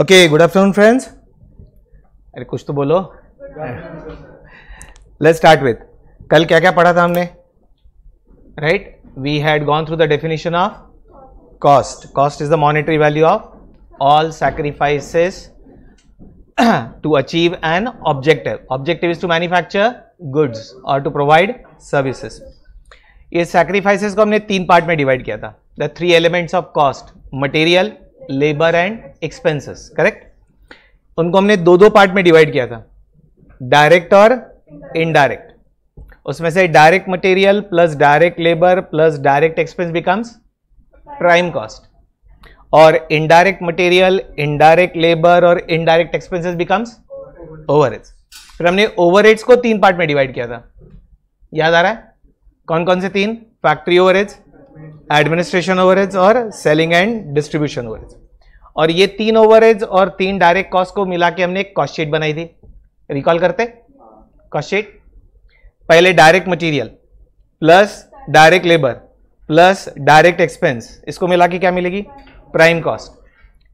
Okay good afternoon friends अरे कुछ तो बोलो लेट्स स्टार्ट विथ कल क्या क्या पढ़ा था हमने right we had gone through the definition of cost cost is the monetary value of all sacrifices to achieve an objective objective is to manufacture goods और टू प्रोवाइड सर्विसेस ये sacrifices को हमने तीन पार्ट में divide किया था the three elements of cost material labour and expenses correct उनको हमने दो दो पार्ट में डिवाइड किया था डायरेक्ट और इनडायरेक्ट उसमें से direct material plus direct labour plus direct expense becomes prime cost और इनडायरेक्ट मटेरियल इनडायरेक्ट लेबर और इनडायरेक्ट एक्सपेंसेस बिकम्स ओवर फिर हमने ओवर को तीन पार्ट में डिवाइड किया था याद आ रहा है कौन कौन से तीन फैक्ट्री ओवरहेड्स एडमिनिस्ट्रेशन ओवरहेड्स और सेलिंग एंड डिस्ट्रीब्यूशन एज और ये तीन ओवरेज और तीन डायरेक्ट कॉस्ट को मिला के हमने एक कॉस्ट शीट बनाई थी रिकॉल करते कॉस्ट शीट पहले direct material plus direct labour plus direct expense इसको मिला के क्या मिलेगी प्राइम कॉस्ट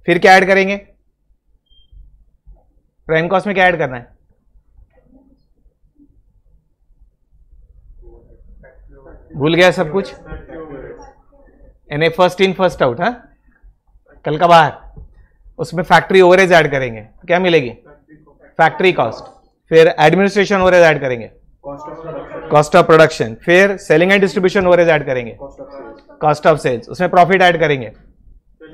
फिर क्या ऐड करेंगे प्राइम कॉस्ट में क्या ऐड करना है भूल गया सब कुछ यानी फर्स्ट इन फर्स्ट आउट हाँ कल का बाहर उसमें फैक्ट्री ओवरेज ऐड करेंगे क्या मिलेगी फैक्ट्री कॉस्ट फिर एडमिनिस्ट्रेशन ओवरेज ऐड करेंगे कॉस्ट ऑफ प्रोडक्शन फिर selling and distribution overheads add करेंगे कॉस्ट ऑफ सेल्स उसमें प्रॉफिट ऐड करेंगे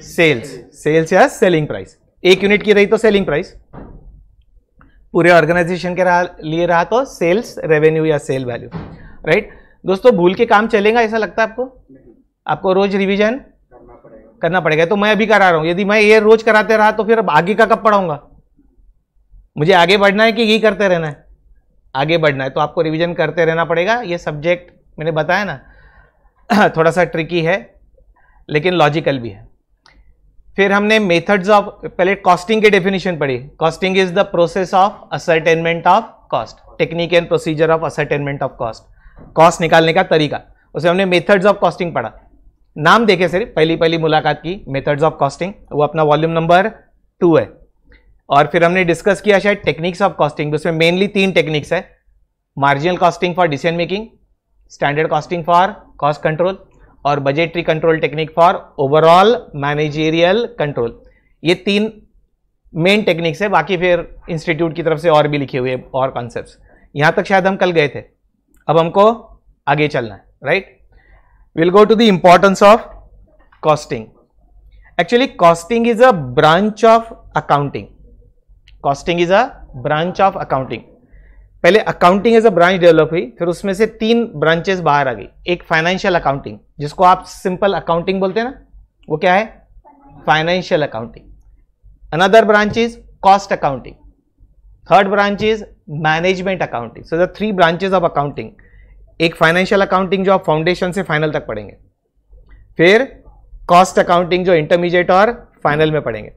सेल्स सेल्स या सेलिंग प्राइस एक यूनिट की रही तो सेलिंग प्राइस पूरे ऑर्गेनाइजेशन के रहा, लिए रहा तो सेल्स रेवेन्यू या सेल वैल्यू राइट दोस्तों भूल के काम चलेगा ऐसा लगता है आपको आपको रोज रिवीजन करना पड़ेगा तो मैं अभी करा रहा हूँ यदि मैं ये रोज कराते रहा तो फिर आगे का कब पढ़ाऊंगा मुझे आगे बढ़ना है कि यही करते रहना है आगे बढ़ना है तो आपको रिविजन करते रहना पड़ेगा ये सब्जेक्ट मैंने बताया ना थोड़ा सा ट्रिकी है लेकिन लॉजिकल भी है फिर हमने मेथड्स ऑफ पहले कॉस्टिंग की डेफिनेशन पढ़ी costing is the process of ascertainment of cost technique and procedure of ascertainment of cost cost निकालने का तरीका उसे हमने मेथड्स ऑफ कॉस्टिंग पढ़ा नाम देखे सर पहली पहली मुलाकात की मेथड्स ऑफ कॉस्टिंग वो अपना वॉल्यूम नंबर टू है और फिर हमने डिस्कस किया शायद टेक्निक्स ऑफ कॉस्टिंग उसमें मेनली तीन टेक्निक्स है marginal costing for decision making standard costing for cost control और budgetary control technique for overall managerial control ये तीन मेन टेक्निक्स है बाकी फिर इंस्टीट्यूट की तरफ से और भी लिखे हुए और कॉन्सेप्ट यहाँ तक शायद हम कल गए थे अब हमको आगे चलना है right we will go to the importance of costing. Actually costing is a branch of accounting. Costing is a branch of accounting. पहले accounting as a branch develop हुई फिर उसमें से तीन ब्रांचेस बाहर आ गई एक फाइनेंशियल अकाउंटिंग जिसको आप सिंपल अकाउंटिंग बोलते हैं ना वो क्या है financial accounting another branch is cost accounting third branch is management accounting so the three branches of accounting एक फाइनेंशियल अकाउंटिंग जो आप फाउंडेशन से फाइनल तक पढ़ेंगे फिर कॉस्ट अकाउंटिंग जो इंटरमीडिएट और फाइनल में पढ़ेंगे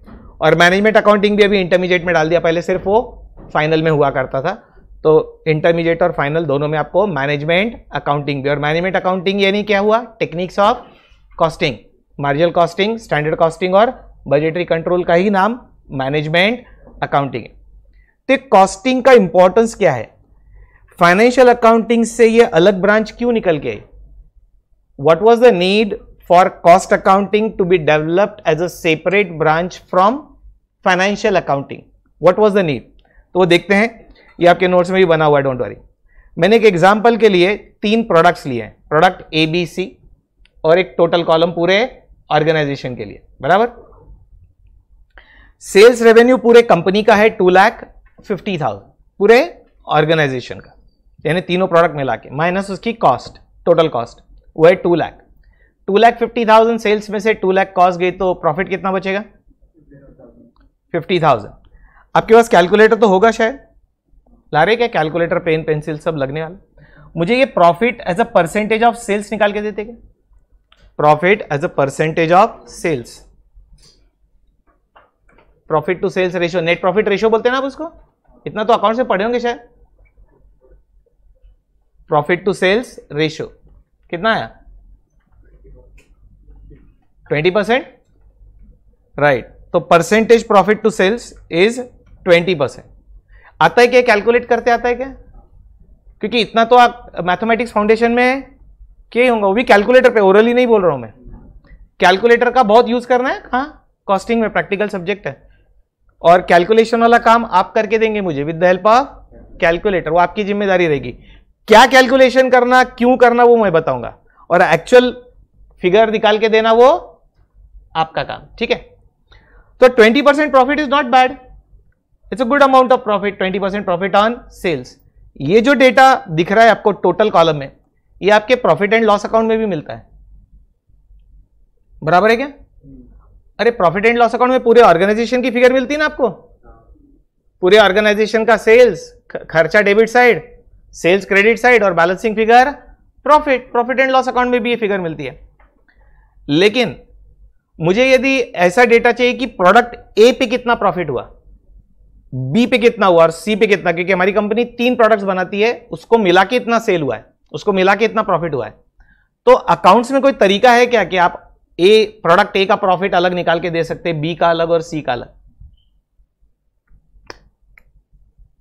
और मैनेजमेंट अकाउंटिंग भी अभी इंटरमीडिएट में डाल दिया पहले सिर्फ वो फाइनल में हुआ करता था तो इंटरमीडिएट और फाइनल दोनों में आपको मैनेजमेंट अकाउंटिंग भी और मैनेजमेंट अकाउंटिंग यानी क्या हुआ techniques of costing marginal costing standard costing और बजटरी कंट्रोल का ही नाम मैनेजमेंट अकाउंटिंग है तो कॉस्टिंग का इंपॉर्टेंस क्या है फाइनेंशियल अकाउंटिंग से ये अलग ब्रांच क्यों निकल के आई what was the need for cost accounting to be developed as a separate branch from financial accounting what was the need तो वो देखते हैं ये आपके नोट्स में भी बना हुआ डोंट वरी मैंने एक एग्जाम्पल के लिए तीन प्रोडक्ट्स लिए हैं प्रोडक्ट ए बी सी और एक टोटल कॉलम पूरे ऑर्गेनाइजेशन के लिए बराबर सेल्स रेवेन्यू पूरे कंपनी का है टू लैख फिफ्टी थाउजेंड पूरे ऑर्गेनाइजेशन का यानी तीनों प्रोडक्ट मिला के माइनस उसकी कॉस्ट टोटल कॉस्ट वो है two lakh two lakh fifty thousand sales में से टू लैख कॉस्ट गई तो प्रॉफिट कितना बचेगा फिफ्टी थाउजेंड आपके पास कैलकुलेटर तो होगा शायद ला रहे क्या कैलकुलेटर पेन पेंसिल सब लगने वाले मुझे ये profit as a percentage of sales निकाल के देते क्या profit as a percentage of sales profit to sales ratio net profit ratio बोलते हैं ना आप उसको इतना तो अकाउंट से पढ़े होंगे शायद प्रॉफिट टू सेल्स रेशियो कितना आया ट्वेंटी परसेंट राइट तो percentage profit to sales is twenty percent आता है क्या कैलकुलेट करते आता है क्या क्योंकि इतना तो आप मैथमेटिक्स फाउंडेशन में क्या ही होगा वो भी कैलकुलेटर पे ओरली नहीं बोल रहा हूं मैं कैलकुलेटर का बहुत यूज करना है हाँ कॉस्टिंग में प्रैक्टिकल सब्जेक्ट है और कैलकुलेशन वाला काम आप करके देंगे मुझे with the help of calculator वो आपकी जिम्मेदारी रहेगी क्या कैलकुलेशन करना क्यों करना वो मैं बताऊंगा और एक्चुअल फिगर निकाल के देना वो आपका काम ठीक है तो 20 percent profit is not bad it's a good amount of profit 20 percent profit on sales ये जो डेटा दिख रहा है आपको टोटल कॉलम में ये आपके प्रॉफिट एंड लॉस अकाउंट में भी मिलता है बराबर है क्या अरे प्रॉफिट एंड लॉस अकाउंट में पूरे ऑर्गेनाइजेशन की फिगर मिलती है ना आपको पूरे ऑर्गेनाइजेशन का सेल्स खर्चा debit side sales credit side और balancing figure profit profit and loss account में भी ये फिगर मिलती है लेकिन मुझे यदि ऐसा डेटा चाहिए कि प्रोडक्ट ए पे कितना प्रॉफिट हुआ बी पे कितना हुआ और सी पे कितना क्योंकि हमारी कंपनी तीन प्रोडक्ट्स बनाती है उसको मिला के इतना सेल हुआ है उसको मिला के इतना प्रॉफिट हुआ है तो अकाउंट्स में कोई तरीका है क्या कि आप ए प्रोडक्ट ए का प्रॉफिट अलग निकाल के दे सकते हैं बी का अलग और सी का अलग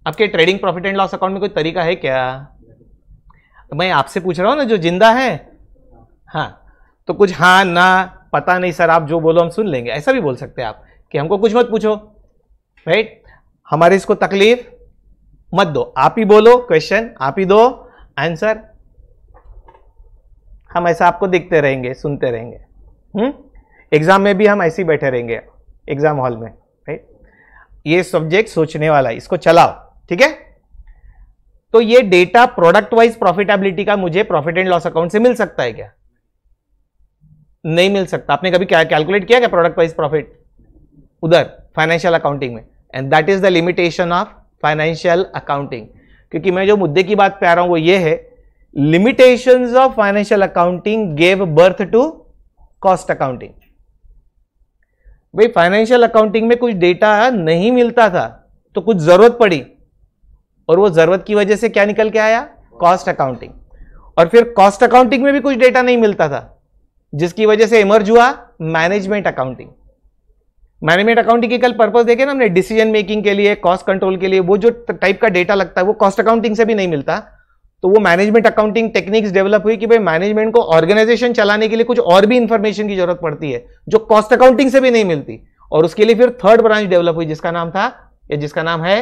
आपके trading profit and loss account में कोई तरीका है क्या तो मैं आपसे पूछ रहा हूँ ना जो जिंदा है हाँ तो कुछ हाँ ना पता नहीं सर आप जो बोलो हम सुन लेंगे ऐसा भी बोल सकते हैं आप कि हमको कुछ मत पूछो राइट हमारे इसको तकलीफ मत दो आप ही बोलो क्वेश्चन आप ही दो आंसर हम ऐसा आपको देखते रहेंगे सुनते रहेंगे हम्म एग्जाम में भी हम ऐसे ही बैठे रहेंगे एग्जाम हॉल में राइट ये सब्जेक्ट सोचने वाला है इसको चलाओ ठीक है तो ये डेटा प्रोडक्ट वाइज प्रॉफिटेबिलिटी का मुझे प्रॉफिट एंड लॉस अकाउंट से मिल सकता है क्या नहीं मिल सकता आपने कभी क्या कैलकुलेट किया क्या प्रोडक्ट वाइज प्रॉफिट उधर फाइनेंशियल अकाउंटिंग में and that is the limitation of financial accounting क्योंकि मैं जो मुद्दे की बात पे रहा हूं वो ये है limitation of financial accounting gave birth to cost accounting भाई फाइनेंशियल अकाउंटिंग में कुछ डेटा नहीं मिलता था तो कुछ जरूरत पड़ी और वो ज़रूरत की वजह से क्या निकल के आया कॉस्ट अकाउंटिंग और फिर कॉस्ट अकाउंटिंग में भी कुछ डेटा नहीं मिलता था जिसकी वजह से इमर्ज हुआ मैनेजमेंट अकाउंटिंग मैनेजमेंट अकाउंटिंग के कल पर्पज देखे ना हमने डिसीजन मेकिंग के लिए कॉस्ट कंट्रोल के लिए वो जो टाइप का डेटा लगता है वो कॉस्ट अकाउंटिंग से भी नहीं मिलता तो वो मैनेजमेंट अकाउंटिंग टेक्निक्स डेवलप हुई कि भाई मैनेजमेंट को ऑर्गेनाइजेशन चलाने के लिए कुछ और भी इंफॉर्मेशन की जरूरत पड़ती है जो कॉस्ट अकाउंटिंग से भी नहीं मिलती और उसके लिए फिर थर्ड ब्रांच डेवलप हुई जिसका नाम था या जिसका नाम है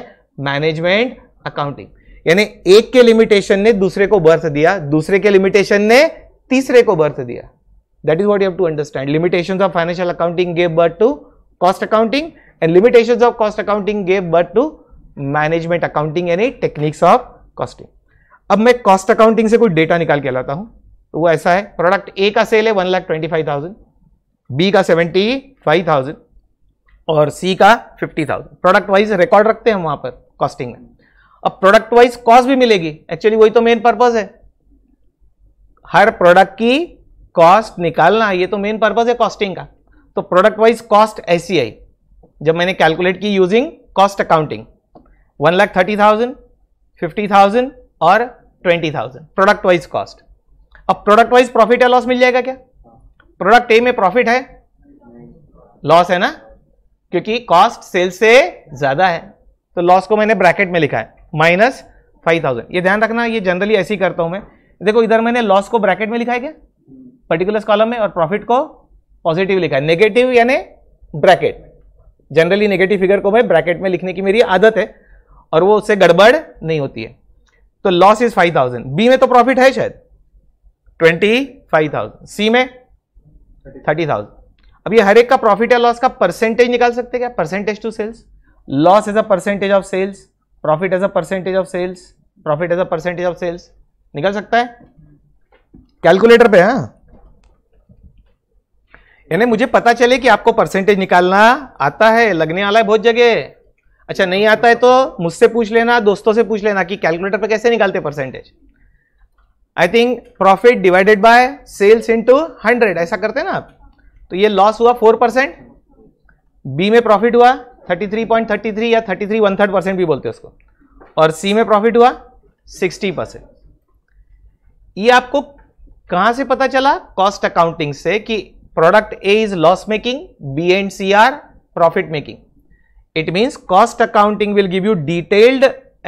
मैनेजमेंट अकाउंटिंग यानी एक के लिमिटेशन ने दूसरे को बर्थ दिया दूसरे के लिमिटेशन ने तीसरे को बर्थ दिया that is what you to understand limitation of financial accounting gave birth to cost accounting and limitation of cost accounting gave birth to management accounting यानी टेक्निक्स ऑफ कॉस्टिंग अब मैं कॉस्ट अकाउंटिंग से कोई data निकाल के लाता हूं तो वो ऐसा है प्रोडक्ट ए का सेल है one lakh twenty five thousand B का सेवेंटी फाइव थाउजेंड और सी का fifty thousand product wise record रखते हैं वहां पर कॉस्टिंग में अब प्रोडक्ट वाइज कॉस्ट भी मिलेगी एक्चुअली वही तो मेन पर्पज है हर प्रोडक्ट की कॉस्ट निकालना ये तो मेन पर्पज है कॉस्टिंग का तो प्रोडक्ट वाइज कॉस्ट ऐसी आई जब मैंने कैलकुलेट की using cost accounting one lakh thirty thousand fifty thousand और twenty thousand product wise cost अब प्रोडक्ट वाइज प्रॉफिट या लॉस मिल जाएगा क्या प्रोडक्ट ए में प्रॉफिट है लॉस है ना क्योंकि कॉस्ट सेल से ज्यादा है तो लॉस को मैंने ब्रैकेट में लिखा है माइनस फाइव थाउजेंड ये ध्यान रखना ये जनरली ऐसे ही करता हूँ मैं देखो इधर मैंने लॉस को ब्रैकेट में लिखा है क्या पर्टिकुलर कॉलम में और प्रॉफिट को पॉजिटिव लिखा है नेगेटिव यानी ब्रैकेट जनरली नेगेटिव फिगर को भाई ब्रैकेट में लिखने की मेरी आदत है और वो उससे गड़बड़ नहीं होती है तो loss is five thousand B में तो प्रॉफिट है शायद ट्वेंटी फाइव थाउजेंड सी में थर्टी थाउजेंड अब ये हर एक का प्रॉफिट या लॉस का परसेंटेज निकाल सकते क्या percentage to sales loss is a percentage of sales profit as a percentage of sales profit as a percentage of sales निकल सकता है कैलकुलेटर पे है हाँ। यानी मुझे पता चले कि आपको परसेंटेज निकालना आता है लगने वाला है बहुत जगह अच्छा नहीं आता है तो मुझसे पूछ लेना दोस्तों से पूछ लेना कि कैलकुलेटर पे कैसे निकालते percentage I think profit divided by sales into hundred ऐसा करते हैं ना आप तो ये लॉस हुआ फोर परसेंट बी में प्रॉफिट हुआ 33.33 या 33 वन थर्ड परसेंट भी बोलते हैं उसको और सी में प्रॉफिट हुआ 60 परसेंट ये आपको कहां से पता चला कॉस्ट अकाउंटिंग से कि product A is loss making B and C are profit making it means cost accounting will give you detailed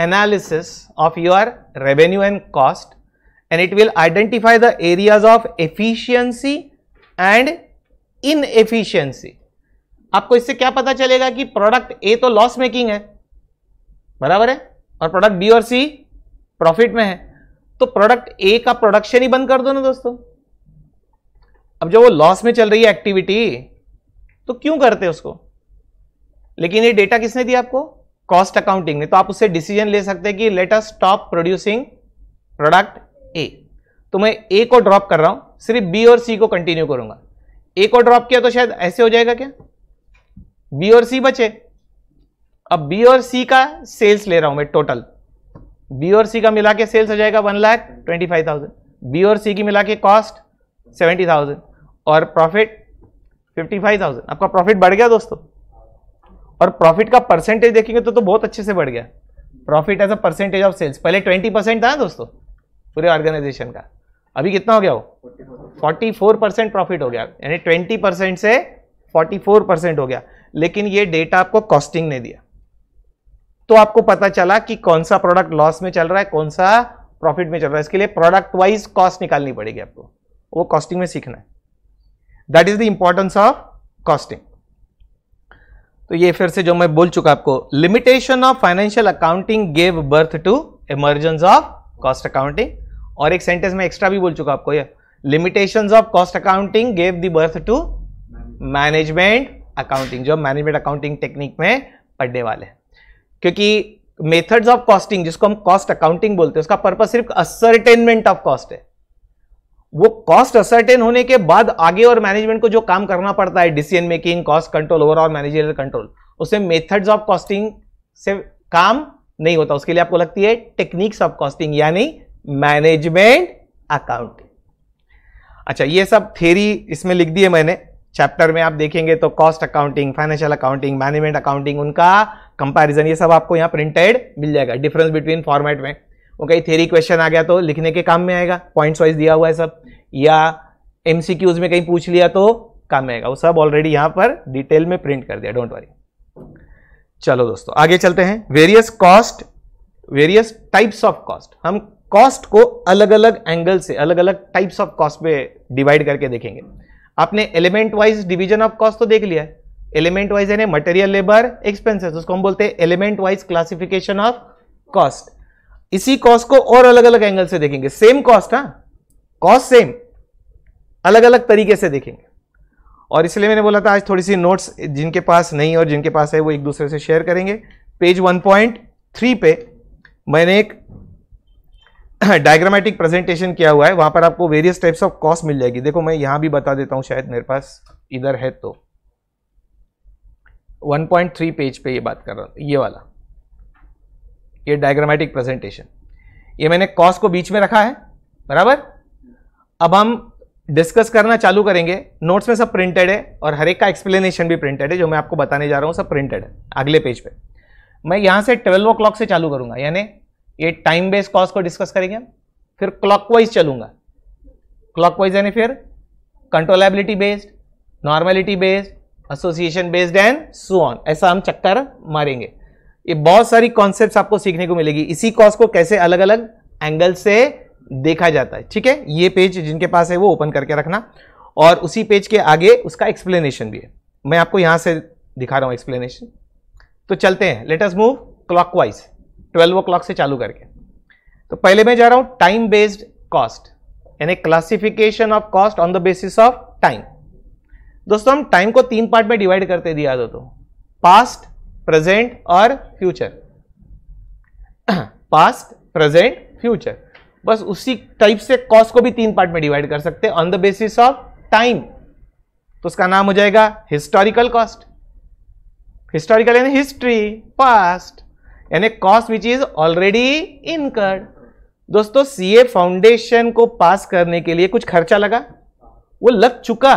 analysis of your revenue and cost and it will identify the areas of efficiency and inefficiency आपको इससे क्या पता चलेगा कि product A तो loss making है बराबर है और प्रोडक्ट बी और सी प्रॉफिट में है तो प्रोडक्ट ए का प्रोडक्शन ही बंद कर दो ना दोस्तों अब जब वो लॉस में चल रही है एक्टिविटी तो क्यों करते उसको लेकिन ये डेटा किसने दिया आपको कॉस्ट अकाउंटिंग ने तो आप उससे डिसीजन ले सकते हैं कि let us stop producing product A तो मैं ए को ड्रॉप कर रहा हूं सिर्फ बी और सी को कंटिन्यू करूंगा ए को ड्रॉप किया तो शायद ऐसे हो जाएगा क्या बी और सी बचे अब बी और सी का सेल्स ले रहा हूं मैं टोटल बी और सी का मिला के सेल्स हो जाएगा one lakh twenty five thousand B और सी की मिला के कॉस्ट सेवेंटी थाउजेंड और प्रॉफिट फिफ्टी फाइव थाउजेंड आपका प्रॉफिट बढ़ गया दोस्तों और प्रॉफिट का परसेंटेज देखेंगे तो तो बहुत अच्छे से बढ़ गया profit as a percentage of sales पहले ट्वेंटी परसेंट था दोस्तों पूरे ऑर्गेनाइजेशन का अभी कितना हो गया वो फोर्टी फोर परसेंट प्रॉफिट हो गया यानी ट्वेंटी परसेंट से फोर्टी फोर परसेंट हो गया लेकिन ये डेटा आपको कॉस्टिंग ने दिया तो आपको पता चला कि कौन सा प्रोडक्ट लॉस में चल रहा है कौन सा प्रॉफिट में चल रहा है इसके लिए प्रोडक्ट वाइज कॉस्ट निकालनी पड़ेगी आपको वो कॉस्टिंग में सीखना है that is the importance of costing तो ये फिर से जो मैं बोल चुका आपको limitation of financial accounting gave birth to emergence of cost accounting और एक सेंटेंस में एक्स्ट्रा भी बोल चुका आपको ये limitation of cost accounting gave the birth to management accounting जो मैनेजमेंट अकाउंटिंग टेक्निक में पढ़ने वाले क्योंकि मेथड्स ऑफ कॉस्टिंग जिसको हम कॉस्ट अकाउंटिंग बोलते हैं उसका पर्पज सिर्फ असरटेनमेंट ऑफ कॉस्ट है वो कॉस्ट असरटेन होने के बाद आगे और मैनेजमेंट को जो काम करना पड़ता है decision making cost control overall managerial control उसे मेथड्स ऑफ कॉस्टिंग से काम नहीं होता उसके लिए आपको लगती है टेक्निक्स ऑफ कॉस्टिंग यानी मैनेजमेंट अकाउंटिंग अच्छा ये सब थेरी इसमें लिख दी है मैंने चैप्टर में आप देखेंगे तो cost accounting financial accounting management accounting उनका कंपैरिजन ये सब आपको यहाँ प्रिंटेड मिल जाएगा डिफरेंस बिटवीन फॉर्मेट में वो कहीं थेरी क्वेश्चन आ गया तो लिखने के काम में आएगा पॉइंट्स वाइज दिया हुआ है सब या एम में कहीं पूछ लिया तो काम में आएगा वो सब ऑलरेडी यहाँ पर डिटेल में प्रिंट कर दिया डोंट वरी चलो दोस्तों आगे चलते हैं various cost various types of cost हम कॉस्ट को अलग अलग एंगल से अलग अलग टाइप्स ऑफ कॉस्ट पे डिवाइड करके देखेंगे आपने element wise division of cost तो देख लिया है एलिमेंट वाइज यानी मटेरियल लेबर एक्सपेंसेस उसको हम बोलते हैं element wise classification of cost इसी कॉस्ट को और अलग अलग एंगल से देखेंगे सेम कॉस्ट हाँ कॉस्ट सेम अलग अलग तरीके से देखेंगे और इसलिए मैंने बोला था आज थोड़ी सी नोट्स जिनके पास नहीं और जिनके पास है वो एक दूसरे से शेयर करेंगे पेज 1.3 पे मैंने एक डायग्रामेटिक प्रेजेंटेशन किया हुआ है वहां पर आपको वेरियस टाइप्स ऑफ कॉस्ट मिल जाएगी देखो मैं यहां भी बता देता हूं शायद मेरे पास इधर है तो 1.3 पेज पे ये बात कर रहा हूं ये वाला ये डायग्रामेटिक प्रेजेंटेशन ये मैंने कॉस्ट को बीच में रखा है बराबर अब हम डिस्कस करना चालू करेंगे नोट्स में सब प्रिंटेड है और हर एक का एक्सप्लेनेशन भी प्रिंटेड है जो मैं आपको बताने जा रहा हूं सब प्रिंटेड है अगले पेज पे मैं यहां से ट्वेल्व ओ क्लॉक से चालू करूंगा यानी ये टाइम बेस कॉस्ट को डिस्कस करेंगे फिर क्लॉकवाइज चलूंगा क्लॉकवाइज यानी फिर controllability based normality based association based and so on ऐसा हम चक्कर मारेंगे ये बहुत सारी कॉन्सेप्ट्स आपको सीखने को मिलेगी इसी कॉस्ट को कैसे अलग अलग एंगल से देखा जाता है ठीक है ये पेज जिनके पास है वो ओपन करके रखना और उसी पेज के आगे उसका एक्सप्लेनेशन भी है मैं आपको यहां से दिखा रहा हूं एक्सप्लेनेशन तो चलते हैं let's move clockwise twelve o'clock से चालू करके तो पहले मैं जा रहा हूं टाइम बेस्ड कॉस्ट यानी classification of cost on the basis of time दोस्तों हम टाइम को तीन पार्ट में डिवाइड करते दिया दो तो पास्ट प्रेजेंट और फ्यूचर पास्ट प्रेजेंट फ्यूचर बस उसी टाइप से कॉस्ट को भी तीन पार्ट में डिवाइड कर सकते हैं on the basis of time तो उसका नाम हो जाएगा हिस्टोरिकल कॉस्ट हिस्टोरिकल यानी हिस्ट्री पास्ट यानी cost which is already incurred दोस्तों सीए फाउंडेशन को पास करने के लिए कुछ खर्चा लगा वो लग चुका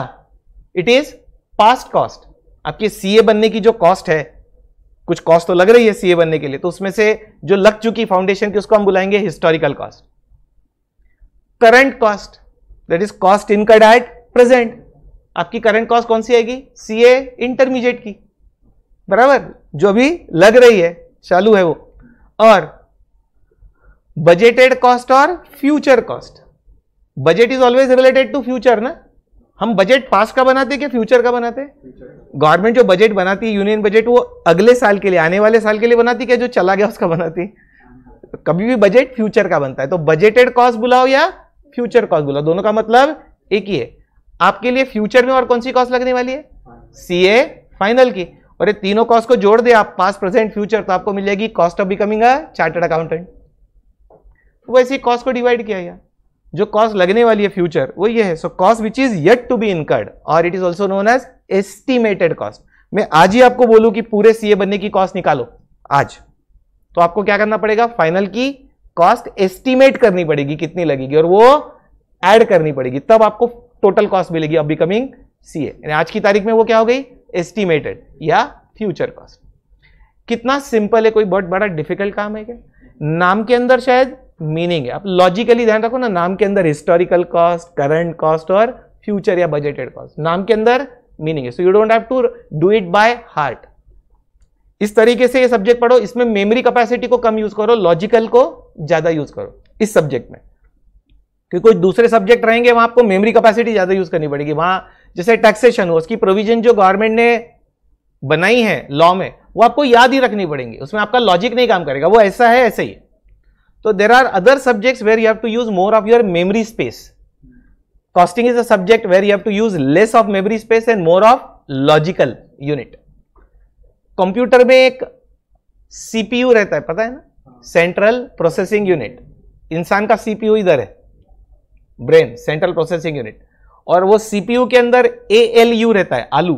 इट इज पास्ट कॉस्ट आपकी सीए बनने की जो कॉस्ट है कुछ कॉस्ट तो लग रही है सीए बनने के लिए तो उसमें से जो लग चुकी फाउंडेशन की उसको हम बुलाएंगे historical cost current cost that is cost incurred at present आपकी करंट कॉस्ट कौन सी आएगी सीए इंटरमीडिएट की बराबर जो भी लग रही है चालू है वो और बजेटेड कॉस्ट और future cost budget is always related to future ना हम बजट पास का बनाते क्या फ्यूचर का बनाते गवर्नमेंट जो बजट बनाती है यूनियन बजट वो अगले साल के लिए आने वाले साल के लिए बनाती क्या जो चला गया उसका बनाती कभी भी बजट फ्यूचर का बनता है तो बजेटेड कॉस्ट बुलाओ या फ्यूचर कॉस्ट बुलाओ दोनों का मतलब एक ही है आपके लिए फ्यूचर में और कौन सी कॉस्ट लगने वाली है सी फाइनल की और ये तीनों कॉस्ट को जोड़ दे आप पास प्रेजेंट फ्यूचर तो आपको मिलेगी cost of becoming chartered accountant वैसे कॉस्ट को डिवाइड किया गया जो कॉस्ट लगने वाली है फ्यूचर वो ये है so cost which is yet to be incurred और it is also known as estimated cost मैं आज ही आपको बोलूं कि पूरे सीए बनने की कॉस्ट निकालो आज तो आपको क्या करना पड़ेगा फाइनल की कॉस्ट एस्टिमेट करनी पड़ेगी कितनी लगेगी और वो ऐड करनी पड़ेगी तब आपको टोटल कॉस्ट मिलेगी अब बिकमिंग सीए आज की तारीख में वो क्या हो गई एस्टिमेटेड या फ्यूचर कॉस्ट कितना सिंपल है कोई बहुत बड़ा डिफिकल्ट काम है क्या नाम के अंदर शायद मीनिंग है आप लॉजिकली ध्यान रखो ना नाम के अंदर हिस्टोरिकल कॉस्ट करंट कॉस्ट और फ्यूचर या बजटेड कॉस्ट नाम के अंदर मीनिंग है so you don't have to do it by heart इस तरीके से ये सब्जेक्ट पढ़ो इसमें मेमोरी कैपेसिटी को कम यूज करो लॉजिकल को ज्यादा यूज करो इस सब्जेक्ट में क्योंकि कोई दूसरे सब्जेक्ट रहेंगे वहां आपको मेमोरी कैपेसिटी ज्यादा यूज करनी पड़ेगी वहां जैसे टैक्सेशन हो उसकी प्रोविजन जो गवर्नमेंट ने बनाई है लॉ में वो आपको याद ही रखनी पड़ेंगी उसमें आपका लॉजिक नहीं काम करेगा वो ऐसा है ऐसे ही तो there are other subjects where you have to use more of your memory space costing is a subject where you have to use less of memory space and more of logical unit computer में एक CPU रहता है पता है ना central processing unit इंसान का CPU इधर है ब्रेन सेंट्रल प्रोसेसिंग यूनिट और वो सीपीयू के अंदर ए एल यू रहता है आलू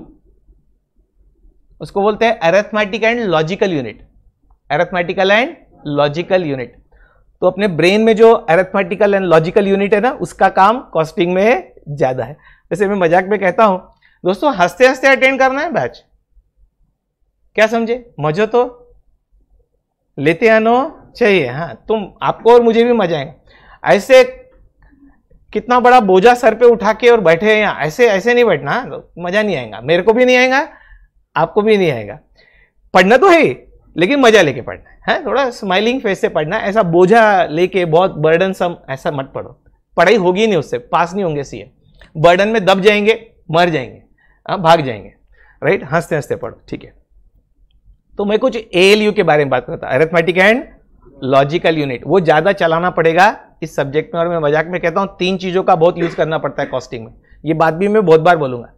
उसको बोलते हैं arithmetic and logical unit arithmetical and logical unit तो अपने ब्रेन में जो एरेथमेटिकल एंड लॉजिकल यूनिट है ना उसका काम कॉस्टिंग में ज्यादा है वैसे मैं मजाक में कहता हूं दोस्तों हंसते हंसते अटेंड करना है बैच क्या समझे मजो तो लेते आनो चाहिए हाँ तुम आपको और मुझे भी मजा आएगा ऐसे कितना बड़ा बोझा सर पे उठा के और बैठे हैं यहाँ ऐसे ऐसे नहीं बैठना हाँ, मज़ा नहीं आएगा मेरे को भी नहीं आएगा आपको भी नहीं आएगा पढ़ना तो है लेकिन मज़ा लेके पढ़ना है, हाँ, थोड़ा स्माइलिंग फेस से पढ़ना ऐसा बोझा लेके बहुत बर्डन सम ऐसा मत पढ़ो पढ़ाई होगी नहीं उससे पास नहीं होंगे सीए बर्डन में दब जाएंगे मर जाएंगे हाँ भाग जाएंगे राइट हंसते हंसते पढ़ो ठीक है तो मैं कुछ ए के बारे में बात करता अरेथमेटिक एंड लॉजिकल यूनिट वो ज़्यादा चलाना पड़ेगा इस सब्जेक्ट में और मैं मजाक में कहता हूँ तीन चीज़ों का बहुत यूज़ करना पड़ता है कॉस्टिंग में ये बात भी मैं बहुत बार बोलूँगा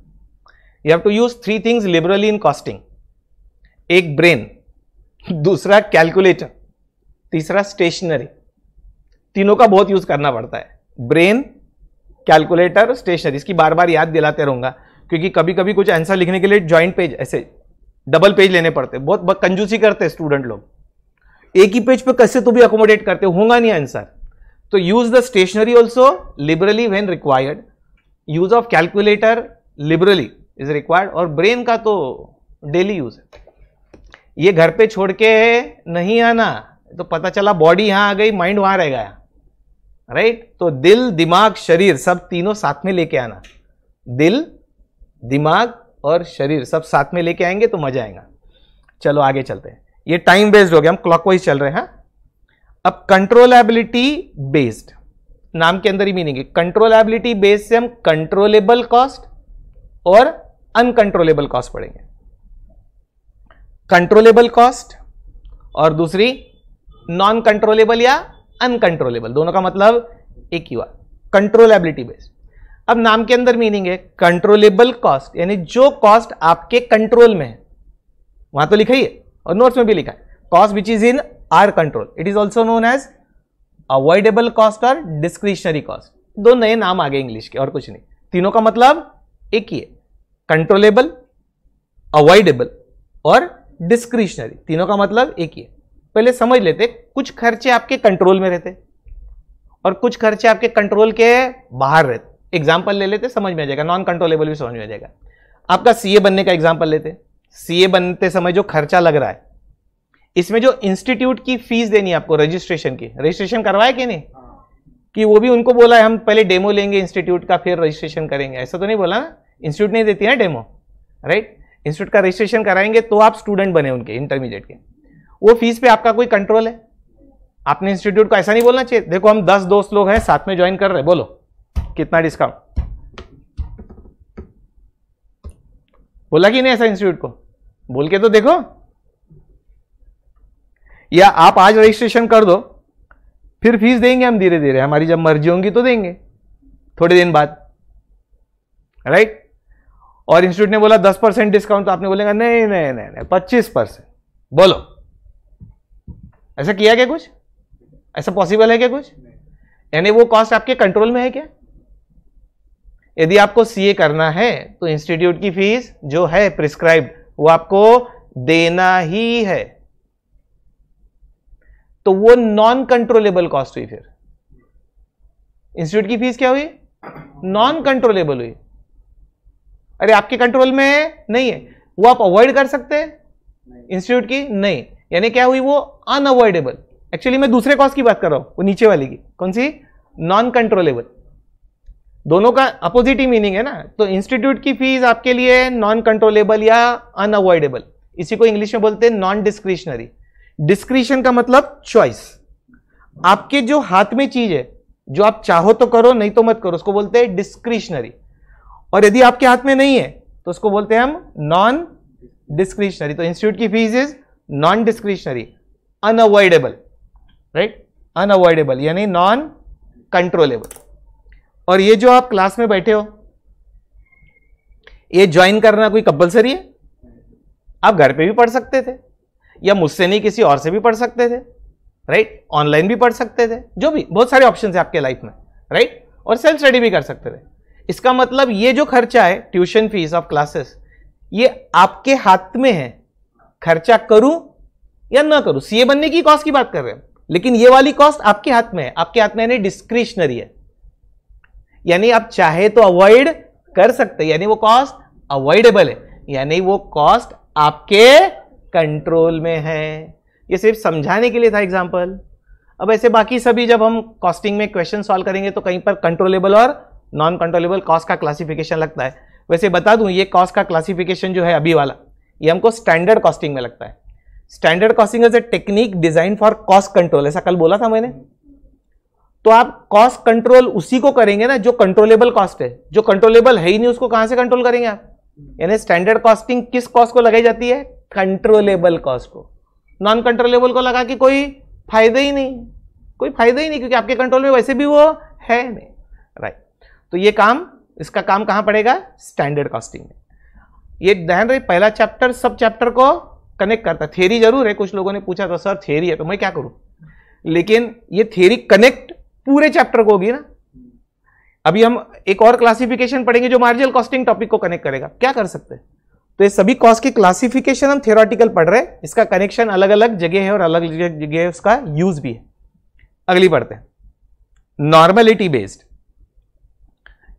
you have to use three things liberally in costing एक ब्रेन दूसरा कैलकुलेटर तीसरा स्टेशनरी तीनों का बहुत यूज़ करना पड़ता है ब्रेन कैलकुलेटर स्टेशनरी इसकी बार बार याद दिलाते रहूंगा क्योंकि कभी कभी कुछ आंसर लिखने के लिए ज्वाइंट पेज ऐसे डबल पेज लेने पड़ते बहुत कंजूसी करते स्टूडेंट लोग एक ही पेज पे कैसे तो भी अकोमोडेट करते होगा नहीं आंसर तो use the stationery also liberally when required. Use of calculator liberally is required और ब्रेन का तो डेली यूज है ये घर पे छोड़ के नहीं आना तो पता चला बॉडी यहां आ गई माइंड वहां रह गया राइट तो दिल दिमाग शरीर सब तीनों साथ में लेके आना दिल दिमाग और शरीर सब साथ में लेके आएंगे तो मजा आएगा चलो आगे चलते हैं ये टाइम बेस्ड हो गया हम क्लॉकवाइज चल रहे हैं हाँ? अब कंट्रोलेबिलिटी बेस्ड नाम के अंदर ही मीनिंग है कंट्रोलेबिलिटी बेस्ड से हम कंट्रोलेबल कॉस्ट और अनकंट्रोलेबल कॉस्ट पढ़ेंगे कंट्रोलेबल कॉस्ट और दूसरी नॉन कंट्रोलेबल या अनकंट्रोलेबल दोनों का मतलब एक ही हुआ कंट्रोलेबिलिटी बेस्ड अब नाम के अंदर मीनिंग है कंट्रोलेबल कॉस्ट यानी जो कॉस्ट आपके कंट्रोल में है वहां तो लिखा ही है और नोट्स में भी लिखा है cost which is in our control it is also known as avoidable cost और डिस्क्रिशनरी कॉस्ट दो नए नाम आ गए इंग्लिश के और कुछ नहीं तीनों का मतलब एक ही है कंट्रोलेबल अवॉइडेबल और डिस्क्रिशनरी तीनों का मतलब एक ही है पहले समझ लेते कुछ खर्चे आपके कंट्रोल में रहते और कुछ खर्चे आपके कंट्रोल के बाहर रहते एग्जाम्पल ले लेते समझ में आ जाएगा नॉन कंट्रोलेबल भी समझ में आ जाएगा आपका सीए बनने का एग्जाम्पल लेते सीए बनते समय जो खर्चा लग रहा है इसमें जो इंस्टीट्यूट की फीस देनी है आपको रजिस्ट्रेशन की रजिस्ट्रेशन करवाए कि नहीं हाँ। कि वो भी उनको बोला है हम पहले डेमो लेंगे इंस्टीट्यूट का फिर रजिस्ट्रेशन करेंगे ऐसा तो नहीं बोला ना इंस्टीट्यूट नहीं देती है डेमो राइट इंस्टीट्यूट का रजिस्ट्रेशन कराएंगे तो आप स्टूडेंट बने उनके इंटरमीडिएट के वो फीस पे आपका कोई कंट्रोल है आपने इंस्टीट्यूट को ऐसा नहीं बोलना चाहिए देखो हम दस दोस्त लोग हैं साथ में ज्वाइन कर रहे बोलो कितना डिस्काउंट बोला कि नहीं ऐसा इंस्टीट्यूट को बोल के तो देखो या आप आज रजिस्ट्रेशन कर दो फिर फीस देंगे हम धीरे धीरे हमारी जब मर्जी होंगी तो देंगे थोड़े दिन बाद राइट और इंस्टीट्यूट ने बोला दस परसेंट डिस्काउंट तो आपने बोलेगा नहीं नहीं नहीं नहीं पच्चीस परसेंट बोलो ऐसा किया क्या कुछ ऐसा पॉसिबल है क्या कुछ यानी वो कॉस्ट आपके कंट्रोल में है क्या यदि आपको सीए करना है तो इंस्टीट्यूट की फीस जो है प्रिस्क्राइब वो आपको देना ही है तो वो नॉन कंट्रोलेबल कॉस्ट हुई फिर इंस्टीट्यूट की फीस क्या हुई नॉन कंट्रोलेबल हुई अरे आपके कंट्रोल में है नहीं है वो आप अवॉइड कर सकते हैं इंस्टीट्यूट की नहीं यानी क्या हुई वो अनअवॉइडेबल एक्चुअली मैं दूसरे कॉस्ट की बात कर रहा हूं वो नीचे वाली की कौन सी नॉन कंट्रोलेबल दोनों का अपोजिट ही मीनिंग है ना तो इंस्टीट्यूट की फीस आपके लिए नॉन कंट्रोलेबल या अनअवॉइडेबल इसी को इंग्लिश में बोलते हैं नॉन डिस्क्रिशनरी डिस्क्रिशन का मतलब चॉइस आपके जो हाथ में चीज है जो आप चाहो तो करो नहीं तो मत करो उसको बोलते हैं डिस्क्रिशनरी और यदि आपके हाथ में नहीं है तो उसको बोलते हैं हम नॉन डिस्क्रिशनरी तो इंस्टीट्यूट की fees is non discretionary unavoidable right unavoidable यानी नॉन कंट्रोलेबल और ये जो आप क्लास में बैठे हो ये ज्वाइन करना कोई कंपल्सरी है आप घर पे भी पढ़ सकते थे या मुझसे नहीं किसी और से भी पढ़ सकते थे राइट ऑनलाइन भी पढ़ सकते थे जो भी बहुत सारे ऑप्शन है आपके लाइफ में राइट और सेल्फ स्टडी भी कर सकते थे इसका मतलब ये जो खर्चा है ट्यूशन फीस ऑफ क्लासेस ये आपके हाथ में है खर्चा करूं या ना करूं सीए बनने की कॉस्ट की बात कर रहे हैं लेकिन ये वाली कॉस्ट आपके हाथ में है आपके हाथ में यानी डिस्क्रिशनरी है यानी आप चाहे तो अवॉइड कर सकते यानी वो कॉस्ट अवॉइडेबल है यानी वो कॉस्ट आपके कंट्रोल में है ये सिर्फ समझाने के लिए था एग्जाम्पल अब ऐसे बाकी सभी जब हम कॉस्टिंग में क्वेश्चन सॉल्व करेंगे तो कहीं पर कंट्रोलेबल और नॉन कंट्रोलेबल कॉस्ट का क्लासिफिकेशन लगता है वैसे बता दूं ये कॉस्ट का क्लासिफिकेशन जो है अभी वाला ये हमको स्टैंडर्ड कॉस्टिंग में लगता है standard costing is a technique design for cost control ऐसा कल बोला था मैंने तो आप कॉस्ट कंट्रोल उसी को करेंगे ना जो कंट्रोलेबल कॉस्ट है जो कंट्रोलेबल है ही नहीं उसको कहां से कंट्रोल करेंगे आप यानी स्टैंडर्ड कॉस्टिंग किस कॉस्ट को लगाई जाती है कंट्रोलेबल कॉस्ट को नॉन कंट्रोलेबल को लगा कि कोई फायदा ही नहीं कोई फायदा ही नहीं क्योंकि आपके कंट्रोल में वैसे भी वो है नहीं राइट तो ये काम इसका काम कहाँ पड़ेगा स्टैंडर्ड कॉस्टिंग में ये ध्यान रही पहला चैप्टर सब चैप्टर को कनेक्ट करता है थेरी जरूर है कुछ लोगों ने पूछा था सर थेरी है तो मैं क्या करूं लेकिन ये थेरी कनेक्ट पूरे चैप्टर को होगी ना अभी हम एक और क्लासिफिकेशन पढ़ेंगे जो मार्जिनल कॉस्टिंग टॉपिक को कनेक्ट करेगा क्या कर सकते हैं तो ये सभी कॉस्ट की क्लासिफिकेशन हम थियोरटिकल पढ़ रहे हैं इसका कनेक्शन अलग अलग जगह है और अलग अलग जगह उसका यूज भी है अगली पढ़ते हैं नॉर्मलिटी बेस्ड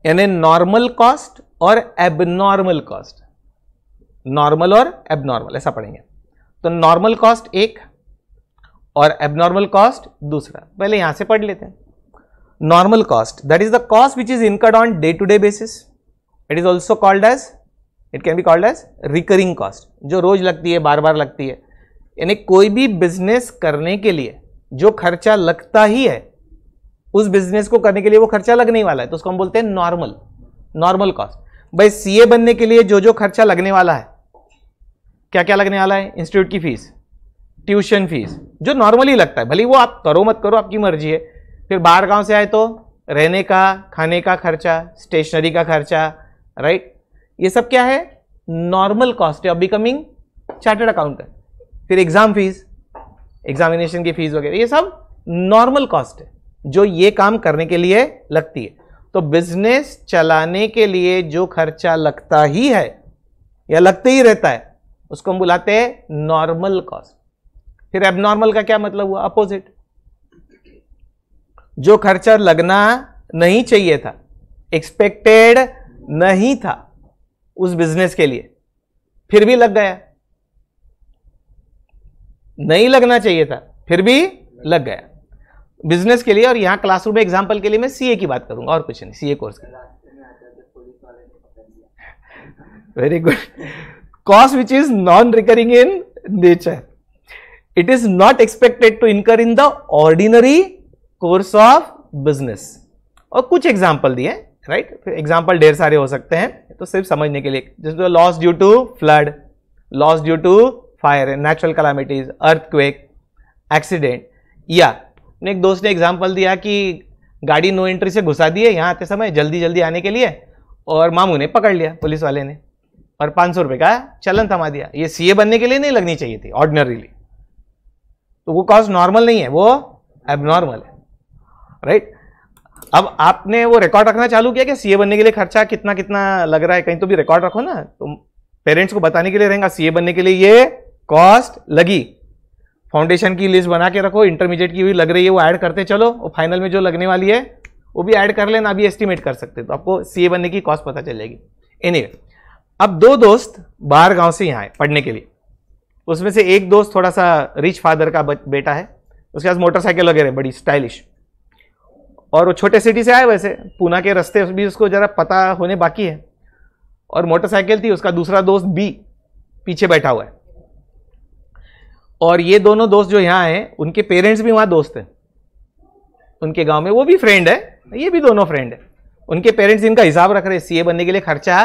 यानी नॉर्मल कॉस्ट और एबनॉर्मल कॉस्ट नॉर्मल और एबनॉर्मल ऐसा पढ़ेंगे तो नॉर्मल कॉस्ट एक और एबनॉर्मल कॉस्ट दूसरा पहले यहां से पढ़ लेते हैं normal cost that is the cost which is incurred on day to day basis it is also called as it can be called as recurring cost जो रोज लगती है बार बार लगती है यानी कोई भी बिजनेस करने के लिए जो खर्चा लगता ही है उस बिजनेस को करने के लिए वो खर्चा लगने ही वाला है तो उसको हम बोलते हैं नॉर्मल नॉर्मल कॉस्ट भाई सीए बनने के लिए जो जो खर्चा लगने वाला है क्या क्या लगने वाला है इंस्टीट्यूट की फीस ट्यूशन फीस जो नॉर्मली लगता है भले वो आप करो मत करो आपकी मर्जी है फिर बाहर गांव से आए तो रहने का खाने का खर्चा स्टेशनरी का खर्चा राइट ये सब क्या है normal cost of becoming chartered accountant फिर एग्जाम फीस एग्जामिनेशन की फीस वगैरह ये सब नॉर्मल कॉस्ट है जो ये काम करने के लिए लगती है तो बिजनेस चलाने के लिए जो खर्चा लगता ही है या लगते ही रहता है उसको हम बुलाते हैं नॉर्मल कॉस्ट फिर एबनॉर्मल का क्या मतलब हुआ अपोजिट जो खर्चा लगना नहीं चाहिए था एक्सपेक्टेड नहीं था उस बिजनेस के लिए फिर भी लग गया नहीं लगना चाहिए था फिर भी लग गया बिजनेस के लिए और यहां क्लासरूम में एग्जाम्पल के लिए मैं सीए की बात करूंगा और कुछ नहीं सीए कोर्स की very good cost which is non recurring in nature it is not expected to incur in the ordinary course of business और कुछ एग्जाम्पल दिए राइट फिर एग्जाम्पल ढेर सारे हो सकते हैं तो सिर्फ समझने के लिए जैसे loss due to flood loss due to fire natural calamities earthquake accident या एक दोस्त ने एग्जाम्पल दिया कि गाड़ी नो एंट्री से घुसा दिए यहाँ आते समय जल्दी जल्दी आने के लिए और मामू ने पकड़ लिया पुलिस वाले ने और पाँच सौ रुपये का चलन थमा दिया ये सीए बनने के लिए नहीं लगनी चाहिए थी ऑर्डिनरीली तो वो कॉज नॉर्मल नहीं है वो एबनॉर्मल है राइट right? अब आपने वो रिकॉर्ड रखना चालू किया कि सीए बनने के लिए खर्चा कितना कितना लग रहा है कहीं तो भी रिकॉर्ड रखो ना तो पेरेंट्स को बताने के लिए रहेगा सीए बनने के लिए ये कॉस्ट लगी फाउंडेशन की लिस्ट बना के रखो इंटरमीडिएट की भी लग रही है वो ऐड करते चलो वो फाइनल में जो लगने वाली है वो भी ऐड कर लेना अभी एस्टिमेट कर सकते तो आपको सीए बनने की कॉस्ट पता चल जाएगी एनी anyway, अब दो दोस्त बाहर गांव से यहाँ आए पढ़ने के लिए उसमें से एक दोस्त थोड़ा सा रिच फादर का बेटा है उसके पास मोटरसाइकिल वगैरह बड़ी स्टाइलिश और वो छोटे सिटी से आए वैसे पूना के रास्ते भी उसको ज़रा पता होने बाकी है और मोटरसाइकिल थी उसका दूसरा दोस्त बी पीछे बैठा हुआ है और ये दोनों दोस्त जो यहाँ हैं उनके पेरेंट्स भी वहाँ दोस्त हैं उनके गांव में वो भी फ्रेंड है ये भी दोनों फ्रेंड है उनके पेरेंट्स इनका हिसाब रख रहे हैं सीए बनने के लिए खर्चा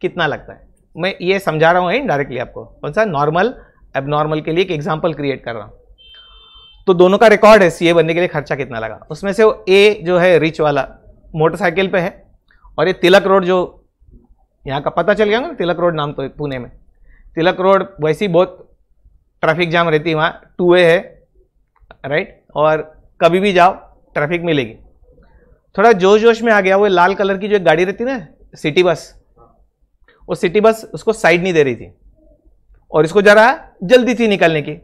कितना लगता है मैं ये समझा रहा हूँ इनडायरेक्टली आपको कौन सा नॉर्मल नॉर्मल के लिए एक एग्जाम्पल क्रिएट कर रहा हूँ तो दोनों का रिकॉर्ड है सीए बनने के लिए खर्चा कितना लगा उसमें से वो ए जो है रिच वाला मोटरसाइकिल पे है और ये तिलक रोड जो यहाँ का पता चल गया ना तिलक रोड नाम तो पुणे में तिलक रोड वैसे ही बहुत ट्रैफिक जाम रहती है वहाँ टू वे है राइट और कभी भी जाओ ट्रैफिक मिलेगी थोड़ा जोश जोश में आ गया वो लाल कलर की जो एक गाड़ी रहती ना सिटी बस वो सिटी बस उसको साइड नहीं दे रही थी और इसको जरा जल्दी थी निकलने की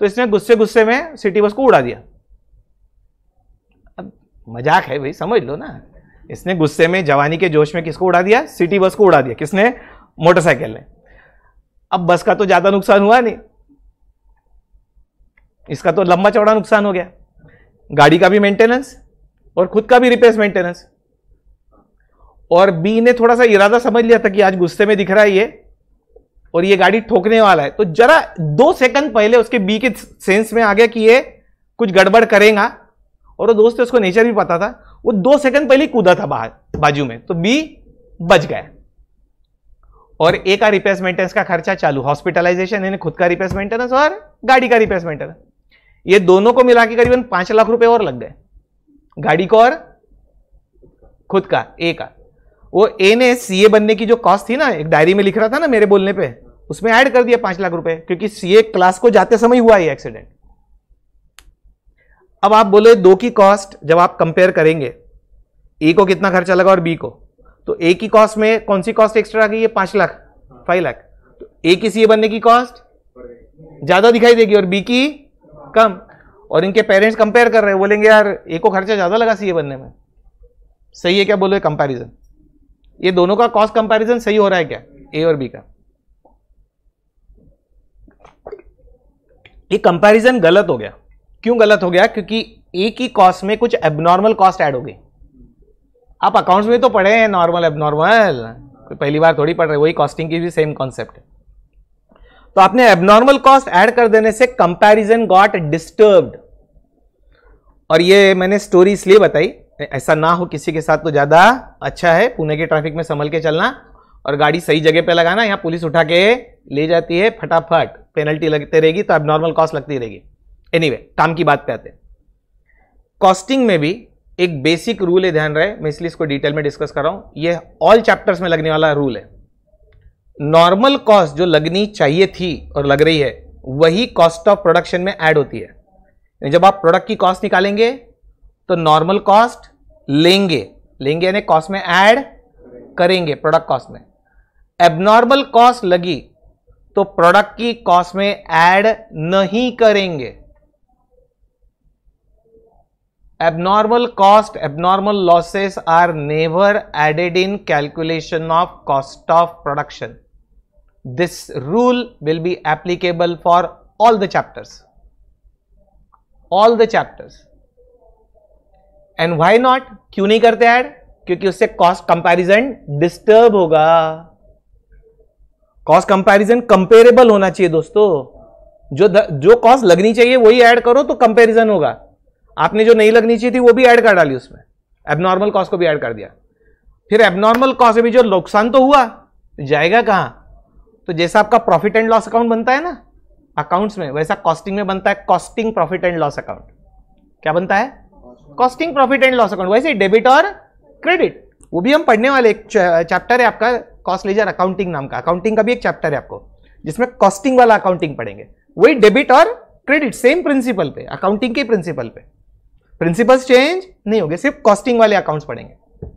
तो इसने गुस्से गुस्से में सिटी बस को उड़ा दिया अब मजाक है भाई समझ लो ना इसने गुस्से में जवानी के जोश में किसको उड़ा दिया सिटी बस को उड़ा दिया किसने मोटरसाइकिल ने अब बस का तो ज्यादा नुकसान हुआ नहीं इसका तो लंबा चौड़ा नुकसान हो गया गाड़ी का भी मेंटेनेंस और खुद का भी रिपेयर मेंटेनेंस और बी ने थोड़ा सा इरादा समझ लिया था कि आज गुस्से में दिख रहा है ये और ये गाड़ी ठोकने वाला है तो जरा दो सेकंड पहले उसके बी के सेंस में आ गया कि ये कुछ गड़बड़ करेगा और वो दोस्त उसको नेचर भी पता था वो दो सेकंड पहले कूदा था बाहर बाजू में तो बी बच गया और ए का रिपेयर मेंटेनेंस का खर्चा चालू हॉस्पिटलाइजेशन यानी खुद का रिपेयर मेंटेनेंस और गाड़ी का रिपेयर मेंटेनेंस ये दोनों को मिला के करीबन पांच लाख रुपए और लग गए गाड़ी को और खुद का ए का वो ए ने सीए बनने की जो कॉस्ट थी ना एक डायरी में लिख रहा था ना मेरे बोलने पे उसमें ऐड कर दिया पांच लाख रुपए क्योंकि सीए क्लास को जाते समय हुआ ये एक्सीडेंट अब आप बोले दो की कॉस्ट जब आप कंपेयर करेंगे ए को कितना खर्चा लगा और बी को तो ए की कॉस्ट में कौन सी कॉस्ट एक्स्ट्रा गई है पांच लाख फाइव लाख तो ए की सीए बनने की कॉस्ट ज्यादा दिखाई देगी और बी की कम और इनके पेरेंट्स कंपेयर कर रहे हैं बोलेंगे यार ए को खर्चा ज्यादा लगा सीए बनने में सही है क्या बोलो कंपैरिजन ये दोनों का कॉस्ट कंपैरिजन सही हो रहा है क्या ए और बी का ये कंपैरिजन गलत हो गया क्यों गलत हो गया क्योंकि एक ही कॉस्ट में कुछ एबनॉर्मल कॉस्ट ऐड हो गई आप अकाउंट्स में तो पढ़े हैं नॉर्मल एबनॉर्मल पहली बार थोड़ी पढ़ रहे वही कॉस्टिंग की भी सेम कॉन्सेप्ट है तो आपने एबनॉर्मल कॉस्ट ऐड कर देने से कंपैरिजन गॉट डिस्टर्ब्ड और ये मैंने स्टोरी इसलिए बताई ऐसा ना हो किसी के साथ तो ज़्यादा अच्छा है पुणे के ट्रैफिक में संभल के चलना और गाड़ी सही जगह पे लगाना यहां पुलिस उठा के ले जाती है फटाफट पेनल्टी तो लगती रहेगी तो अब नॉर्मल कॉस्ट लगती रहेगी एनी anyway, काम की बात पे आते हैं कॉस्टिंग में भी एक बेसिक रूल है ध्यान रहे मैं इसलिए इसको डिटेल में डिस्कस कर रहा हूँ ये ऑल चैप्टर्स में लगने वाला रूल है नॉर्मल कॉस्ट जो लगनी चाहिए थी और लग रही है वही कॉस्ट ऑफ प्रोडक्शन में ऐड होती है जब आप प्रोडक्ट की कॉस्ट निकालेंगे तो नॉर्मल कॉस्ट लेंगे लेंगे यानी कॉस्ट में ऐड करेंगे प्रोडक्ट कॉस्ट में एबनॉर्मल कॉस्ट लगी तो प्रोडक्ट की कॉस्ट में ऐड नहीं करेंगे abnormal cost abnormal losses are never added in calculation of cost of production this rule will be applicable for all the chapters all the chapters and why not क्यों नहीं करते add क्योंकि उससे cost comparison disturb होगा cost comparison comparable होना चाहिए दोस्तों जो द, जो कॉस्ट लगनी चाहिए वही ऐड करो तो कंपैरिजन होगा आपने जो नहीं लगनी चाहिए थी वो भी ऐड कर डाली उसमें एबनॉर्मल कॉस्ट को भी ऐड कर दिया फिर एबनॉर्मल कॉस्ट भी जो नुकसान तो हुआ जाएगा कहाँ तो जैसा आपका प्रॉफिट एंड लॉस अकाउंट बनता है ना अकाउंट्स में वैसा कॉस्टिंग में बनता है costing profit and loss account क्या बनता है costing profit and loss account वैसे डेबिट और क्रेडिट वो भी हम पढ़ने वाले एक चैप्टर है आपका कॉस्ट लीजिए अकाउंटिंग नाम का अकाउंटिंग का भी एक चैप्टर है आपको जिसमें कॉस्टिंग वाला अकाउंटिंग पढ़ेंगे वही डेबिट और क्रेडिट सेम प्रिंसिपल पे अकाउंटिंग के प्रिंसिपल पे प्रिंसिपल्स चेंज नहीं होंगे सिर्फ कॉस्टिंग वाले अकाउंट्स पढ़ेंगे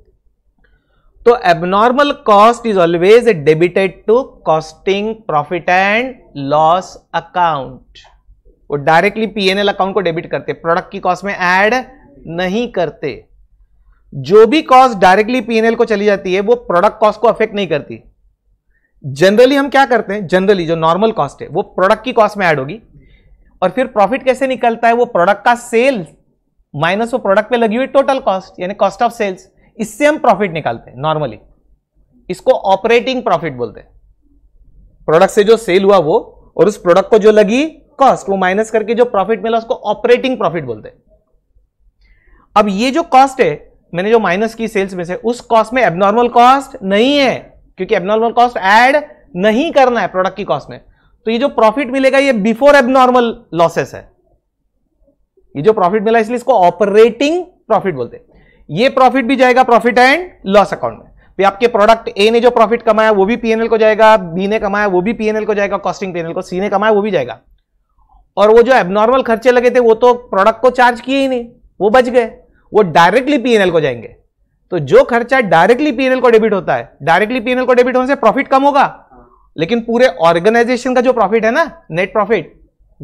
तो abnormal cost is always debited to costing profit and loss account वो डायरेक्टली पीएनएल अकाउंट को डेबिट करते प्रोडक्ट की कॉस्ट में ऐड नहीं करते जो भी कॉस्ट डायरेक्टली पीएनएल को चली जाती है वो प्रोडक्ट कॉस्ट को अफेक्ट नहीं करती जनरली हम क्या करते हैं जनरली जो नॉर्मल कॉस्ट है वो प्रोडक्ट की कॉस्ट में ऐड होगी और फिर प्रॉफिट कैसे निकलता है वो प्रोडक्ट का सेल माइनस वो प्रोडक्ट पे लगी हुई टोटल कॉस्ट यानी कॉस्ट ऑफ सेल्स इससे हम प्रॉफिट निकालते हैं नॉर्मली इसको ऑपरेटिंग प्रॉफिट बोलते हैं प्रोडक्ट से जो सेल हुआ वो और उस प्रोडक्ट को जो लगी कॉस्ट वो माइनस करके जो प्रॉफिट मिला उसको ऑपरेटिंग प्रॉफिट बोलते हैं अब ये जो कॉस्ट है मैंने जो माइनस की सेल्स में से उस कॉस्ट में एबनॉर्मल कॉस्ट नहीं है क्योंकि एबनॉर्मल कॉस्ट एड नहीं करना है प्रोडक्ट की कॉस्ट में तो ये जो प्रॉफिट मिलेगा ये बिफोर एबनॉर्मल लॉसेस है ये जो प्रॉफिट मिला इसलिए इसको ऑपरेटिंग प्रॉफिट बोलते हैं ये प्रॉफिट भी जाएगा प्रॉफिट एंड लॉस अकाउंट में तो आपके प्रोडक्ट ए ने जो प्रॉफिट कमाया वो भी पीएनएल को जाएगा बी ने कमाया वो भी पीएनएल को जाएगा कॉस्टिंग पीएनएल को सी ने कमाया वो भी जाएगा और वो जो एबनॉर्मल खर्चे लगे थे वो तो प्रोडक्ट को चार्ज किए ही नहीं वो बच गए वो डायरेक्टली पीएनएल को जाएंगे तो जो खर्चा डायरेक्टली पीएनएल को डेबिट होता है डायरेक्टली पीएनएल को डेबिट होने से प्रॉफिट कम होगा लेकिन पूरे ऑर्गेनाइजेशन का जो प्रॉफिट है ना नेट प्रॉफिट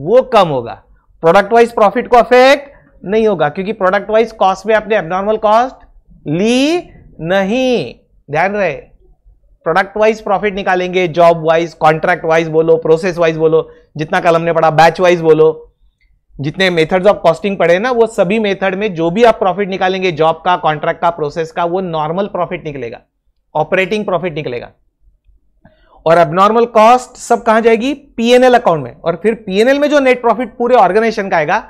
वो कम होगा प्रोडक्ट वाइज प्रॉफिट को अफेक्ट नहीं होगा क्योंकि प्रोडक्ट वाइज कॉस्ट में आपने एबनॉर्मल कॉस्ट ली नहीं ध्यान रहे प्रोडक्ट वाइज प्रॉफिट निकालेंगे जॉब वाइज कॉन्ट्रैक्ट वाइज बोलो प्रोसेस वाइज बोलो जितना कल हमने पढ़ा बैच वाइज बोलो जितने मेथड्स ऑफ कॉस्टिंग पड़े ना वो सभी मेथड में जो भी आप प्रॉफिट निकालेंगे जॉब का कॉन्ट्रैक्ट का प्रोसेस का वो नॉर्मल प्रॉफिट निकलेगा ऑपरेटिंग प्रॉफिट निकलेगा और अब नॉर्मल कॉस्ट सब कहां जाएगी पीएनएल अकाउंट में और फिर पीएनएल में जो नेट प्रॉफिट पूरे ऑर्गेनाइजेशन का आएगा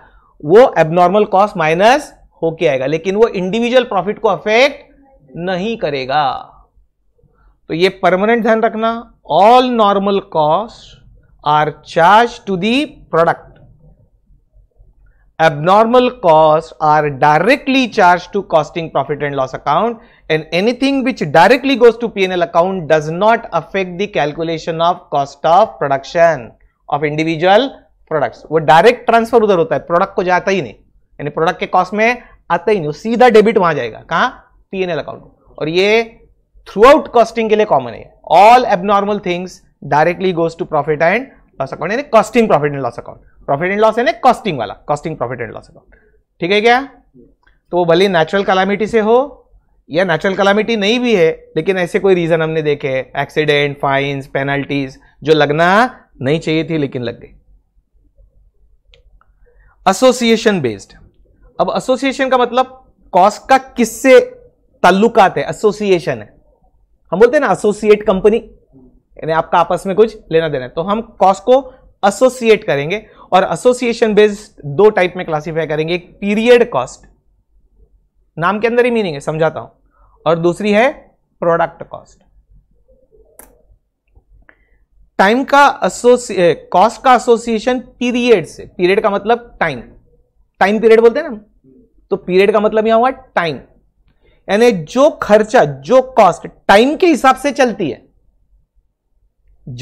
वो एबनॉर्मल कॉस्ट माइनस होके आएगा लेकिन वो इंडिविजुअल प्रॉफिट को अफेक्ट नहीं करेगा तो ये परमानेंट ध्यान रखना all normal cost are charge to the product abnormal costs are directly charged to costing profit and loss account and anything which directly goes to pnl account does not affect the calculation of cost of production of individual products. wo direct transfer udhar hota hai product ko jata hi nahi yani product ke cost mein aata hi nahi wo seedha debit wahan jayega kahan pnl account aur ye throughout costing ke liye common hai all abnormal things directly goes to profit and loss account yani costing profit and loss account profit and loss है ना costing वाला costing profit and loss account ठीक है क्या तो वो भले natural calamity से हो या नेचुरल कलामिटी नहीं भी है लेकिन ऐसे कोई रीजन हमने देखे एक्सीडेंट फाइन्स पेनल्टीज जो लगना नहीं चाहिए थी लेकिन लग गई एसोसिएशन बेस्ड अब एसोसिएशन का मतलब कॉस्ट का किससे ताल्लुकात है एसोसिएशन है हम बोलते हैं ना एसोसिएट कंपनी यानी आपका आपस में कुछ लेना देना है तो हम कॉस्ट को एसोसिएट करेंगे और एसोसिएशन बेस्ड दो टाइप में क्लासीफाई करेंगे एक पीरियड कॉस्ट नाम के अंदर ही मीनिंग है समझाता हूं और दूसरी है प्रोडक्ट कॉस्ट टाइम का एसोसिए कॉस्ट का एसोसिएशन पीरियड से पीरियड का मतलब टाइम टाइम पीरियड बोलते हैं ना तो पीरियड का मतलब यहां हुआ टाइम यानी जो खर्चा जो कॉस्ट टाइम के हिसाब से चलती है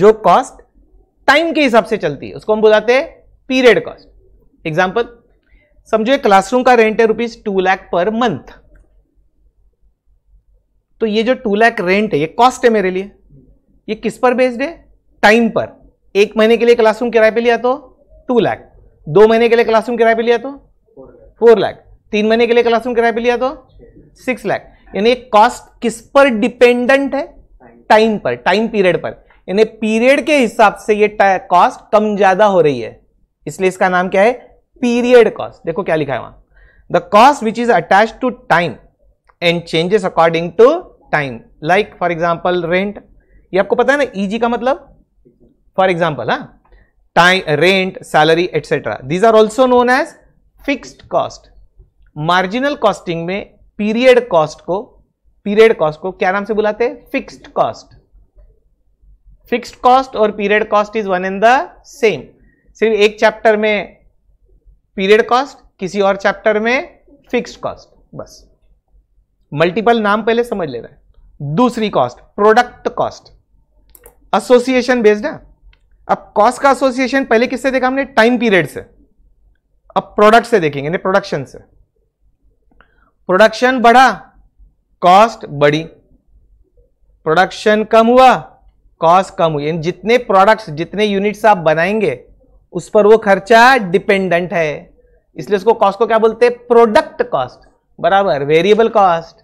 जो कॉस्ट टाइम के हिसाब से चलती है उसको हम बुलाते हैं पीरियड कॉस्ट एग्जाम्पल समझो क्लासरूम का रेंट है rupees two lakh per month तो ये जो टू लैख रेंट है ये कॉस्ट है मेरे लिए ये किस पर बेस्ड है टाइम पर एक महीने के लिए क्लासरूम किराए पे लिया तो टू लैख दो महीने के लिए क्लासरूम किराए पे लिया तो फोर लैख तीन महीने के लिए क्लासरूम किराए पे लिया तो सिक्स लैख यानी कॉस्ट किस पर डिपेंडेंट है टाइम पर टाइम पीरियड पर यानी पीरियड के हिसाब से ये कॉस्ट कम ज्यादा हो रही है इसलिए इसका नाम क्या है पीरियड कॉस्ट देखो क्या लिखा है वहां the cost which is attach to time and changes according to time like for example rent ये आपको पता है ना ईजी e का मतलब फॉर एग्जाम्पल हा time rent salary etcetera these are also known as fixed cost marginal costing में period cost को पीरियड कॉस्ट को क्या नाम से बुलाते हैं फिक्स्ड कॉस्ट फिक्स्ड कॉस्ट और period cost is one and the same सिर्फ एक चैप्टर में पीरियड कॉस्ट किसी और चैप्टर में फिक्स्ड कॉस्ट बस मल्टीपल नाम पहले समझ लेना है दूसरी cost product cost association based है अब कॉस्ट का एसोसिएशन पहले किससे देखा हमने टाइम पीरियड से अब प्रोडक्ट से देखेंगे प्रोडक्शन से प्रोडक्शन बढ़ा कॉस्ट बढ़ी प्रोडक्शन कम हुआ कॉस्ट कम हुई जितने प्रोडक्ट्स जितने यूनिट्स आप बनाएंगे उस पर वो खर्चा डिपेंडेंट है इसलिए उसको कॉस्ट को क्या बोलते हैं प्रोडक्ट कॉस्ट बराबर वेरिएबल कॉस्ट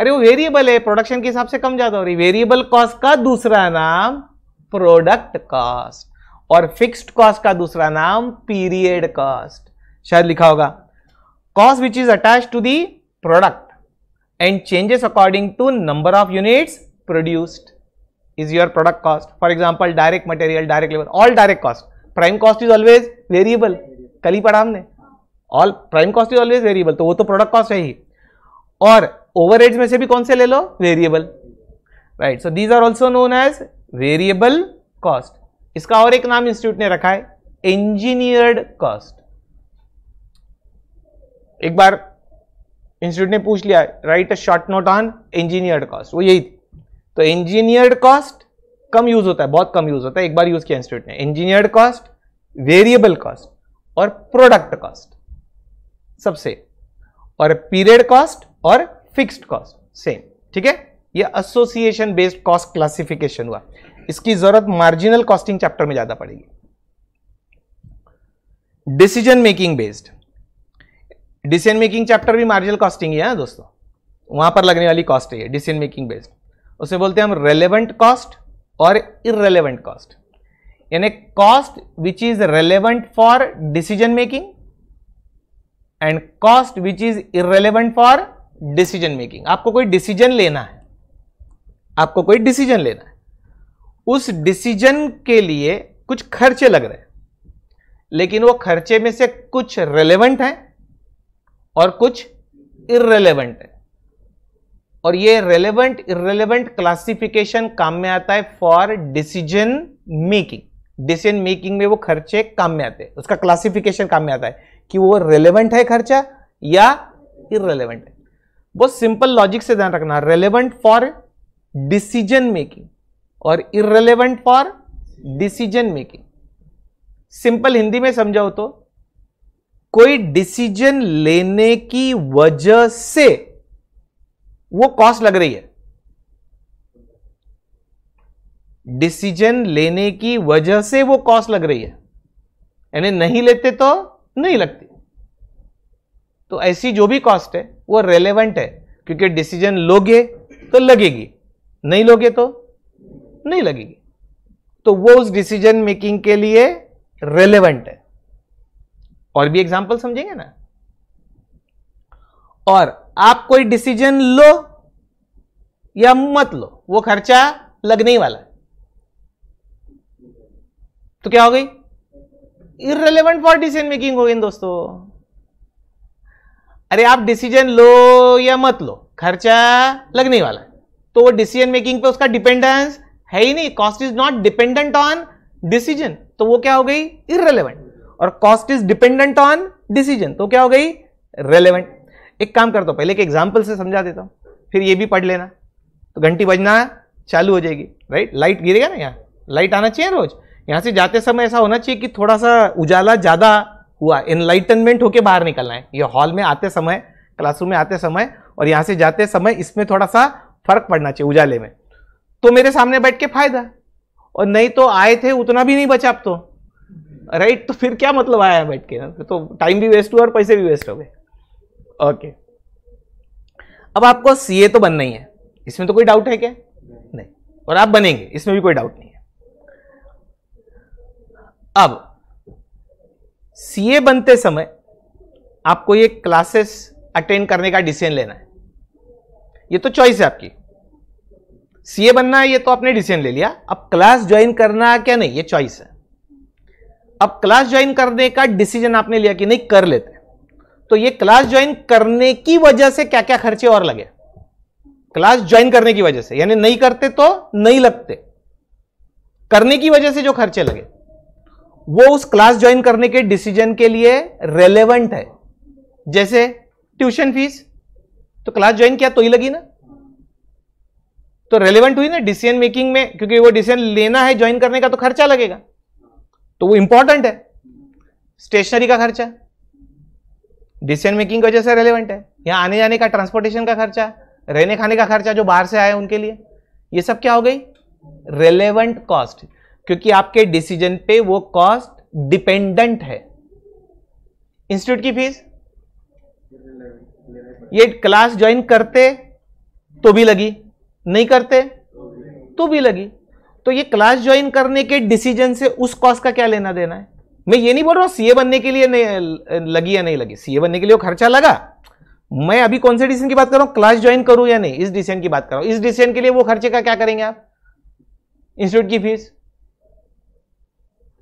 अरे वो वेरिएबल है प्रोडक्शन के हिसाब से कम ज्यादा हो रही वेरिएबल कॉस्ट का दूसरा नाम प्रोडक्ट कॉस्ट और फिक्स्ड कॉस्ट का दूसरा नाम पीरियड कॉस्ट शायद लिखा होगा cost which is attach to the product and changes according to number of units produced is your product cost for example direct material direct labour all direct cost prime cost is always variable कल ही पढ़ा हमने all prime cost is always variable तो वो तो product cost है ही और over में से भी कौन से ले लो variable right so these are also known as variable cost इसका और एक नाम इंस्टीट्यूट ने रखा है इंजीनियर्ड कॉस्ट एक बार इंस्टीट्यूट ने पूछ लिया right a short note on engineered cost वो यही थी तो इंजीनियर्ड कॉस्ट कम यूज होता है बहुत कम यूज होता है एक बार यूज किया इंस्टीट्यूट ने इंजीनियर कॉस्ट वेरिएबल कॉस्ट और प्रोडक्ट कॉस्ट सबसे और पीरियड कॉस्ट और फिक्स्ड कॉस्ट सेम ठीक है ये एसोसिएशन बेस्ड कॉस्ट क्लासिफिकेशन हुआ इसकी जरूरत मार्जिनल कॉस्टिंग चैप्टर में ज्यादा पड़ेगी decision making based decision making chapter भी मार्जिनल कॉस्टिंग ही है दोस्तों वहां पर लगने वाली कॉस्ट है डिसीजन मेकिंग बेस्ड उसे बोलते हैं हम रेलेवेंट कॉस्ट और इरेलीवेंट कॉस्ट यानी cost which is relevant for decision making and cost which is irrelevant for decision making आपको कोई डिसीजन लेना है आपको कोई डिसीजन लेना है उस डिसीजन के लिए कुछ खर्चे लग रहे हैं लेकिन वो खर्चे में से कुछ रेलेवेंट हैं और कुछ इरेलीवेंट है और ये रेलेवेंट इरेलीवेंट क्लासिफिकेशन काम में आता है for decision making decision making में वो खर्चे काम में आते हैं उसका क्लासिफिकेशन काम में आता है कि वो रेलेवेंट है खर्चा या इरेलीवेंट है बहुत सिंपल लॉजिक से ध्यान रखना रेलेवेंट फॉर डिसीजन मेकिंग और irrelevant for decision making simple Hindi में समझाओ तो कोई डिसीजन लेने की वजह से वो कॉस्ट लग रही है डिसीजन लेने की वजह से वो कॉस्ट लग रही है यानी नहीं लेते तो नहीं लगती तो ऐसी जो भी कॉस्ट है वो रेलेवेंट है क्योंकि डिसीजन लोगे तो लगेगी नहीं लोगे तो नहीं लगेगी तो वो उस डिसीजन मेकिंग के लिए रेलेवेंट है और भी एग्जाम्पल समझेंगे ना और आप कोई डिसीजन लो या मत लो वो खर्चा लगने ही वाला है तो क्या हो गई इरेलीवेंट फॉर डिसीजन मेकिंग हो गई दोस्तों अरे आप डिसीजन लो या मत लो खर्चा लगने ही वाला है तो वो डिसीजन मेकिंग पे उसका डिपेंडेंस है ही नहीं cost is not dependent on decision तो वो क्या हो गई इरेलीवेंट और cost is dependent on decision तो क्या हो गई रेलेवेंट एक काम करता हूँ पहले के एग्जाम्पल से समझा देता हूँ फिर ये भी पढ़ लेना तो घंटी बजना चालू हो जाएगी राइट लाइट गिरेगा ना यहाँ लाइट आना चाहिए रोज यहाँ से जाते समय ऐसा होना चाहिए कि थोड़ा सा उजाला ज़्यादा हुआ इनलाइटनमेंट होके बाहर निकलना है ये हॉल में आते समय क्लासरूम में आते समय और यहाँ से जाते समय इसमें थोड़ा सा फर्क पड़ना चाहिए उजाले में तो मेरे सामने बैठ के फायदा और नहीं तो आए थे उतना भी नहीं बचा अब तो राइट तो फिर क्या मतलब आया बैठ के तो टाइम भी वेस्ट हुआ और पैसे भी वेस्ट हो गए ओके अब आपको सीए तो बनना ही है इसमें तो कोई डाउट है क्या नहीं और आप बनेंगे इसमें भी कोई डाउट नहीं है अब सीए बनते समय आपको ये क्लासेस अटेंड करने का डिसीजन लेना है ये तो चॉइस है आपकी सीए बनना है ये तो आपने डिसीजन ले लिया अब क्लास ज्वाइन करना है क्या नहीं ये चॉइस है अब क्लास ज्वाइन करने का डिसीजन आपने लिया कि नहीं कर लेते तो ये क्लास ज्वाइन करने की वजह से क्या क्या खर्चे और लगे क्लास ज्वाइन करने की वजह से यानी नहीं करते तो नहीं लगते करने की वजह से जो खर्चे लगे वो उस क्लास ज्वाइन करने के डिसीजन के लिए रेलेवेंट है जैसे ट्यूशन फीस तो क्लास ज्वाइन किया तो ही लगी ना तो रेलेवेंट हुई ना डिसीजन मेकिंग में क्योंकि वो डिसीजन लेना है ज्वाइन करने का तो खर्चा लगेगा तो वो इंपॉर्टेंट है स्टेशनरी का खर्चा डिसीजन मेकिंग की वजह से रेलिवेंट है यहाँ आने जाने का ट्रांसपोर्टेशन का खर्चा रहने खाने का खर्चा जो बाहर से आए उनके लिए ये सब क्या हो गई रेलेवेंट कॉस्ट क्योंकि आपके डिसीजन पे वो कॉस्ट डिपेंडेंट है इंस्टीट्यूट की फीस ये क्लास ज्वाइन करते तो भी लगी नहीं करते तो भी लगी तो ये क्लास ज्वाइन करने के डिसीजन से उस कॉस्ट का क्या लेना देना है मैं ये नहीं बोल रहा हूँ सीए बनने के लिए लगी या नहीं लगी सीए बनने के लिए खर्चा लगा मैं अभी कौन से डिसीजन की बात कर रहा हूँ क्लास ज्वाइन करूँ या नहीं इस डिसीजन की बात कर रहा हूँ इस डिसीजन के लिए वो खर्चे का क्या करेंगे आप इंस्टीट्यूट की फीस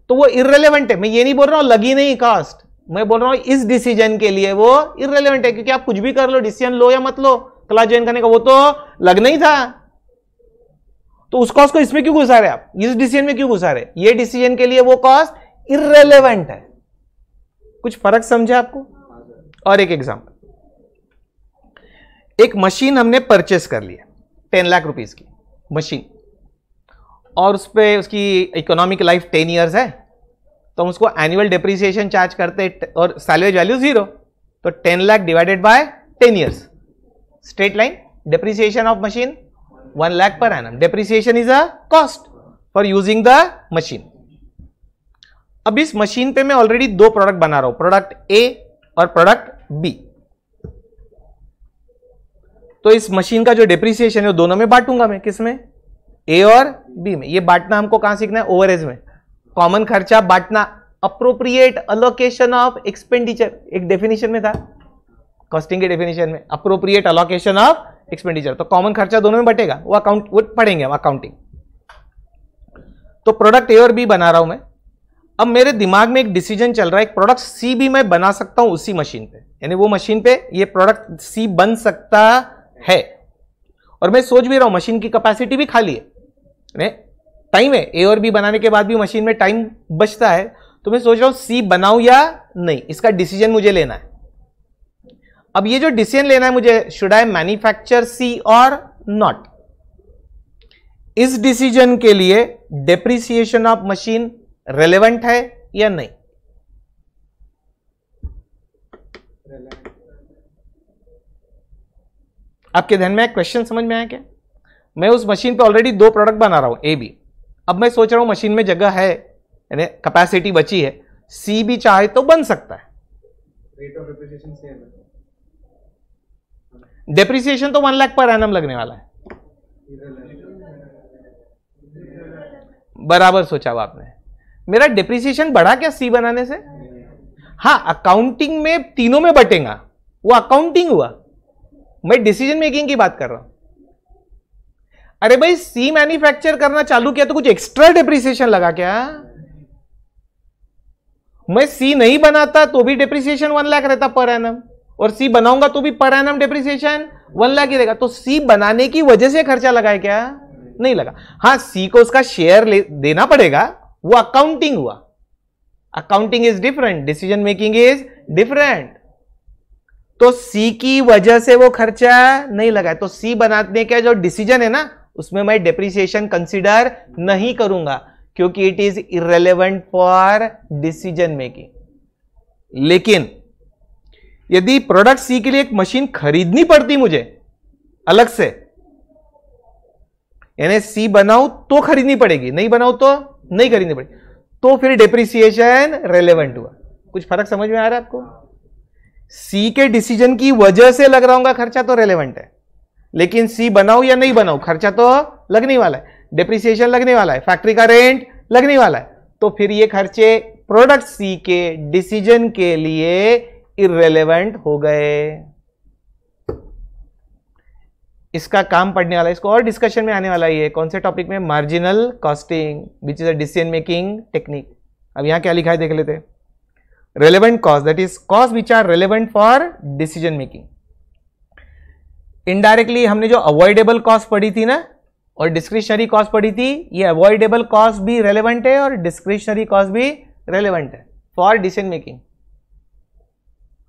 तो वो इरेलीवेंट है मैं ये नहीं बोल रहा हूँ लगी नहीं कास्ट मैं बोल रहा हूँ इस डिसीजन के लिए वो इरेलीवेंट है क्योंकि आप कुछ भी कर लो डिसीजन लो या मत लो क्लास ज्वाइन करने का वो तो लगना ही था तो उस कॉस्ट को इसमें क्यों घुसा रहे आप इस डिसीजन में क्यों घुसा रहे ये डिसीजन के लिए वो कॉस्ट इरेलीवेंट है कुछ फर्क समझे आपको और एक एग्जाम्पल एक मशीन हमने परचेस कर लिया टेन लाख रुपीज की मशीन और उस पर उसकी इकोनॉमिक लाइफ टेन इयर्स है तो हम उसको एनुअल डिप्रिसिएशन चार्ज करते और सैलरी वैल्यू जीरो तो ten lakh divided by ten years straight line depreciation of machine one lakh per annum depreciation is a cost for using the machine अब इस machine पे मैं ऑलरेडी दो प्रोडक्ट बना रहा हूं प्रोडक्ट ए और प्रोडक्ट बी तो इस मशीन का जो डिप्रिसिएशन है दोनों में बांटूंगा मैं किसमें ए और बी में ये बांटना हमको कहां सीखना है ओवरेज में कॉमन खर्चा बांटना अप्रोप्रिएट अलोकेशन ऑफ एक्सपेंडिचर एक डेफिनेशन में था कॉस्टिंग के डेफिनेशन में अप्रोप्रिएट अलोकेशन ऑफ एक्सपेंडिचर तो कॉमन खर्चा दोनों में बटेगा वो अकाउंट वो पढ़ेंगे हम अकाउंटिंग तो प्रोडक्ट ए और बी बना रहा हूं मैं अब मेरे दिमाग में एक डिसीजन चल रहा है एक प्रोडक्ट सी भी मैं बना सकता हूं उसी मशीन पे यानी वो मशीन पे ये प्रोडक्ट सी बन सकता है और मैं सोच भी रहा हूं मशीन की कैपेसिटी भी खाली है टाइम है ए और बी बनाने के बाद भी मशीन में टाइम बचता है तो मैं सोच रहा हूं सी बनाऊं या नहीं इसका डिसीजन मुझे लेना है अब ये जो डिसीजन लेना है मुझे शुड आई मैन्युफैक्चर सी और नॉट इस डिसीजन के लिए डेप्रिसिएशन ऑफ मशीन रेलेवेंट है या नहीं आपके ध्यान में क्वेश्चन समझ में आया क्या मैं उस मशीन पे ऑलरेडी दो प्रोडक्ट बना रहा हूं ए बी अब मैं सोच रहा हूं मशीन में जगह है यानी कैपेसिटी बची है सी भी चाहे तो बन सकता है डेप्रिसिएशन तो वन लाख पर एनम लगने वाला है बराबर सोचा आपने मेरा डिप्रिसिएशन बढ़ा क्या सी बनाने से हाँ अकाउंटिंग में तीनों में बटेगा वो अकाउंटिंग हुआ मैं डिसीजन मेकिंग की बात कर रहा हूं अरे भाई सी मैन्युफैक्चर करना चालू किया तो कुछ एक्स्ट्रा डिप्रिसिएशन लगा क्या मैं सी नहीं बनाता तो भी डिप्रिसिएशन वन लाख रहता पर एनम और सी बनाऊंगा तो भी per annum depreciation one lakh ही रहेगा तो सी बनाने की वजह से खर्चा लगा क्या नहीं लगा हाँ सी को उसका शेयर देना पड़ेगा वो अकाउंटिंग हुआ accounting is different decision making is different तो सी की वजह से वो खर्चा नहीं लगा तो सी बनाने का जो डिसीजन है ना उसमें मैं डिप्रिसिएशन कंसिडर नहीं करूंगा क्योंकि it is irrelevant for decision making लेकिन यदि प्रोडक्ट सी के लिए एक मशीन खरीदनी पड़ती मुझे अलग से यानी सी बनाऊ तो खरीदनी पड़ेगी नहीं बनाऊ तो नहीं करनी पड़ी तो फिर डिप्रिसिएशन रेलेवेंट हुआ कुछ फर्क समझ में आ रहा है आपको सी के डिसीजन की वजह से लग रहा होगा खर्चा तो रेलेवेंट है लेकिन सी बनाऊ या नहीं बनाऊ खर्चा तो लगने वाला है डिप्रिसिएशन लगने वाला है फैक्ट्री का रेंट लगने वाला है तो फिर ये खर्चे प्रोडक्ट सी के डिसीजन के लिए इरेलीवेंट हो गए इसका काम पड़ने वाला है इसको और डिस्कशन में आने वाला है कौन से टॉपिक में marginal costing which is a decision making technique अब यहाँ क्या लिखा है देख लेते relevant cost that is costs which are relevant for decision making indirectly हमने जो अवॉइडेबल कॉस्ट पढ़ी थी ना और डिस्क्रिशनरी कॉस्ट पढ़ी थी ये अवॉइडेबल कॉस्ट भी रेलिवेंट है और डिस्क्रिशनरी कॉस्ट भी रेलिवेंट है फॉर डिसीजन मेकिंग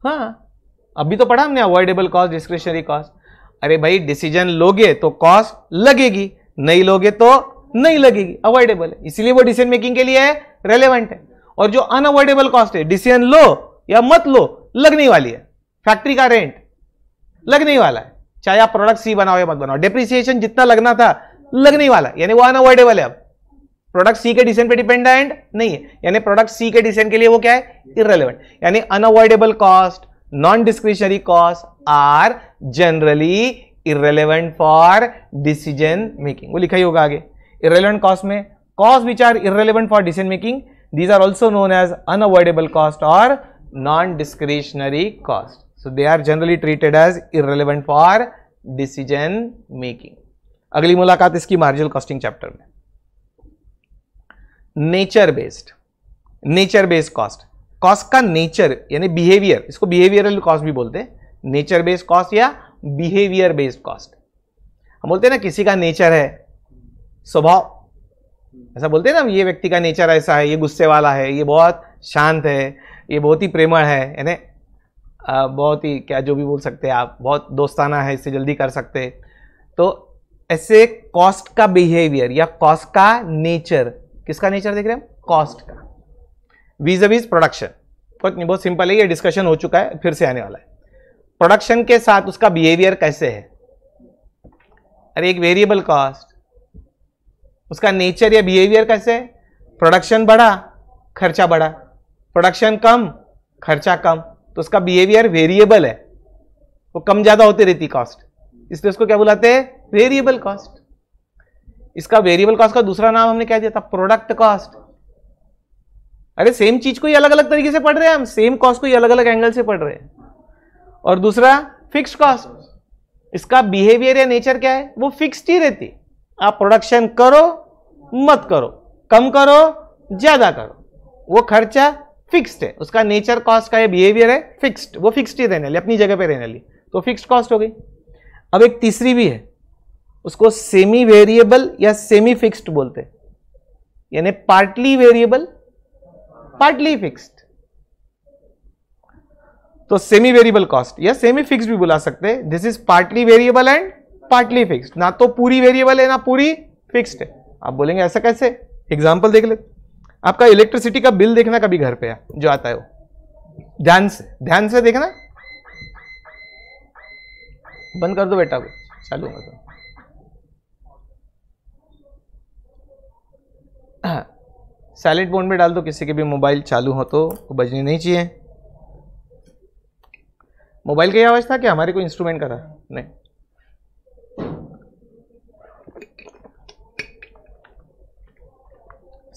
हाँ अभी तो पढ़ा हमने अवॉइडेबल कॉस्ट डिस्क्रिशनरी कॉस्ट अरे भाई डिसीजन लोगे तो कॉस्ट लगेगी नहीं लोगे तो नहीं लगेगी अवॉइडेबल है इसलिए वो डिसीजन मेकिंग के लिए रेलेवेंट है और जो अनअवॉइडेबल कॉस्ट है डिसीजन लो या मत लो लगने वाली है फैक्ट्री का रेंट लगने वाला है चाहे आप प्रोडक्ट सी बनाओ या मत बनाओ डिप्रिसिएशन जितना लगना था लगने वाला यानी वो अनअवॉइडेबल है अब प्रोडक्ट सी के डिसीजन पे डिपेंडेंट नहीं है यानी प्रोडक्ट सी के डिसीजन के लिए वो क्या है इरेलीवेंट यानी unavoidable cost non-discretionary costs are generally irrelevant for decision making. वो लिखा ही होगा आगे irrelevant cost में costs which are irrelevant for decision making these are also known as unavoidable cost or non-discretionary cost. So they are generally treated as irrelevant for decision making. अगली मुलाकात इसकी marginal costing chapter में nature based nature based cost cost का nature यानी behaviour इसको behavioural cost भी बोलते हैं नेचर बेस्ड कॉस्ट या बिहेवियर बेस्ड कॉस्ट हम बोलते हैं ना किसी का नेचर है स्वभाव ऐसा बोलते हैं ना ये व्यक्ति का नेचर ऐसा है ये गुस्से वाला है ये बहुत शांत है ये बहुत ही प्रेमण है यानी बहुत ही क्या जो भी बोल सकते हैं आप बहुत दोस्ताना है इससे जल्दी कर सकते तो ऐसे कॉस्ट का बिहेवियर या कॉस्ट का नेचर किसका नेचर देख रहे हैं कॉस्ट का विज वीज प्रोडक्शन कुछ नहीं बहुत सिंपल है ये डिस्कशन हो चुका है फिर से आने वाला है प्रोडक्शन के साथ उसका बिहेवियर कैसे है अरे एक वेरिएबल कॉस्ट उसका नेचर या बिहेवियर कैसे है प्रोडक्शन बढ़ा खर्चा बढ़ा प्रोडक्शन कम खर्चा कम तो उसका बिहेवियर वेरिएबल है वो कम ज़्यादा होती रहती कॉस्ट इसलिए उसको क्या बुलाते हैं वेरिएबल कॉस्ट इसका वेरिएबल कॉस्ट का दूसरा नाम हमने क्या दिया था प्रोडक्ट कॉस्ट अरे सेम चीज को ही अलग अलग तरीके से पढ़ रहे हैं हम सेम कॉस्ट को ही अलग अलग एंगल से पढ़ रहे हैं और दूसरा फिक्स कॉस्ट इसका बिहेवियर या नेचर क्या है वो फिक्स्ड ही रहती आप प्रोडक्शन करो मत करो कम करो ज्यादा करो वो खर्चा फिक्स्ड है उसका नेचर कॉस्ट का ये बिहेवियर है फिक्स्ड वो फिक्स्ड ही रहने लगी अपनी जगह पे रहने लगी तो फिक्स्ड कॉस्ट हो गई अब एक तीसरी भी है उसको सेमी वेरिएबल या सेमी फिक्स्ड बोलते हैं यानी पार्टली वेरिएबल पार्टली फिक्स्ड तो सेमी वेरिएबल कॉस्ट या सेमी फिक्स भी बुला सकते हैं this is partly variable and partly fixed ना तो पूरी वेरिएबल है ना पूरी फिक्स्ड है आप बोलेंगे ऐसा कैसे एग्जाम्पल देख ले आपका इलेक्ट्रिसिटी का बिल देखना कभी घर पे है जो आता है वो ध्यान से ध्यान से देखना बंद कर दो बेटा को चालू मतलब साइलेंट मोड में डाल दो किसी के भी मोबाइल चालू हो तो बजनी नहीं चाहिए मोबाइल की आवाज़ था क्या हमारे कोई इंस्ट्रूमेंट का था नहीं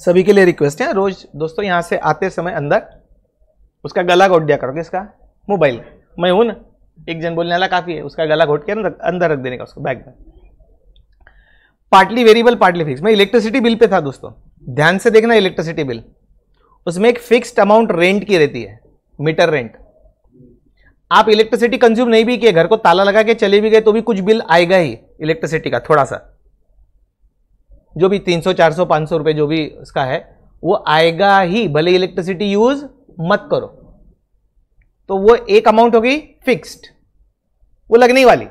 सभी के लिए रिक्वेस्ट है रोज दोस्तों यहाँ से आते समय अंदर उसका गला घोट दिया करो किसका मोबाइल मैं हूं ना एक जन बोलने वाला काफ़ी है उसका गला घोट के अंदर अंदर रख देने का उसको बैग में पार्टली वेरिएबल पार्टली फिक्स मैं इलेक्ट्रिसिटी बिल पे था दोस्तों ध्यान से देखना इलेक्ट्रिसिटी बिल उसमें एक फिक्स्ड अमाउंट रेंट की रहती है मीटर रेंट आप इलेक्ट्रिसिटी कंज्यूम नहीं भी किए घर को ताला लगा के चले भी गए तो भी कुछ बिल आएगा ही इलेक्ट्रिसिटी का थोड़ा सा जो भी 300 400 500 रुपए जो भी उसका है वो आएगा ही भले इलेक्ट्रिसिटी यूज मत करो तो वो एक अमाउंट होगी फिक्स्ड वो लगने वाली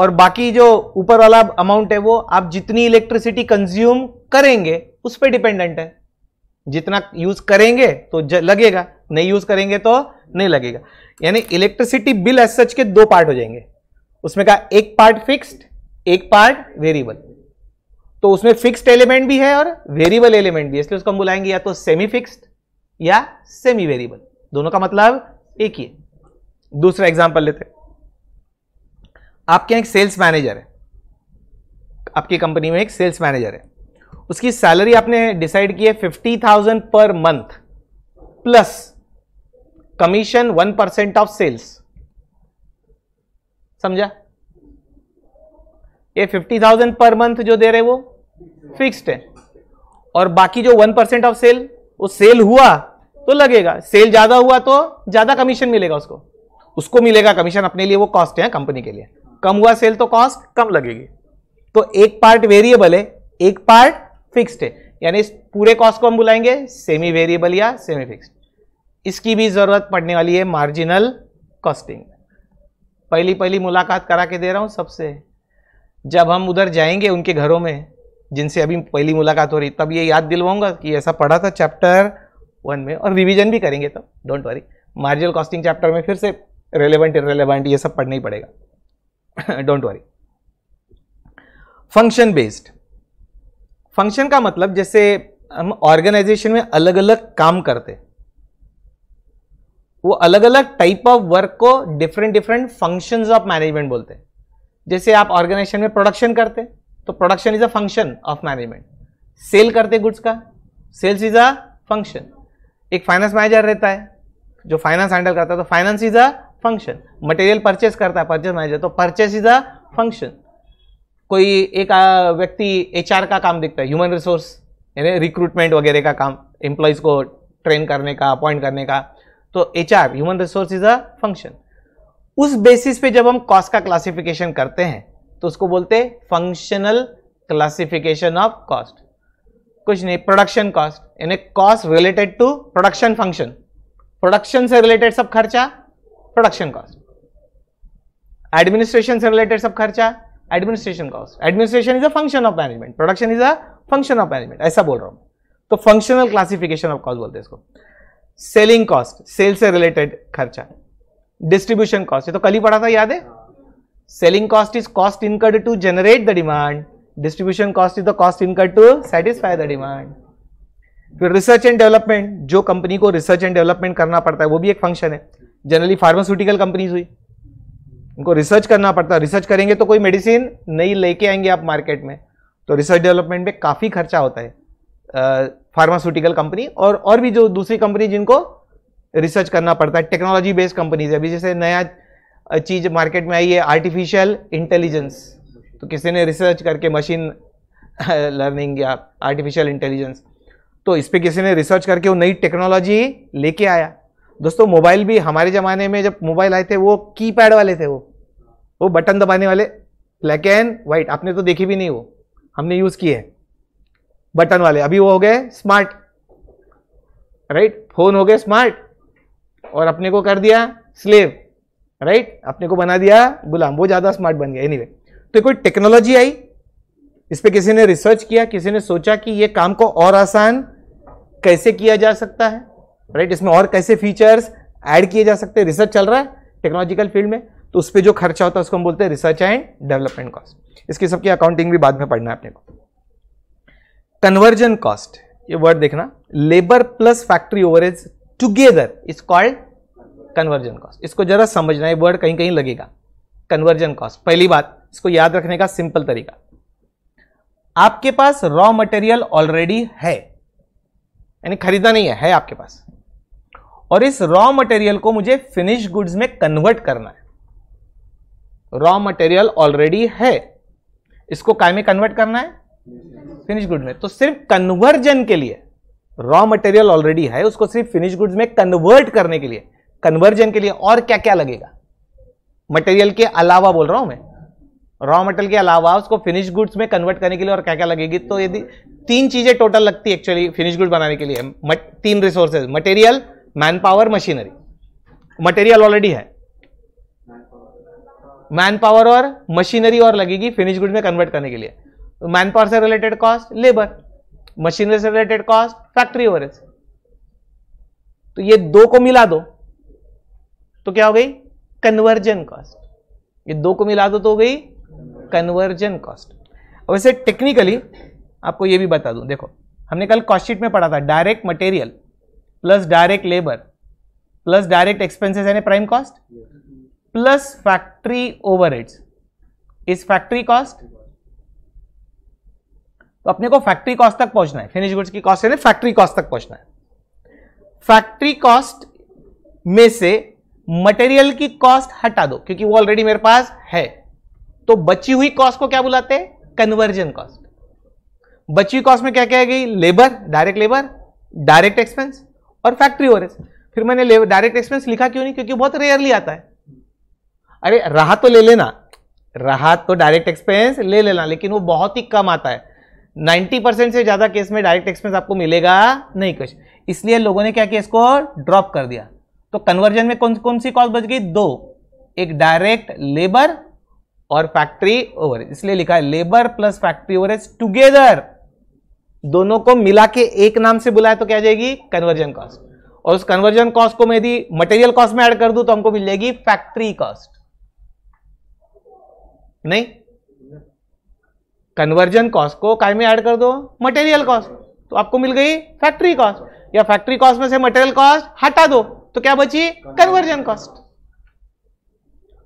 और बाकी जो ऊपर वाला अमाउंट है वो आप जितनी इलेक्ट्रिसिटी कंज्यूम करेंगे उस पर डिपेंडेंट है जितना यूज करेंगे तो लगेगा नहीं यूज करेंगे तो नहीं लगेगा यानी इलेक्ट्रिसिटी बिल एस सच के दो पार्ट हो जाएंगे उसमें का एक पार्ट फिक्स्ड एक पार्ट वेरिएबल तो उसमें फिक्स्ड एलिमेंट भी है और वेरिएबल एलिमेंट भी है इसलिए उसको हम बुलाएंगे या तो सेमी फिक्स्ड या सेमी वेरिएबल दोनों का मतलब एक ही है दूसरा एग्जाम्पल लेते हैं आपके यहाँ एक सेल्स मैनेजर है आपकी कंपनी में एक सेल्स मैनेजर है उसकी सैलरी आपने डिसाइड की है fifty thousand per month plus commission one percent of sales समझा ये फिफ्टी थाउजेंड पर मंथ जो दे रहे वो फिक्स्ड है और बाकी जो वन परसेंट ऑफ सेल वो सेल हुआ तो लगेगा सेल ज्यादा हुआ तो ज्यादा कमीशन मिलेगा उसको उसको मिलेगा कमीशन अपने लिए वो कॉस्ट है कंपनी के लिए कम हुआ सेल तो कॉस्ट कम लगेगी तो एक पार्ट वेरिएबल है एक पार्ट फिक्स्ड है यानी इस पूरे कॉस्ट को हम बुलाएंगे सेमी वेरिएबल या सेमी फिक्स्ड इसकी भी ज़रूरत पड़ने वाली है मार्जिनल कॉस्टिंग पहली पहली मुलाकात करा के दे रहा हूँ सबसे जब हम उधर जाएंगे उनके घरों में जिनसे अभी पहली मुलाकात हो रही तब ये याद दिलवाऊंगा कि ऐसा पढ़ा था चैप्टर वन में और रिवीजन भी करेंगे तब don't worry marginal costing chapter में फिर से रेलेवेंट इरेलीवेंट ये सब पढ़ना ही पड़ेगा don't worry function based function का मतलब जैसे हम ऑर्गेनाइजेशन में अलग अलग काम करते वो अलग अलग टाइप ऑफ वर्क को different different functions of management बोलते हैं जैसे आप ऑर्गेनाइजेशन में प्रोडक्शन करते तो production is a function of management sale करते गुड्स का सेल्स इज अ फंक्शन एक फाइनेंस मैनेजर रहता है जो फाइनेंस हैंडल करता है तो finance is a function material purchase करता है परचेस मैनेजर तो परचेस इज अ फंक्शन कोई एक व्यक्ति एच का काम देखता है ह्यूमन रिसोर्स यानी रिक्रूटमेंट वगैरह का काम एम्प्लॉयज़ को ट्रेन करने का अपॉइंट करने का तो H human resource is a function उस बेसिस पे जब हम कॉस्ट का क्लासिफिकेशन करते हैं तो उसको बोलते हैं फंक्शनल क्लासिफिकेशन ऑफ कॉस्ट कुछ नहीं प्रोडक्शन कॉस्ट यानी cost related to production function production से रिलेटेड सब खर्चा प्रोडक्शन कॉस्ट एडमिनिस्ट्रेशन से रिलेटेड सब खर्चा administration cost administration is a function of management production is a function of management ऐसा बोल रहा हूं तो फंक्शनल क्लासिफिकेशन ऑफ कॉस्ट बोलते हैं इसको सेलिंग कॉस्ट सेल से रिलेटेड खर्चा डिस्ट्रीब्यूशन कॉस्ट ये तो कल ही पढ़ा था याद है selling cost is cost incurred to generate the demand distribution cost is the cost incurred to satisfy the demand फिर रिसर्च एंड डेवलपमेंट जो कंपनी को रिसर्च एंड डेवलपमेंट करना पड़ता है वो भी एक फंक्शन है जनरली फार्मास्यूटिकल कंपनीज हुई उनको रिसर्च करना पड़ता है रिसर्च करेंगे तो कोई मेडिसिन नहीं लेके आएंगे आप मार्केट में तो रिसर्च डेवलपमेंट में काफ़ी खर्चा होता है फार्मास्यूटिकल कंपनी और और भी जो दूसरी कंपनी जिनको रिसर्च करना पड़ता है टेक्नोलॉजी बेस्ड कंपनीज अभी जैसे नया चीज़ मार्केट में आई है आर्टिफिशियल इंटेलिजेंस तो किसी ने रिसर्च करके मशीन लर्निंग या आर्टिफिशियल इंटेलिजेंस तो इस पर किसी ने रिसर्च करके वो नई टेक्नोलॉजी लेके आया दोस्तों मोबाइल भी हमारे ज़माने में जब मोबाइल आए थे वो की पैड वाले थे वो वो बटन दबाने वाले ब्लैक एंड वाइट आपने तो देखी भी नहीं वो हमने यूज़ किए बटन वाले अभी वो हो गए स्मार्ट राइट फोन हो गए स्मार्ट और अपने को कर दिया स्लेव राइट अपने को बना दिया गुलाम वो ज़्यादा स्मार्ट बन गया एनीवे anyway, तो कोई टेक्नोलॉजी आई इस पर किसी ने रिसर्च किया किसी ने सोचा कि ये काम को और आसान कैसे किया जा सकता है राइट इसमें और कैसे फीचर्स ऐड किए जा सकते हैं रिसर्च चल रहा है टेक्नोलॉजिकल फील्ड में तो उस पर जो खर्चा होता है उसको हम बोलते हैं रिसर्च एंड डेवलपमेंट कॉस्ट इसकी सबकी अकाउंटिंग भी बाद में पढ़ना है अपने को कन्वर्जन कॉस्ट ये वर्ड देखना labour plus factory overheads together is called conversion cost इसको जरा समझना है वर्ड कहीं कहीं लगेगा कन्वर्जन कॉस्ट पहली बात इसको याद रखने का सिंपल तरीका आपके पास रॉ मटेरियल ऑलरेडी है यानी खरीदा नहीं है है आपके पास और इस रॉ मटेरियल को मुझे फिनिश गुड्स में कन्वर्ट करना है रॉ मटेरियल ऑलरेडी है इसको काय में कन्वर्ट करना है फिनिश गुड में तो सिर्फ कन्वर्जन के लिए रॉ मटेरियल ऑलरेडी है उसको सिर्फ फिनिश गुड्स में कन्वर्ट करने के लिए कन्वर्जन के लिए और क्या क्या लगेगा मटेरियल के अलावा बोल रहा हूं मैं रॉ मटेरियल के अलावा उसको फिनिश गुड्स में कन्वर्ट करने के लिए और क्या क्या लगेगी तो यदि तीन चीजें टोटल लगती है एक्चुअली फिनिश गुड बनाने के लिए तीन resources material man power machinery material already है मैन पावर और मशीनरी और लगेगी फिनिश गुड में कन्वर्ट करने के लिए मैन पावर से रिलेटेड कॉस्ट लेबर मशीनरी से रिलेटेड कॉस्ट फैक्ट्री ओवरेज तो ये दो को मिला दो तो क्या हो गई कन्वर्जन कॉस्ट ये दो को मिला दो तो हो गई कन्वर्जन कॉस्ट अब वैसे टेक्निकली आपको ये भी बता दूं देखो हमने कल कॉस्टशीट में पढ़ा था direct material plus direct labour plus direct expenses यानी prime cost plus factory factory overheads factory cost तो अपने को फैक्ट्री कॉस्ट तक पहुंचना है फिनिश गुड्स की कॉस्ट यानी फैक्ट्री कॉस्ट तक पहुंचना है फैक्ट्री कॉस्ट में से मटेरियल की कॉस्ट हटा दो क्योंकि वो ऑलरेडी मेरे पास है तो बची हुई कॉस्ट को क्या बुलाते हैं कन्वर्जन कॉस्ट बची हुई कॉस्ट में क्या क्या गई labour direct labour direct expense और फैक्ट्री ओवरहेड्स फिर मैंने डायरेक्ट एक्सपेंस लिखा क्यों नहीं क्योंकि बहुत रेयरली आता है अरे रहा तो ले लेना रहा तो डायरेक्ट एक्सपेंस ले लेना लेकिन वो बहुत ही कम आता है 90 परसेंट से ज़्यादा केस में डायरेक्ट एक्सपेंस आपको मिलेगा नहीं कुछ इसलिए लोगों ने क्या किया इसको ड्रॉप कर दिया तो कन्वर्जन में कौन कौन सी कॉस्ट बच गई दो एक डायरेक्ट लेबर और फैक्ट्री ओवर इसलिए लिखा है labour plus factory overheads together दोनों को मिला के एक नाम से बुलाए तो क्या जाएगी कन्वर्जन कॉस्ट और उस कन्वर्जन कॉस्ट को मैं यदि मटेरियल कॉस्ट में ऐड कर दूं तो हमको मिल जाएगी फैक्ट्री कॉस्ट नहीं कन्वर्जन कॉस्ट को काय में ऐड कर दो मटेरियल कॉस्ट तो आपको मिल गई फैक्ट्री कॉस्ट या फैक्ट्री कॉस्ट में से मटेरियल कॉस्ट हटा दो तो क्या बची कन्वर्जन कॉस्ट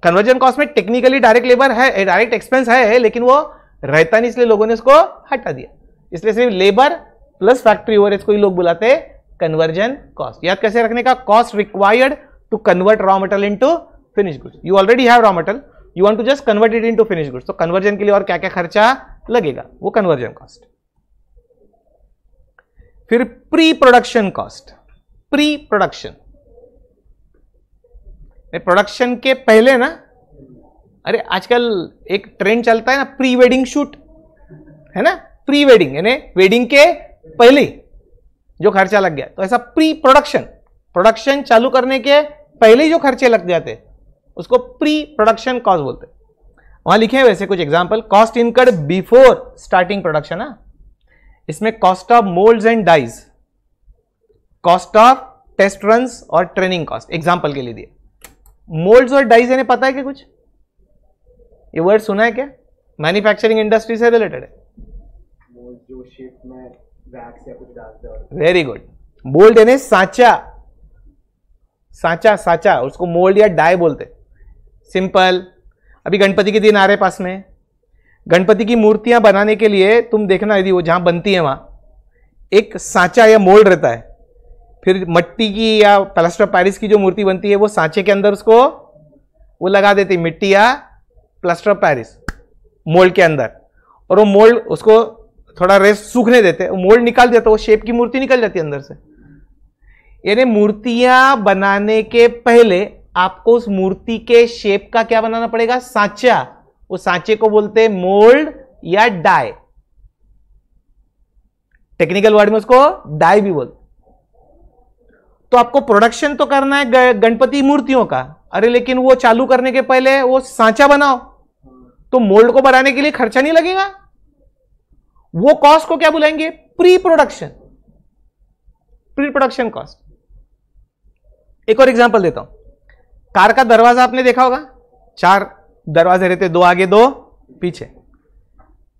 कन्वर्जन कॉस्ट में टेक्निकली डायरेक्ट लेबर है डायरेक्ट एक्सपेंस है लेकिन वो रहता नहीं इसलिए लोगों ने इसको हटा दिया इसलिए सिर्फ लेबर प्लस फैक्ट्री ओवरहेज को ही लोग बुलाते हैं कन्वर्जन कॉस्ट याद कैसे रखने का cost required to convert raw material into finish goods you already have raw metal you want to just convert it into finish goods तो कन्वर्जन के लिए और क्या क्या खर्चा लगेगा वो कन्वर्जन कॉस्ट फिर pre production cost pre production production के पहले ना अरे आजकल एक ट्रेंड चलता है ना प्री वेडिंग शूट है ना प्री वेडिंग यानी वेडिंग के पहले जो खर्चा लग गया तो ऐसा प्री प्रोडक्शन प्रोडक्शन चालू करने के पहले जो खर्चे लग जाते उसको प्री प्रोडक्शन कॉस्ट बोलते वहां लिखे हैं वैसे कुछ example cost incurred before starting production है इसमें cost of mould and dies cost of test run और ट्रेनिंग कॉस्ट एग्जाम्पल के लिए दिए मोल्ड्स और डाइज यानी पता है क्या कुछ ये वर्ड सुना है क्या मैन्युफैक्चरिंग इंडस्ट्री से रिलेटेड है वेरी गुड बोल देने साचा साचा साचा उसको मोल्ड या डाई बोलते सिंपल अभी गणपति के दिन आ रहे पास में गणपति की मूर्तियां बनाने के लिए तुम देखना यदि वो जहां बनती है वहां एक साचा या मोल्ड रहता है फिर मट्टी की या प्लास्टर पैरिस की जो मूर्ति बनती है वो सांचे के अंदर उसको वो लगा देती मिट्टी या प्लास्टर पैरिस मोल्ड के अंदर और वो मोल्ड उसको थोड़ा रेस्ट सूखने देते मोल्ड निकाल देते तो वो शेप की मूर्ति निकल जाती है अंदर से यानी मूर्तियां बनाने के पहले आपको उस मूर्ति के शेप का क्या बनाना पड़ेगा सांचा वो सांचे को बोलते हैं मोल्ड या डाय टेक्निकल वर्ड में उसको डाय भी बोलते तो आपको प्रोडक्शन तो करना है गणपति मूर्तियों का अरे लेकिन वो चालू करने के पहले वो सांचा बनाओ तो मोल्ड को बनाने के लिए खर्चा नहीं लगेगा वो कॉस्ट को क्या बुलाएंगे pre production pre production cost एक और एग्जांपल देता हूं कार का दरवाजा आपने देखा होगा चार दरवाजे रहते दो आगे दो पीछे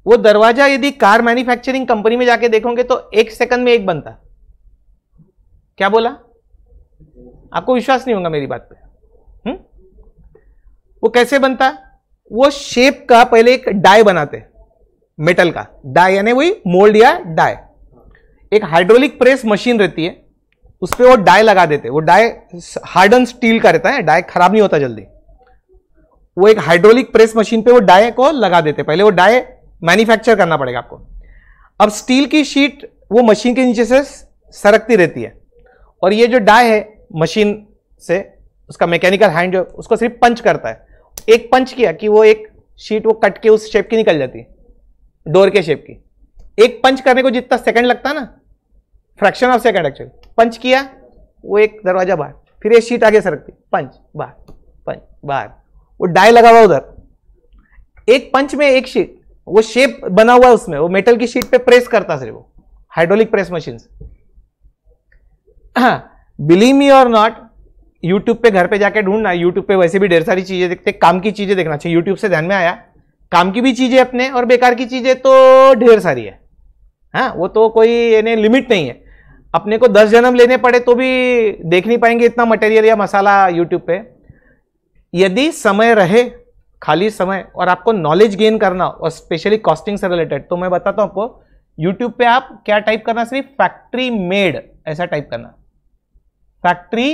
वो दरवाजा यदि कार मैन्युफैक्चरिंग कंपनी में जाके देखोगे तो एक सेकंड में एक बनता क्या बोला आपको विश्वास नहीं होगा मेरी बात पे हम्म? वो कैसे बनता वो शेप का पहले एक डाई बनाते हैं मेटल का डाई यानी वही मोल्ड या डाई एक हाइड्रोलिक प्रेस मशीन रहती है उस पर वो डाई लगा देते वो डाई हार्डन स्टील का रहता है डाई खराब नहीं होता जल्दी वो एक हाइड्रोलिक प्रेस मशीन पे वो डाई को लगा देते पहले वो डाई मैन्युफैक्चर करना पड़ेगा आपको अब स्टील की शीट वो मशीन के नीचे से सरकती रहती है और ये जो डाई है मशीन से उसका मैकेनिकल हैंड जो उसको सिर्फ पंच करता है एक पंच किया कि वो एक शीट वो कट के उस शेप की निकल जाती है डोर के शेप की एक पंच करने को जितना सेकंड लगता ना fraction of second actually punch किया वो एक दरवाजा बाहर फिर ये शीट आगे सरकती पंच बाहर पंच बाहर वो डाई लगा हुआ उधर एक पंच में एक शीट वो शेप बना हुआ है उसमें वो मेटल की शीट पे प्रेस करता सिर्फ वो hydraulic press machine believe me और नॉट यूट्यूब पे घर पे जाके ढूंढना यूट्यूब पे वैसे भी ढेर सारी चीजें देखते काम की चीजें देखना चाहिए अच्छा, यूट्यूब से ध्यान में आया काम की भी चीजें अपने और बेकार की चीजें तो ढेर सारी है हाँ वो तो कोई यानी लिमिट नहीं है अपने को दस जन्म लेने पड़े तो भी देख नहीं पाएंगे इतना मटेरियल या मसाला यूट्यूब पे यदि समय रहे खाली समय और आपको नॉलेज गेन करना और स्पेशली कॉस्टिंग से रिलेटेड तो मैं बताता हूँ आपको यूट्यूब पे आप क्या टाइप करना सिर्फ फैक्ट्री मेड ऐसा टाइप करना फैक्ट्री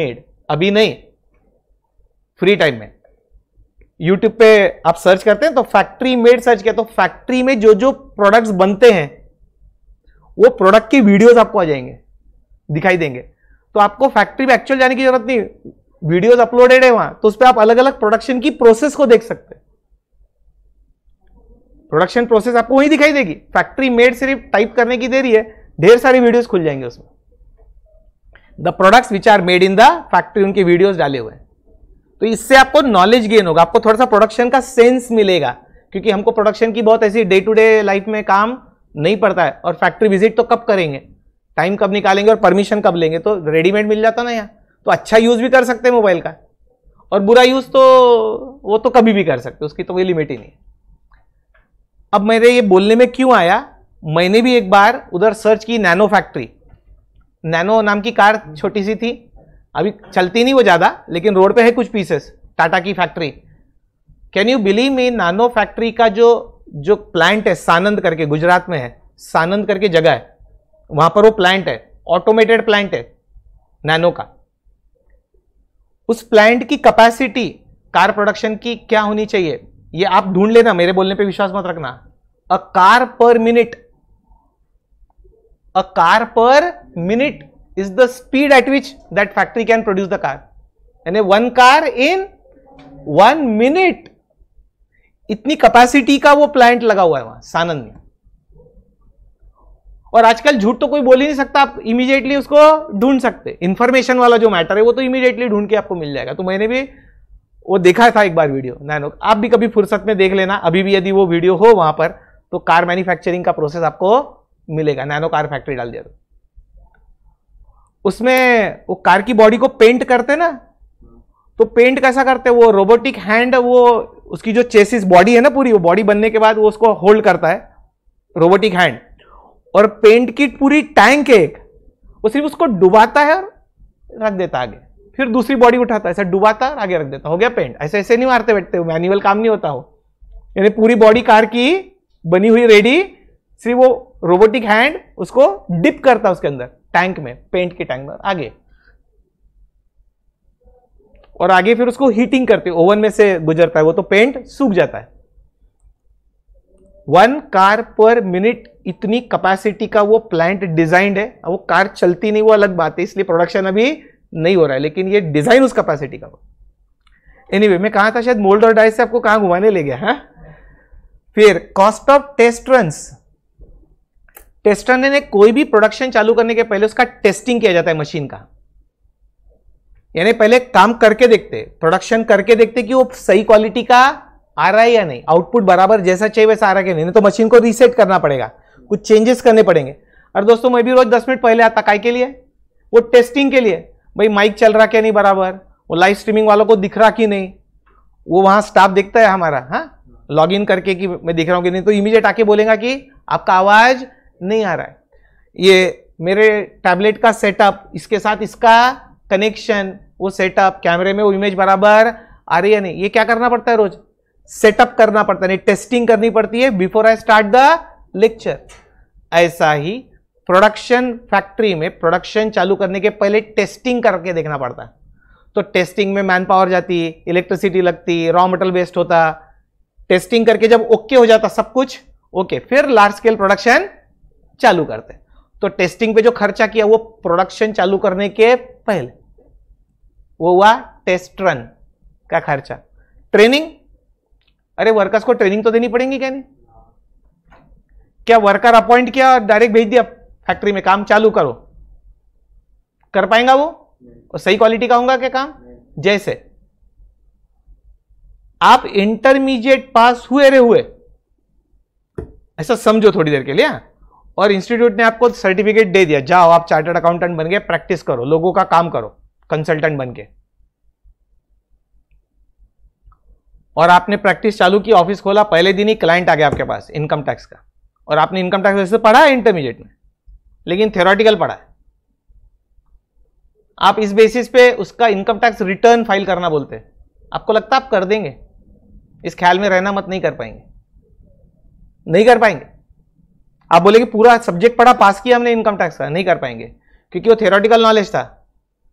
मेड अभी नहीं फ्री टाइम में यूट्यूब पे आप सर्च करते हैं तो फैक्ट्री मेड सर्च किया तो फैक्ट्री में जो जो प्रोडक्ट्स बनते हैं वो प्रोडक्ट की वीडियोस आपको आ जाएंगे दिखाई देंगे तो आपको फैक्ट्री में एक्चुअल जाने की जरूरत नहीं वीडियोस अपलोडेड है वहां तो उस पर आप अलग अलग प्रोडक्शन की प्रोसेस को देख सकते प्रोडक्शन प्रोसेस आपको वही दिखाई देगी फैक्ट्री मेड सिर्फ टाइप करने की दे रही है ढेर सारी वीडियोज खुल जाएंगे उसमें the products which are made in the factory उनके वीडियोज डाले हुए हैं तो इससे आपको नॉलेज गेन होगा आपको थोड़ा सा प्रोडक्शन का सेंस मिलेगा क्योंकि हमको प्रोडक्शन की बहुत ऐसी डे टू डे लाइफ में काम नहीं पड़ता है और फैक्ट्री विजिट तो कब करेंगे टाइम कब निकालेंगे और परमिशन कब लेंगे तो रेडीमेड मिल जाता ना यहाँ तो अच्छा यूज़ भी कर सकते हैं मोबाइल का और बुरा यूज़ तो वो तो कभी भी कर सकते उसकी तो कोई लिमिट ही नहीं अब मेरे ये बोलने में क्यों आया मैंने भी एक बार उधर सर्च की नैनो फैक्ट्री नैनो नाम की कार छोटी सी थी अभी चलती नहीं वो ज़्यादा लेकिन रोड पे है कुछ पीसेस टाटा की factory can you believe me Nano factory का जो जो प्लांट है सानंद करके गुजरात में है सानंद करके जगह है वहां पर वो प्लांट है ऑटोमेटेड प्लांट है नैनो का उस प्लांट की कैपेसिटी कार प्रोडक्शन की क्या होनी चाहिए ये आप ढूंढ लेना मेरे बोलने पे विश्वास मत रखना a car per minute a car per minute is the speed at which that factory can produce the car यानी one car in one minute इतनी capacity का वो प्लांट लगा हुआ है वहां सानंद में और आजकल झूठ तो कोई बोल ही नहीं सकता आप इमीडिएटली उसको ढूंढ सकते इंफॉर्मेशन वाला जो मैटर है वो तो इमीडिएटली ढूंढ के आपको मिल जाएगा तो मैंने भी वो देखा था एक बार वीडियो नैनो आप भी कभी फुर्सत में देख लेना अभी भी यदि वो वीडियो हो वहां पर तो कार मैन्युफैक्चरिंग का प्रोसेस आपको मिलेगा नैनो कार फैक्ट्री डाल दिया तो उसमें वो कार की बॉडी को पेंट करते ना तो पेंट कैसा करते वो रोबोटिक हैंड वो उसकी जो चेसिस बॉडी है ना पूरी वो बॉडी बनने के बाद वो उसको होल्ड करता है रोबोटिक हैंड और पेंट की पूरी टैंक है एक वो सिर्फ उसको डुबाता है और रख देता आगे फिर दूसरी बॉडी उठाता है ऐसा डुबाता और आगे रख देता हो गया पेंट ऐसे ऐसे नहीं मारते बैठते हो मैनुअल काम नहीं होता हो यानी पूरी बॉडी कार की बनी हुई रेडी सिर्फ वो रोबोटिक हैंड उसको डिप करता है उसके अंदर टैंक में पेंट के टैंक में आगे और आगे फिर उसको हीटिंग करते ओवन में से गुजरता है वो तो पेंट सूख जाता है वन कार पर मिनट इतनी कैपेसिटी का वो प्लांट डिजाइंड है वो कार चलती नहीं वो अलग बात है इसलिए प्रोडक्शन अभी नहीं हो रहा है लेकिन ये डिजाइन उस कैपेसिटी का एनीवे anyway, मैं कहा था शायद मोल्ड और डाइस से आपको कहां घुमाने ले गया है हाँ? फिर cost of test runs tester ने कोई भी प्रोडक्शन चालू करने के पहले उसका टेस्टिंग किया जाता है मशीन का यानी पहले काम करके देखते प्रोडक्शन करके देखते कि वो सही क्वालिटी का आ रहा है या नहीं आउटपुट बराबर जैसा चाहिए वैसा आ रहा है कि नहीं तो मशीन को रीसेट करना पड़ेगा कुछ चेंजेस करने पड़ेंगे और दोस्तों मैं भी रोज दस मिनट पहले आता काय के लिए वो टेस्टिंग के लिए भाई माइक चल रहा क्या नहीं बराबर वो लाइव स्ट्रीमिंग वालों को दिख रहा कि नहीं वो वहाँ स्टाफ देखता है हमारा हाँ लॉग इन करके कि मैं दिख रहा हूँ कि नहीं तो इमीजिएट आके बोलेगा कि आपका आवाज़ नहीं आ रहा है ये मेरे टैबलेट का सेटअप इसके साथ इसका कनेक्शन वो सेटअप कैमरे में वो इमेज बराबर आ रही है नहीं ये क्या करना पड़ता है रोज सेटअप करना पड़ता है टेस्टिंग करनी पड़ती है before I start the lecture ऐसा ही प्रोडक्शन फैक्ट्री में प्रोडक्शन चालू करने के पहले टेस्टिंग करके देखना पड़ता है तो टेस्टिंग में मैन पावर जाती इलेक्ट्रिसिटी लगती रॉ मटेरियल वेस्ट होता टेस्टिंग करके जब ओके okay हो जाता सब कुछ ओके okay, फिर लार्ज स्केल प्रोडक्शन चालू करते तो टेस्टिंग पे जो खर्चा किया वो प्रोडक्शन चालू करने के पहले वो हुआ टेस्ट रन का खर्चा ट्रेनिंग अरे वर्कर्स को ट्रेनिंग तो देनी पड़ेगी क्या नहीं क्या वर्कर अपॉइंट किया और डायरेक्ट भेज दिया फैक्ट्री में काम चालू करो कर पाएगा वो और सही क्वालिटी का होगा क्या काम जैसे आप इंटरमीडिएट पास हुए रे हुए ऐसा समझो थोड़ी देर के लिए हाँ। और इंस्टीट्यूट ने आपको सर्टिफिकेट दे दिया जाओ आप चार्टर्ड अकाउंटेंट बन गए प्रैक्टिस करो लोगों का काम करो कंसल्टेंट बन के और आपने प्रैक्टिस चालू की ऑफिस खोला पहले दिन ही क्लाइंट आ गया आपके पास इनकम टैक्स का और आपने इनकम टैक्स वैसे तो पढ़ा है इंटरमीडिएट में लेकिन थ्योरेटिकल पढ़ा है आप इस बेसिस पे उसका इनकम टैक्स रिटर्न फाइल करना बोलते हैं आपको लगता है आप कर देंगे इस ख्याल में रहना मत नहीं कर पाएंगे नहीं कर पाएंगे आप बोले कि पूरा सब्जेक्ट पढ़ा पास किया हमने इनकम टैक्स का नहीं कर पाएंगे क्योंकि वो थेरोटिकल नॉलेज था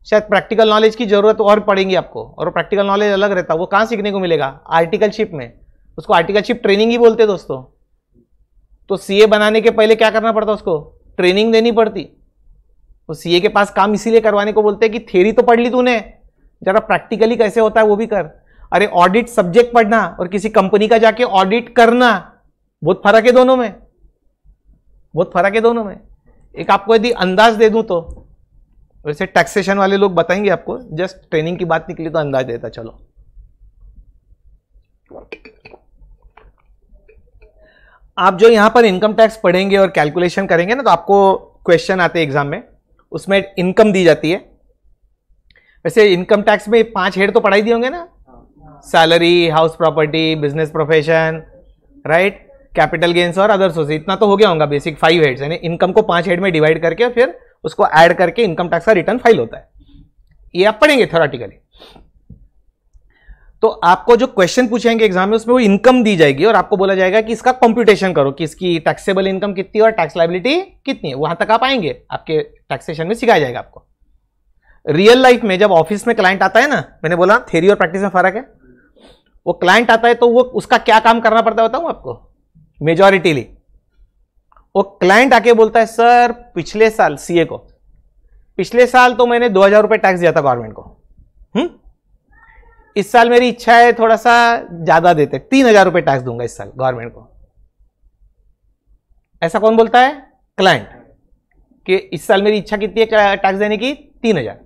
शायद प्रैक्टिकल नॉलेज की जरूरत और पड़ेगी आपको और प्रैक्टिकल नॉलेज अलग रहता वो कहाँ सीखने को मिलेगा आर्टिकलशिप में उसको आर्टिकलशिप ट्रेनिंग ही बोलते दोस्तों तो ए बनाने के पहले क्या करना पड़ता उसको ट्रेनिंग देनी पड़ती तो ए के पास काम इसीलिए करवाने को बोलते हैं कि थेरी तो पढ़ ली तूने जरा प्रैक्टिकली कैसे होता है वो भी कर अरे ऑडिट सब्जेक्ट पढ़ना और किसी कंपनी का जाके ऑडिट करना बहुत फर्क है दोनों में बहुत फर्क है दोनों में एक आपको यदि अंदाज दे दूं तो वैसे टैक्सेशन वाले लोग बताएंगे आपको जस्ट ट्रेनिंग की बात निकली तो अंदाज देता चलो आप जो यहां पर इनकम टैक्स पढ़ेंगे और कैलकुलेशन करेंगे ना तो आपको क्वेश्चन आते हैं एग्जाम में उसमें इनकम दी जाती है वैसे इनकम टैक्स में पांच हेड तो पढ़ाई दिए होंगे ना salary house property business profession right capital gains और अदर सोर्स इतना तो हो गया होगा बेसिक फाइव हेड्स यानी इनकम को पांच हेड में डिवाइड करके फिर उसको ऐड करके इनकम टैक्स का रिटर्न फाइल होता है ये आप पढ़ेंगे थोराटिकली तो आपको जो क्वेश्चन पूछेंगे एग्जाम में उसमें वो इनकम दी जाएगी और आपको बोला जाएगा कि इसका कंप्यूटेशन करो कि इसकी टैक्सेबल इनकम कितनी और टैक्स लाइबिलिटी कितनी है वहां तक आप आएंगे आपके टैक्सेशन में सिखाया जाएगा आपको रियल लाइफ में जब ऑफिस में क्लाइंट आता है ना मैंने बोला थेरी और प्रैक्टिस में फर्क है वो क्लाइंट आता है तो वो उसका क्या काम करना पड़ता है बताऊँ आपको मेजोरिटीली वो क्लाइंट आके बोलता है सर पिछले साल सीए को पिछले साल तो मैंने दो हजार रुपये टैक्स दिया था गवर्नमेंट को हुँ? हम्म? इस साल मेरी इच्छा है थोड़ा सा ज्यादा देते तीन हजार रुपये टैक्स दूंगा इस साल गवर्नमेंट को ऐसा कौन बोलता है क्लाइंट कि इस साल मेरी इच्छा कितनी है टैक्स देने की तीन हजार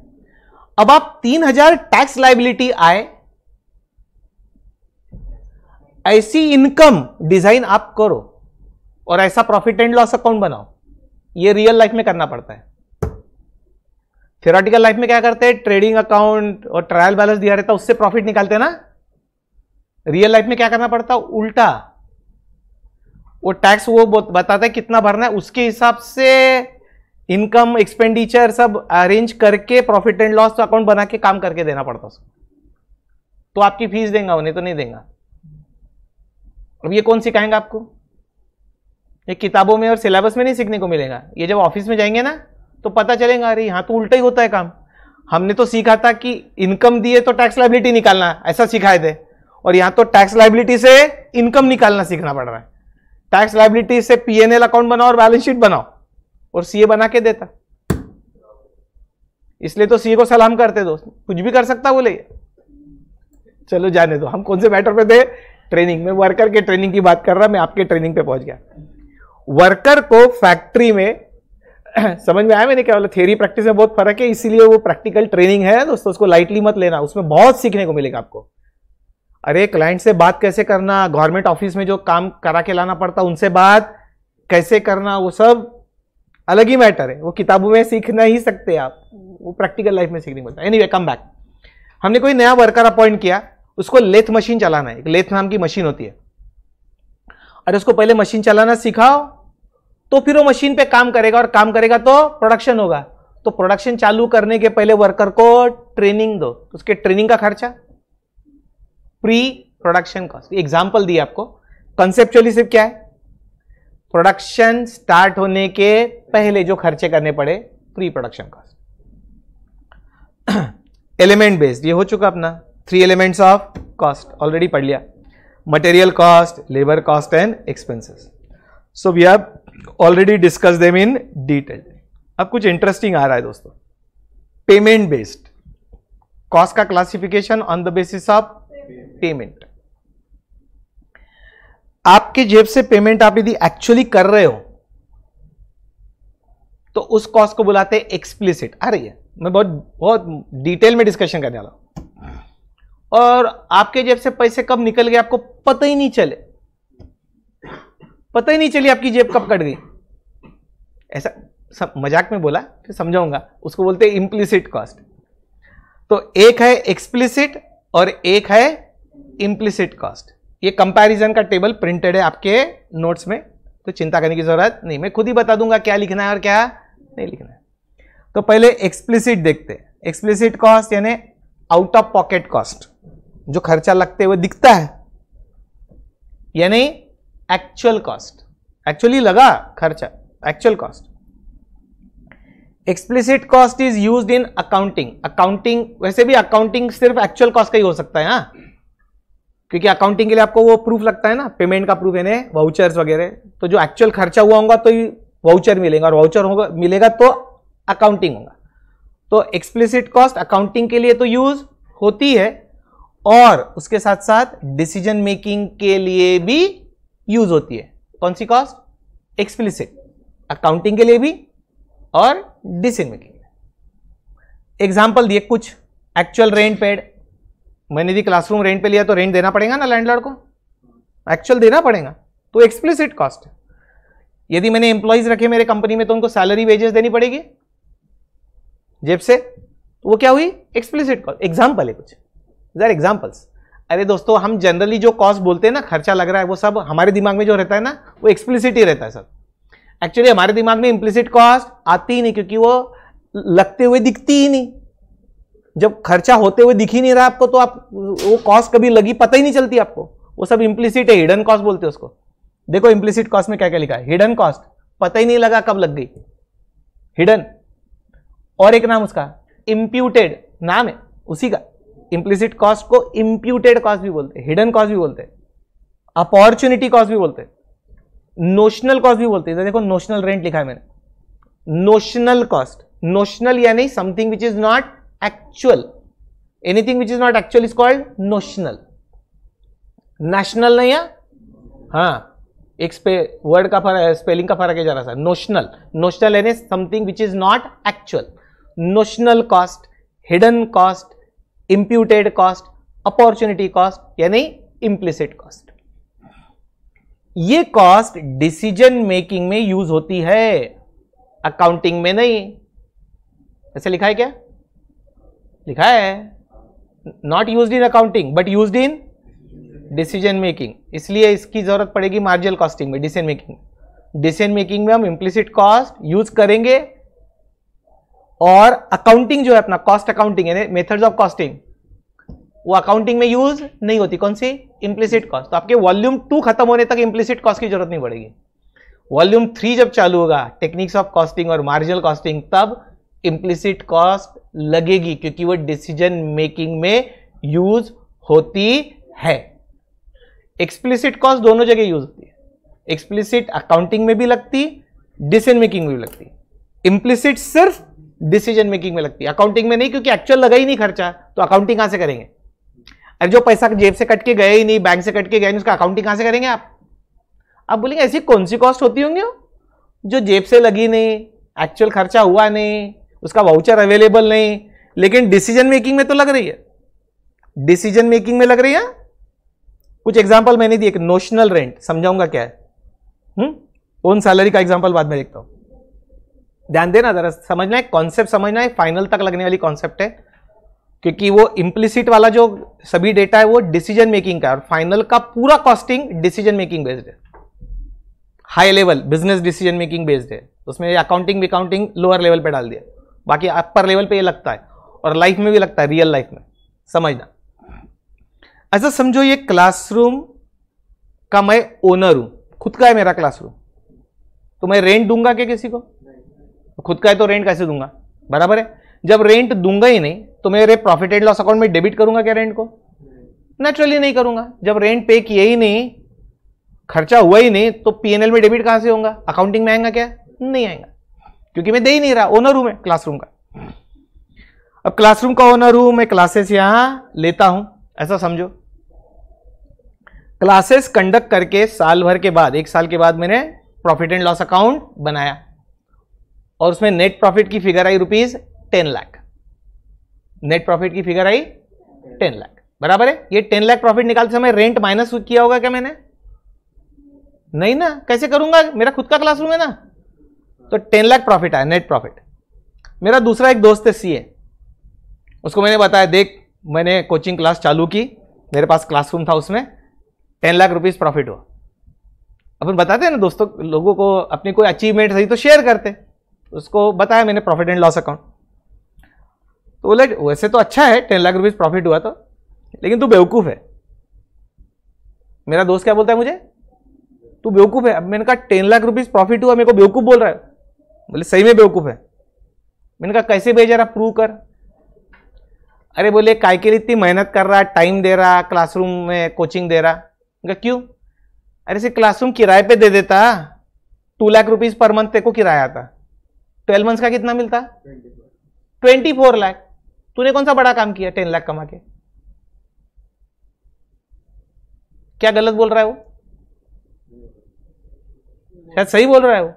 अब आप तीन हजार टैक्स लाइबिलिटी आए ऐसी इनकम डिजाइन आप करो और ऐसा प्रॉफिट एंड लॉस अकाउंट बनाओ ये रियल लाइफ में करना पड़ता है थियोरटिकल लाइफ में क्या करते हैं ट्रेडिंग अकाउंट और ट्रायल बैलेंस दिया रहता है उससे प्रॉफिट निकालते ना रियल लाइफ में क्या करना पड़ता है उल्टा वो टैक्स वो बताता है कितना भरना है उसके हिसाब से इनकम एक्सपेंडिचर सब अरेंज करके प्रॉफिट एंड लॉस अकाउंट बना के काम करके देना पड़ता उसको तो आपकी फीस देगा उन्हें तो नहीं देगा अब ये कौन सिखाएंगे आपको ये किताबों में और सिलेबस में नहीं सीखने को मिलेगा ये जब ऑफिस में जाएंगे ना तो पता चलेगा अरे यहाँ तो उल्टा ही होता है काम हमने तो सीखा था कि इनकम दिए तो टैक्स लाइबिलिटी निकालना ऐसा सिखाए थे और यहाँ तो टैक्स लाइबिलिटी से इनकम निकालना सीखना पड़ रहा है टैक्स लाइबिलिटी से पीएनएल अकाउंट बनाओ और बैलेंस शीट बनाओ और सीए बना के देता इसलिए तो सीए को सलाम करते दोस्त कुछ भी कर सकता बोले चलो जाने दो हम कौन से मैटर पे थे ट्रेनिंग में वर्कर के ट्रेनिंग की बात कर रहा मैं आपके ट्रेनिंग पे पहुंच गया वर्कर को फैक्ट्री में समझ में आया मैंने क्या बोला थ्योरी प्रैक्टिस में बहुत फर्क है इसीलिए वो प्रैक्टिकल ट्रेनिंग है दोस्तों उसको लाइटली मत लेना उसमें बहुत सीखने को मिलेगा आपको अरे क्लाइंट से बात कैसे करना गवर्नमेंट ऑफिस में जो काम करा के लाना पड़ता उनसे बात कैसे करना वो सब अलग ही मैटर है वो किताबों में सीखना ही सकते आप वो प्रैक्टिकल लाइफ में सीखने को मिलता है एनी कम बैक हमने कोई नया वर्कर अपॉइंट किया उसको लेथ मशीन चलाना है एक लेथ नाम की मशीन होती है अरे उसको पहले मशीन चलाना सिखाओ तो फिर वो मशीन पे काम करेगा और काम करेगा तो प्रोडक्शन होगा तो प्रोडक्शन चालू करने के पहले वर्कर को ट्रेनिंग दो उसके ट्रेनिंग का खर्चा प्री प्रोडक्शन कॉस्ट एग्जाम्पल दिया आपको कंसेप्चुअली सिर्फ क्या है प्रोडक्शन स्टार्ट होने के पहले जो खर्चे करने पड़े pre production cost element based ये हो चुका अपना three elements of cost already पढ़ लिया material cost labour cost and expenses so we have already discuss them in detail अब कुछ इंटरेस्टिंग आ रहा है दोस्तों पेमेंट बेस्ड कॉस्ट का classification on the basis of payment आपके जेब से पेमेंट आप यदि एक्चुअली कर रहे हो तो उस कॉस्ट को बुलाते हैं एक्सप्लिसिट आ रही है मैं बहुत बहुत डिटेल में डिस्कशन करने वाला हूं और आपके जेब से पैसे कब निकल गए आपको पता ही नहीं चले पता ही नहीं चली आपकी जेब कब कट गई ऐसा सब मजाक में बोला फिर समझाऊंगा उसको बोलते हैं इम्प्लिसिट कॉस्ट तो एक है एक्सप्लिसिट और एक है इम्प्लिसिट कॉस्ट ये कंपैरिजन का टेबल प्रिंटेड है आपके नोट्स में तो चिंता करने की जरूरत नहीं मैं खुद ही बता दूंगा क्या लिखना है और क्या नहीं लिखना है तो पहले एक्सप्लिसिट देखते हैं एक्सप्लिसिट कॉस्ट यानी आउट ऑफ पॉकेट कॉस्ट जो खर्चा लगते हुए दिखता है यानी एक्चुअल कॉस्ट एक्चुअली लगा खर्चा actual cost explicit cost is use in accounting accounting वैसे भी अकाउंटिंग सिर्फ एक्चुअल कॉस्ट का ही हो सकता है हाँ क्योंकि अकाउंटिंग के लिए आपको वो प्रूफ लगता है ना पेमेंट का प्रूफ यानी वाउचर्स वगैरह तो जो एक्चुअल खर्चा हुआ होगा तो वाउचर मिलेगा और वाउचर होगा मिलेगा तो अकाउंटिंग होगा तो एक्सप्लिसिट कॉस्ट अकाउंटिंग के लिए तो यूज होती है और उसके साथ साथ डिसीजन मेकिंग के लिए भी यूज होती है कौन सी कॉस्ट एक्सप्लिसिट अकाउंटिंग के लिए भी और डिसीजन मेकिंग एग्जाम्पल दिए कुछ एक्चुअल रेंट पेड मैंने यदि क्लासरूम रेंट पे लिया तो रेंट देना पड़ेगा ना लैंडलॉर्ड को एक्चुअल देना पड़ेगा तो एक्सप्लिसिट कॉस्ट यदि मैंने एम्प्लॉयज रखे मेरे कंपनी में तो उनको सैलरी वेजेस देनी पड़ेगी जेब से तो वो क्या हुई एक्सप्लिसिट कॉस्ट एग्जाम्पल है कुछ जर एग्जाम्पल्स अरे दोस्तों हम जनरली जो कॉस्ट बोलते हैं ना खर्चा लग रहा है वो सब हमारे दिमाग में जो रहता है ना वो एक्सप्लिसिट ही रहता है सर एक्चुअली हमारे दिमाग में इम्प्लिसिट कॉस्ट आती ही नहीं क्योंकि वो लगते हुए दिखती ही नहीं जब खर्चा होते हुए दिख ही नहीं रहा आपको तो आप वो कॉस्ट कभी लगी पता ही नहीं चलती आपको वो सब इम्प्लिसिट है हिडन कॉस्ट बोलते हैं उसको देखो इम्प्लिसिट कॉस्ट में क्या क्या लिखा है हिडन कॉस्ट पता ही नहीं लगा कब लग गई हिडन और एक नाम उसका इम्प्यूटेड नाम है उसी का इम्प्लिसिट कॉस्ट को इम्प्यूटेड कॉस्ट भी बोलते हैं हिडन कॉस्ट भी बोलते हैं अपॉर्चुनिटी कॉस्ट भी बोलते हैं नोशनल कॉस्ट भी बोलते हैं देखो नोशनल रेंट लिखा है मैंने नोशनल कॉस्ट नोशनल यानी something which is not actual anything which is not actual is called notional national नहीं है हाँ एक स्पे वर्ड का फर्क स्पेलिंग का फर्क है जरा सा नोशनल नोशनल यानी something which is not actual notional cost hidden cost imputed cost opportunity cost यानी इंप्लिसिट कॉस्ट ये कॉस्ट डिसीजन मेकिंग में यूज होती है अकाउंटिंग में नहीं ऐसे लिखा है क्या लिखा है not use in accounting but use in decision making इसलिए इसकी जरूरत पड़ेगी मार्जिनल कॉस्टिंग में डिसीजन मेकिंग डिसीजन मेकिंग में हम इंप्लिसिट कॉस्ट यूज करेंगे और अकाउंटिंग जो है अपना cost accounting method methods of costing वो अकाउंटिंग में यूज नहीं होती कौन सी इम्प्लिसिट कॉस्ट तो आपके वॉल्यूम टू खत्म होने तक इम्प्लिसिट कॉस्ट की जरूरत नहीं पड़ेगी वॉल्यूम थ्री जब चालू होगा टेक्निक्स ऑफ कॉस्टिंग और मार्जिनल कॉस्टिंग तब इम्प्लिसिट कॉस्ट लगेगी क्योंकि वो डिसीजन मेकिंग में यूज होती है एक्सप्लिसिट कॉस्ट दोनों जगह यूज होती है एक्सप्लिसिट अकाउंटिंग में भी लगती डिसीजन मेकिंग में भी लगती इम्प्लिसिट सिर्फ डिसीजन मेकिंग में लगती है अकाउंटिंग में नहीं क्योंकि एक्चुअल लगा ही नहीं खर्चा तो अकाउंटिंग कहां से करेंगे अरे जो पैसा जेब से कट के गए ही नहीं बैंक से कट के गए नहीं उसका अकाउंटिंग कहां से करेंगे आप आप बोलेंगे ऐसी कौन सी कॉस्ट होती होंगी जो जेब से लगी नहीं एक्चुअल खर्चा हुआ नहीं उसका वाउचर अवेलेबल नहीं लेकिन डिसीजन मेकिंग में तो लग रही है डिसीजन मेकिंग में लग रही है कुछ एग्जाम्पल मैंने एक नोशनल रेंट समझाऊंगा क्या है ओन हम्म? सैलरी का एग्जाम्पल बाद में देखता हूं ध्यान देना जरा समझना है कॉन्सेप्ट समझना है फाइनल तक लगने वाली कॉन्सेप्ट है क्योंकि वो इम्प्लिसिट वाला जो सभी डेटा है वो डिसीजन मेकिंग का है और फाइनल का पूरा कॉस्टिंग डिसीजन मेकिंग बेस्ड है high level business decision making based है उसमें अकाउंटिंग विकाउंटिंग लोअर लेवल पे डाल दिया बाकी अपर लेवल पे ये लगता है और लाइफ में भी लगता है रियल लाइफ में समझना ऐसा अच्छा, समझो ये क्लासरूम का मैं ओनर हूं खुद का है मेरा क्लासरूम तो मैं रेंट दूंगा क्या किसी को खुद का है तो रेंट कैसे दूंगा बराबर है जब रेंट दूंगा ही नहीं तो मेरे प्रॉफिट एंड लॉस अकाउंट में डेबिट करूंगा क्या रेंट को नेचुरली नहीं करूंगा जब रेंट पे किए ही नहीं खर्चा हुआ ही नहीं तो पीएनएल में डेबिट कहां से होगा अकाउंटिंग में आएगा क्या नहीं आएगा क्योंकि मैं दे ही नहीं रहा ओनर हूं मैं क्लासरूम का अब क्लासरूम का ओनर हूं मैं क्लासेस यहां लेता हूं ऐसा समझो क्लासेस कंडक्ट करके साल भर के बाद एक साल के बाद मैंने प्रॉफिट एंड लॉस अकाउंट बनाया और उसमें नेट प्रॉफिट की फिगर आई rupees ten lakh net profit की फिगर आई टेन लाख बराबर है ये टेन लाख प्रॉफिट निकालते समय रेंट माइनस किया होगा क्या मैंने नहीं ना कैसे करूंगा मेरा खुद का क्लासरूम है ना तो टेन लाख प्रॉफिट आया नेट प्रॉफिट मेरा दूसरा एक दोस्त है सीए उसको मैंने बताया देख मैंने कोचिंग क्लास चालू की मेरे पास क्लासरूम था उसमें टेन लाख रुपीज प्रॉफिट हुआ अपन बताते हैं ना दोस्तों लोगों को अपनी कोई अचीवमेंट रही तो शेयर करते उसको बताया मैंने प्रॉफिट एंड लॉस अकाउंट तो बोले वैसे तो अच्छा है टेन लाख रुपीज़ प्रॉफिट हुआ तो लेकिन तू बेवकूफ़ है मेरा दोस्त क्या बोलता है मुझे तू बेवकूफ़ है अब मैंने कहा टेन लाख रुपीज़ प्रॉफिट हुआ मेरे को बेवकूफ़ बोल रहा है बोले सही में बेवकूफ़ है मैंने कहा कैसे भेज रहा प्रूव कर अरे बोले काय के लिए इतनी मेहनत कर रहा टाइम दे रहा क्लासरूम में कोचिंग दे रहा कहा क्यों अरे से क्लासरूम किराए पे दे देता two lakh rupees per month तेरे को किराया आता ट्वेल्व मंथ्स का कितना मिलता ट्वेंटी फोर लाख तूने कौन सा बड़ा काम किया टेन लाख कमा के क्या गलत बोल रहा है वो शायद सही बोल रहा है वो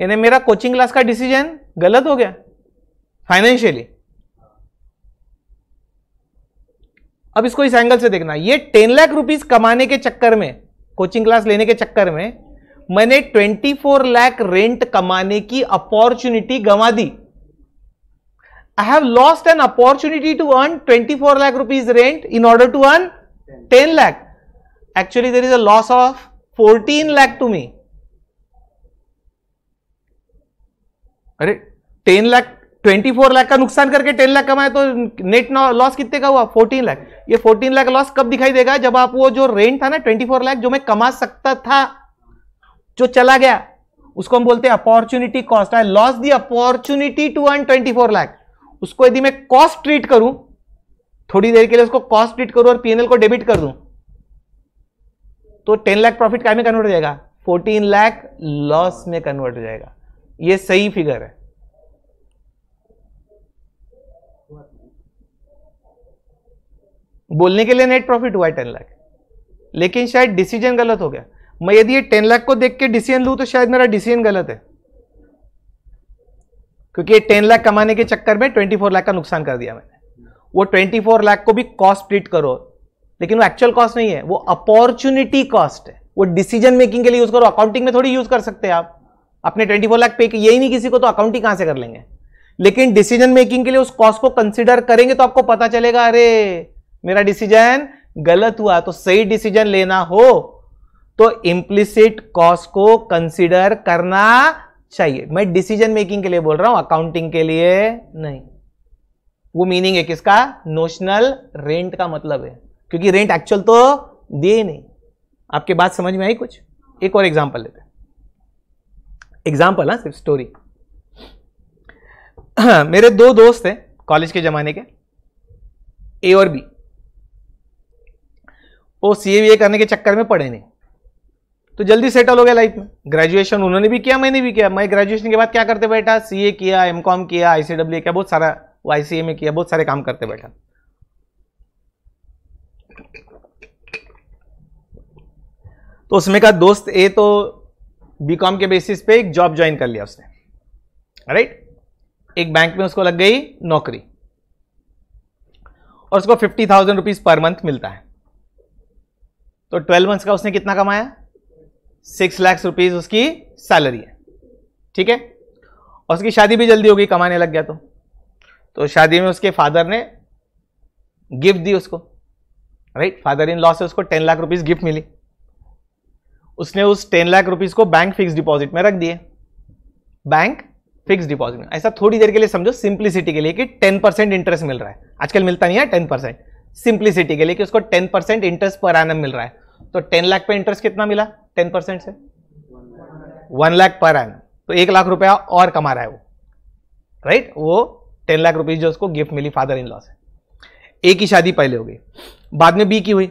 यानी मेरा कोचिंग क्लास का डिसीजन गलत हो गया फाइनेंशियली अब इसको इस एंगल से देखना ये टेन लाख रुपीस कमाने के चक्कर में कोचिंग क्लास लेने के चक्कर में मैंने 24 लाख रेंट कमाने की अपॉर्चुनिटी गंवा दी I have lost an opportunity to earn 24 lakh rupees rent in order to earn 10 lakh actually there is a loss of 14 lakh to me अरे 10 लाख 24 लाख का नुकसान करके 10 लाख कमाए तो नेट लॉस कितने का हुआ 14 लाख ये 14 लाख लॉस कब दिखाई देगा जब आप वो जो रेंट था ना 24 लाख जो मैं कमा सकता था जो चला गया उसको हम बोलते हैं opportunity cost I loss the opportunity to earn twenty four lakh उसको यदि मैं कॉस्ट ट्रीट करूं थोड़ी देर के लिए उसको कॉस्ट ट्रीट करूं और पीएनएल को डेबिट कर दूं तो टेन लाख प्रॉफिट क्या में कन्वर्ट हो जाएगा फोर्टीन लाख लॉस में कन्वर्ट हो जाएगा ये सही फिगर है बोलने के लिए नेट प्रॉफिट हुआ है टेन लाख लेकिन शायद डिसीजन गलत हो गया मैं यदि ये टेन लाख को देख के डिसीजन लू तो शायद मेरा डिसीजन गलत है क्योंकि ये टेन लाख कमाने के चक्कर में ट्वेंटी फोर लाख का नुकसान कर दिया मैंने वो ट्वेंटी फोर लाख को भी कॉस्ट स्प्लिट करो लेकिन वो एक्चुअल कॉस्ट नहीं है वो अपॉर्चुनिटी कॉस्ट है वो डिसीजन मेकिंग के लिए यूज करो अकाउंटिंग में थोड़ी यूज कर सकते हैं आप अपने ट्वेंटी फोर लाख पे यही नहीं किसी को तो अकाउंटिंग कहां से कर लेंगे लेकिन डिसीजन मेकिंग के लिए उस कॉस्ट को कंसिडर करेंगे तो आपको पता चलेगा अरे मेरा डिसीजन गलत हुआ तो सही डिसीजन लेना हो तो इम्प्लिसिट कॉस्ट को कंसिडर करना चाहिए मैं डिसीजन मेकिंग के लिए बोल रहा हूं अकाउंटिंग के लिए नहीं वो मीनिंग है किसका नोशनल रेंट का मतलब है क्योंकि रेंट एक्चुअल तो दिए नहीं आपके बात समझ में आई कुछ एक और एग्जाम्पल लेते एग्जाम्पल हाँ सिर्फ स्टोरी मेरे दो दोस्त हैं कॉलेज के जमाने के ए और बी वो सी ए करने के चक्कर में पड़े नहीं तो जल्दी सेटल हो गया लाइफ में ग्रेजुएशन उन्होंने भी किया मैंने भी किया मैं ग्रेजुएशन के बाद क्या करते बैठा सी किया एम किया आईसीडब्ल्यू किया बहुत सारा वो आईसीए में किया बहुत सारे काम करते बैठा तो उसमें का दोस्त ए तो बीकॉम के बेसिस पे एक जॉब ज्वाइन कर लिया उसने राइट एक बैंक में उसको लग गई नौकरी और उसको fifty thousand rupees per month मिलता है तो ट्वेल्व मंथ्स का उसने कितना कमाया सिक्स लाख रुपीज उसकी सैलरी है ठीक है और उसकी शादी भी जल्दी हो गई कमाने लग गया तो तो शादी में उसके फादर ने गिफ्ट दी उसको राइट फादर इन लॉ से उसको टेन लाख रुपीज गिफ्ट मिली उसने उस टेन लाख रुपीज को बैंक फिक्स डिपॉजिट में रख दिए बैंक फिक्स डिपॉजिट में ऐसा थोड़ी देर के लिए समझो सिंप्लिसिटी के लिए कि टेन परसेंट इंटरेस्ट मिल रहा है आजकल मिलता नहीं है टेन परसेंट सिंप्लिसिटी के लिए कि उसको ten percent interest per annum मिल रहा है तो टेन लाख पे इंटरेस्ट कितना मिला टेन परसेंट से वन लाख पर एन तो एक लाख रुपया और कमा रहा है वो राइट right? वो टेन लाख रुपीज जो उसको गिफ्ट मिली फादर इन लॉ से ए की शादी पहले हो गई बाद में बी की हुई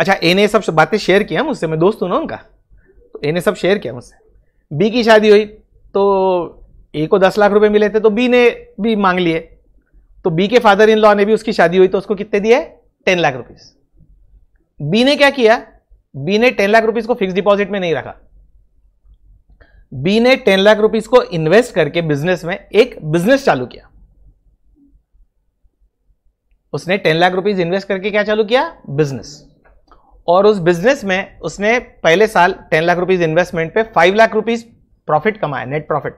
अच्छा ए ने सब बातें शेयर किया मुझसे मैं दोस्त हूँ ना उनका तो ए ने सब शेयर किया मुझसे बी की शादी हुई तो ए को दस लाख रुपए मिले थे तो बी ने भी मांग लिए तो बी के फादर इन लॉ ने भी उसकी शादी हुई तो उसको कितने दिए टेन लाख रुपीज बी ने क्या किया बी ने टेन लाख रुपीज को फिक्स डिपॉजिट में नहीं रखा बी ने टेन लाख रुपीज को इन्वेस्ट करके बिजनेस में एक बिजनेस चालू किया उसने टेन लाख रुपीज इन्वेस्ट करके क्या चालू किया बिजनेस और उस बिजनेस में उसने पहले साल टेन लाख रुपीज इन्वेस्टमेंट पे फाइव लाख रुपीज प्रॉफिट कमाया नेट प्रॉफिट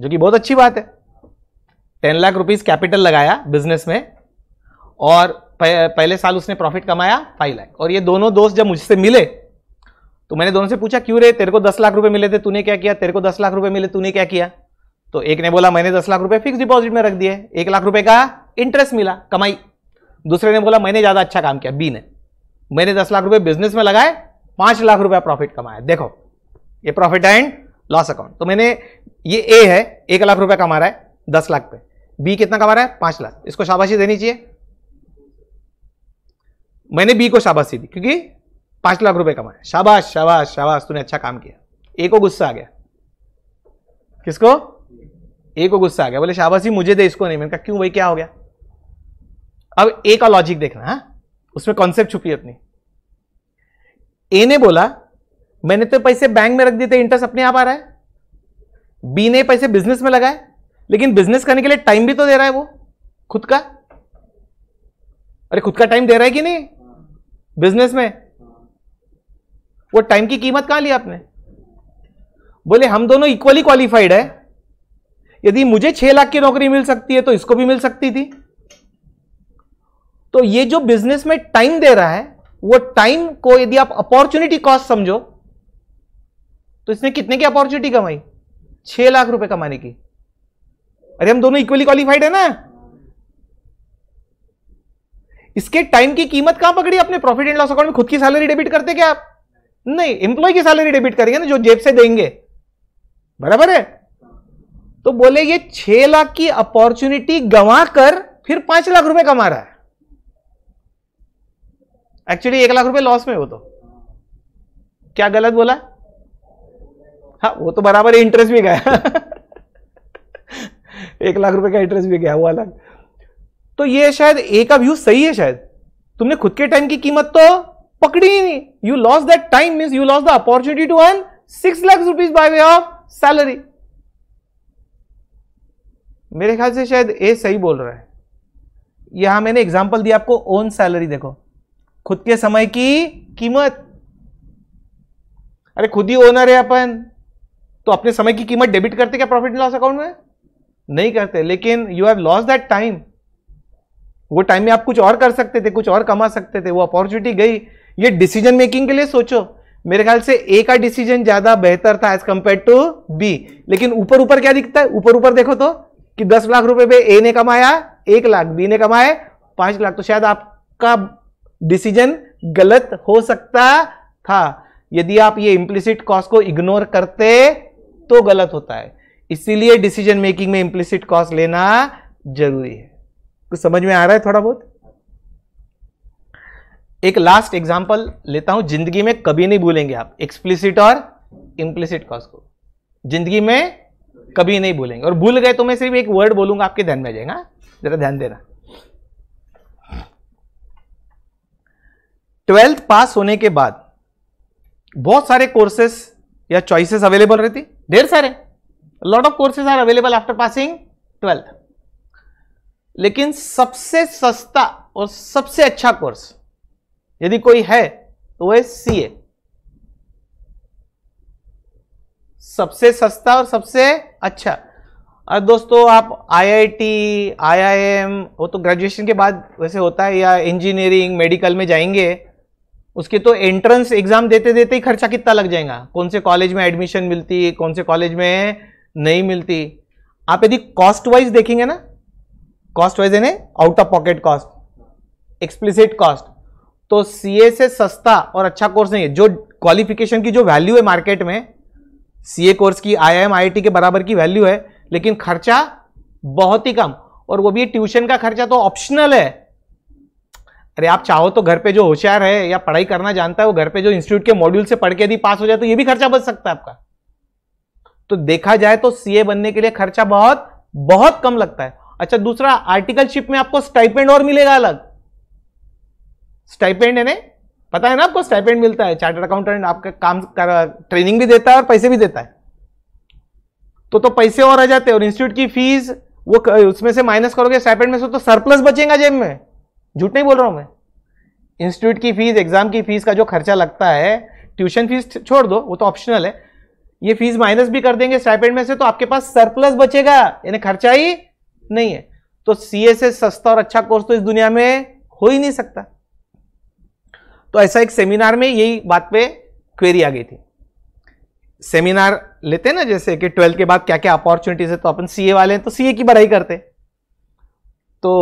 जो कि बहुत अच्छी बात है टेन लाख रुपीज कैपिटल लगाया बिजनेस में और पहले साल उसने प्रॉफिट कमाया फाइव लाख और ये दोनों दोस्त जब मुझसे मिले तो मैंने दोनों से पूछा क्यों रे तेरे को दस लाख रुपए मिले थे तूने क्या किया तेरे को दस लाख रुपए मिले तूने क्या किया तो एक ने बोला मैंने दस लाख रुपए फिक्स डिपॉजिट में रख दिए एक लाख रुपए का इंटरेस्ट मिला कमाई दूसरे ने बोला मैंने ज्यादा अच्छा काम किया बी ने मैंने दस लाख रुपए बिजनेस में लगाए पांच लाख रुपया प्रॉफिट कमाया देखो ये प्रॉफिट एंड लॉस अकाउंट तो मैंने ये ए है एक लाख रुपया कमा रहा है दस लाख पे बी कितना कमा रहा है पांच लाख इसको शाबाशी देनी चाहिए मैंने बी को शाबाशी दी क्योंकि पांच लाख रुपए कमाए शाबाश शाबाश शाबाश तूने अच्छा काम किया ए को गुस्सा आ गया किसको ए को गुस्सा आ गया बोले शाबाशी मुझे दे इसको नहीं मैंने कहा क्यों भाई क्या हो गया अब ए का लॉजिक देखना हाँ? है उसमें कॉन्सेप्ट छुपी अपनी ए ने बोला मैंने तो पैसे बैंक में रख दिए थे इंटरेस्ट अपने आप आ रहा है बी ने पैसे बिजनेस में लगाए लेकिन बिजनेस करने के लिए टाइम भी तो दे रहा है वो खुद का अरे खुद का टाइम दे रहा है कि नहीं बिजनेस में वो टाइम की कीमत कहां ली आपने बोले हम दोनों इक्वली क्वालिफाइड है यदि मुझे छह लाख की नौकरी मिल सकती है तो इसको भी मिल सकती थी तो ये जो बिजनेस में टाइम दे रहा है वो टाइम को यदि आप अपॉर्चुनिटी कॉस्ट समझो तो इसने कितने की अपॉर्चुनिटी कमाई छह लाख रुपए कमाने की अरे हम दोनों इक्वली क्वालिफाइड है ना इसके टाइम की कीमत कहां पकड़ी अपने प्रॉफिट एंड लॉस अकाउंट में खुद की सैलरी डेबिट करते क्या आप नहीं एम्प्लॉय की सैलरी डेबिट करेंगे ना जो जेब से देंगे बराबर है तो बोले ये छह लाख की अपॉर्चुनिटी गंवा कर फिर पांच लाख रुपए कमा रहा है एक्चुअली एक लाख रुपए लॉस में हो तो क्या गलत बोला हाँ वो तो बराबर इंटरेस्ट भी गया एक लाख रुपए का इंटरेस्ट भी गया वो अलग तो ये शायद ए का व्यू सही है शायद तुमने खुद के टाइम की कीमत तो पकड़ी ही नहीं you loss that time mean you loss the opportunity to earn six lakh rupees by way of salary मेरे ख्याल से शायद ए सही बोल रहा है यहां मैंने एग्जाम्पल दिया आपको ओन सैलरी देखो खुद के समय की कीमत अरे खुद ही ओनर है अपन तो अपने समय की कीमत डेबिट करते क्या प्रॉफिट एंड लॉस अकाउंट में नहीं करते लेकिन you have loss that time वो टाइम में आप कुछ और कर सकते थे कुछ और कमा सकते थे वो अपॉर्चुनिटी गई ये डिसीजन मेकिंग के लिए सोचो मेरे ख्याल से ए का डिसीजन ज्यादा बेहतर था एज कंपेयर टू बी लेकिन ऊपर ऊपर क्या दिखता है ऊपर ऊपर देखो तो कि दस लाख रुपए पे ए ने कमाया एक लाख बी ने कमाए पांच लाख तो शायद आपका डिसीजन गलत हो सकता था यदि आप ये इम्प्लिसिट कॉस्ट को इग्नोर करते तो गलत होता है इसीलिए डिसीजन मेकिंग में इम्प्लिसिट कॉस्ट लेना जरूरी है कुछ समझ में आ रहा है थोड़ा बहुत एक लास्ट एग्जाम्पल लेता हूं जिंदगी में कभी नहीं भूलेंगे आप एक्सप्लिसिट और इम्प्लिसिट कॉज को जिंदगी में कभी नहीं भूलेंगे और भूल गए तो मैं सिर्फ एक वर्ड बोलूंगा आपके ध्यान में आ जाएगा हाँ? जरा ध्यान देना ट्वेल्थ पास होने के बाद बहुत सारे कोर्सेस या चॉइसेस अवेलेबल रहती ढेर सारे lot of courses are available after passing twelfth लेकिन सबसे सस्ता और सबसे अच्छा कोर्स यदि कोई है तो वह सी ए सबसे सस्ता और सबसे अच्छा और दोस्तों आप आईआईटी, आईआईएम वो तो ग्रेजुएशन के बाद वैसे होता है या इंजीनियरिंग मेडिकल में जाएंगे उसके तो एंट्रेंस एग्जाम देते देते ही खर्चा कितना लग जाएगा कौन से कॉलेज में एडमिशन मिलती कौन से कॉलेज में नहीं मिलती आप यदि कॉस्ट वाइज देखेंगे ना कॉस्ट वाइज यानी out of pocket cost explicit cost तो सीए से सस्ता और अच्छा कोर्स नहीं है जो क्वालिफिकेशन की जो वैल्यू है मार्केट में ए कोर्स की आई टी के बराबर की वैल्यू है लेकिन खर्चा बहुत ही कम और वो भी ट्यूशन का खर्चा तो ऑप्शनल है अरे आप चाहो तो घर पे जो होशियार है या पढ़ाई करना जानता है वो घर पे जो इंस्टीट्यूट के मॉड्यूल से पढ़ के यदि पास हो जाए तो ये भी खर्चा बच सकता है आपका तो देखा जाए तो सीए बनने के लिए खर्चा बहुत बहुत कम लगता है अच्छा दूसरा आर्टिकलशिप में आपको स्टाइपेंड और मिलेगा अलग स्टाइपेंड है ना पता है ना आपको स्टाइपेंड मिलता है चार्टर्ड अकाउंटेंट आपका काम कर, ट्रेनिंग भी देता है और पैसे भी देता है तो तो पैसे और आ जाते हैं और इंस्टीट्यूट की फीस वो उसमें से माइनस करोगे स्टाइपेंड में से तो सरप्लस बचेगा जेब में झूठ नहीं बोल रहा हूं मैं इंस्टीट्यूट की फीस एग्जाम की फीस का जो खर्चा लगता है ट्यूशन फीस छोड़ दो वो तो ऑप्शनल है ये फीस माइनस भी कर देंगे स्टाइपेंड में से तो आपके पास सरप्लस बचेगा यानी खर्चा ही नहीं है तो सीए से सस्ता और अच्छा कोर्स तो इस दुनिया में हो ही नहीं सकता तो ऐसा एक सेमिनार में यही बात पे क्वेरी आ गई थी सेमिनार लेते ना जैसे कि ट्वेल्थ के बाद क्या क्या अपॉर्चुनिटीज है तो अपन सीए वाले हैं तो सीए की पढ़ाई करते तो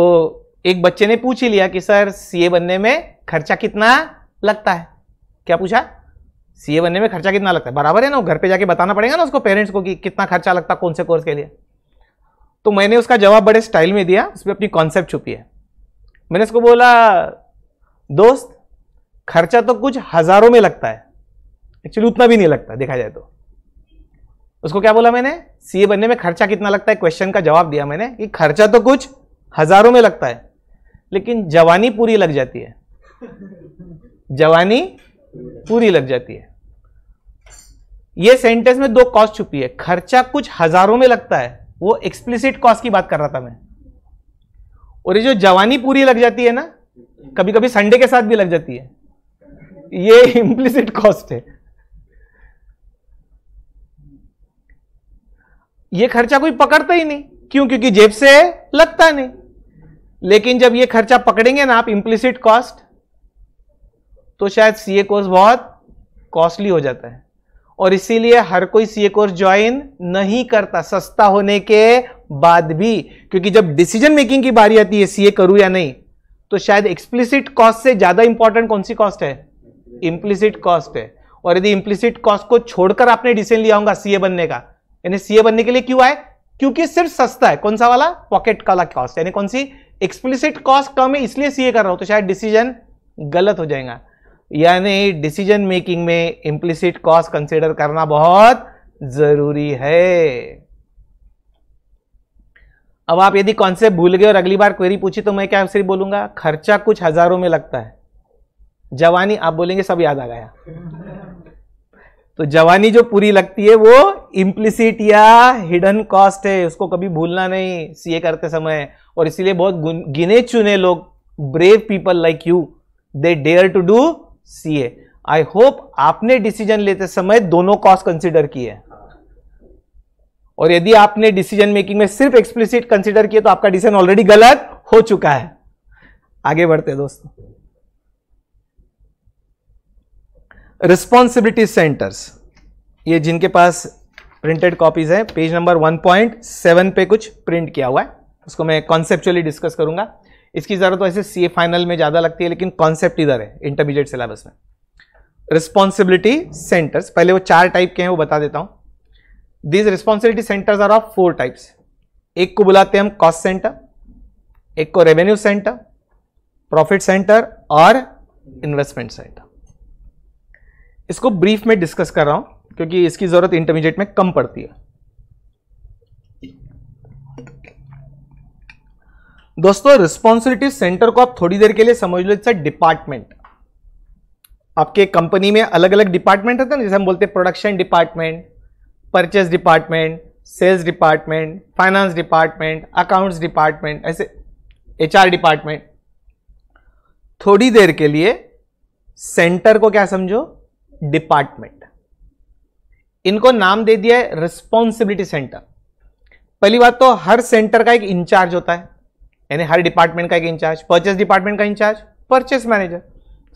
एक बच्चे ने पूछ ही लिया कि सर सीए बनने में खर्चा कितना लगता है क्या पूछा सीए बनने में खर्चा कितना लगता है बराबर है ना घर पे जाके बताना पड़ेगा ना उसको पेरेंट्स को कि कितना खर्चा लगता है कौन से कोर्स के लिए तो मैंने उसका जवाब बड़े स्टाइल में दिया उसमें अपनी कॉन्सेप्ट छुपी है मैंने उसको बोला दोस्त खर्चा तो कुछ हजारों में लगता है एक्चुअली उतना भी नहीं लगता देखा जाए तो उसको क्या बोला मैंने सीए बनने में खर्चा कितना लगता है क्वेश्चन का जवाब दिया मैंने कि खर्चा तो कुछ हजारों में लगता है लेकिन जवानी पूरी लग जाती है जवानी पूरी लग जाती है यह सेंटेंस में दो कॉस्ट छुपी है खर्चा कुछ हजारों में लगता है वो एक्सप्लिसिट कॉस्ट की बात कर रहा था मैं और ये जो जवानी पूरी लग जाती है ना कभी कभी संडे के साथ भी लग जाती है ये इम्प्लिसिट कॉस्ट है ये खर्चा कोई पकड़ता ही नहीं क्यों क्योंकि जेब से लगता नहीं लेकिन जब ये खर्चा पकड़ेंगे ना आप इम्प्लिसिट कॉस्ट तो शायद सीए कोर्स बहुत कॉस्टली हो जाता है और इसीलिए हर कोई सीए कोर्स ज्वाइन नहीं करता सस्ता होने के बाद भी क्योंकि जब डिसीजन मेकिंग की बारी आती है सीए करूं या नहीं तो शायद एक्सप्लिसिट कॉस्ट से ज्यादा इंपॉर्टेंट कौन सी कॉस्ट है इम्प्लिसिट कॉस्ट है और यदि इम्प्लिसिट कॉस्ट को छोड़कर आपने डिसीजन लिया होगा सीए बनने का यानी सीए बनने के लिए क्यों आए क्योंकि सिर्फ सस्ता है कौन सा वाला पॉकेट वाला कॉस्ट यानी कौन सी एक्सप्लिसिट कॉस्ट कम है इसलिए सीए कर रहा हूं तो शायद डिसीजन गलत हो जाएगा यानी डिसीजन मेकिंग में इम्प्लिसिट कॉस्ट कंसिडर करना बहुत जरूरी है अब आप यदि कॉन्सेप्ट भूल गए और अगली बार क्वेरी पूछी तो मैं क्या सिर्फ बोलूंगा खर्चा कुछ हजारों में लगता है जवानी आप बोलेंगे सब याद आ गया तो जवानी जो पूरी लगती है वो इम्प्लिसिट या हिडन कॉस्ट है उसको कभी भूलना नहीं सीए करते समय और इसीलिए बहुत गिने चुने लोग brave people like you they dare to do C A I hope आपने डिसीजन लेते समय दोनों कॉस्ट कंसिडर किए और यदि आपने डिसीजन मेकिंग में सिर्फ एक्सप्लिसिट कंसिडर किए तो आपका डिसीजन ऑलरेडी गलत हो चुका है आगे बढ़ते दोस्तों रिस्पॉन्सिबिलिटी सेंटर्स ये जिनके पास प्रिंटेड कॉपीज है पेज नंबर 1.7 पे कुछ प्रिंट किया हुआ है उसको मैं कॉन्सेप्चुअली डिस्कस करूंगा इसकी ज़रूरत तो ऐसे सी फाइनल में ज़्यादा लगती है लेकिन कॉन्सेप्ट इधर है इंटरमीडिएट सिलेबस में रिस्पॉन्सिबिलिटी सेंटर्स पहले वो चार टाइप के हैं वो बता देता हूँ these responsibility centres are of four types एक को बुलाते हैं हम कॉस्ट सेंटर एक को रेवेन्यू सेंटर प्रॉफिट सेंटर और इन्वेस्टमेंट सेंटर इसको ब्रीफ में डिस्कस कर रहा हूँ क्योंकि इसकी ज़रूरत इंटरमीडिएट में कम पड़ती है दोस्तों रिस्पॉन्सिबिलिटी सेंटर को आप थोड़ी देर के लिए समझ लो इट्स अ डिपार्टमेंट आपके कंपनी में अलग अलग डिपार्टमेंट होते हैं ना जैसे हम बोलते हैं production department purchase department sales department finance department accounts department ऐसे एचआर डिपार्टमेंट थोड़ी देर के लिए सेंटर को क्या समझो डिपार्टमेंट इनको नाम दे दिया है रिस्पॉन्सिबिलिटी सेंटर पहली बात तो हर सेंटर का एक इंचार्ज होता है यानी हर डिपार्टमेंट का एक इंचार्ज परचेस डिपार्टमेंट का in charge purchase manager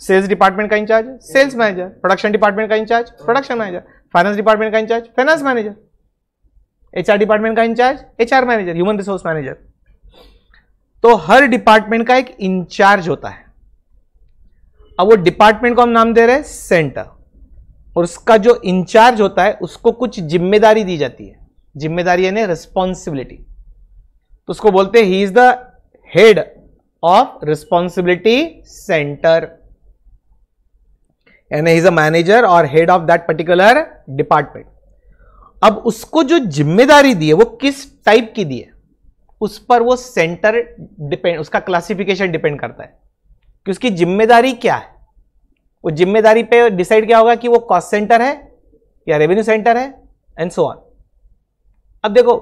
sales department का in charge sales manager production department का in charge production manager finance department का in charge finance manager HR department का in charge HR manager human resource manager तो हर डिपार्टमेंट का एक इंचार्ज होता है अब वो डिपार्टमेंट को हम नाम दे रहे हैं सेंटर और उसका जो इंचार्ज होता है उसको कुछ जिम्मेदारी दी जाती है जिम्मेदारी यानी रिस्पॉन्सिबिलिटी तो उसको बोलते हैं he is the head of responsibility centre यानी इज अ मैनेजर और head of that particular department अब उसको जो जिम्मेदारी दी है वो किस टाइप की दी है उस पर वो सेंटर डिपेंड उसका क्लासिफिकेशन डिपेंड करता है कि उसकी जिम्मेदारी क्या है वो जिम्मेदारी पे डिसाइड क्या होगा कि वो कॉस्ट सेंटर है या रेवेन्यू सेंटर है एंड सो ऑन अब देखो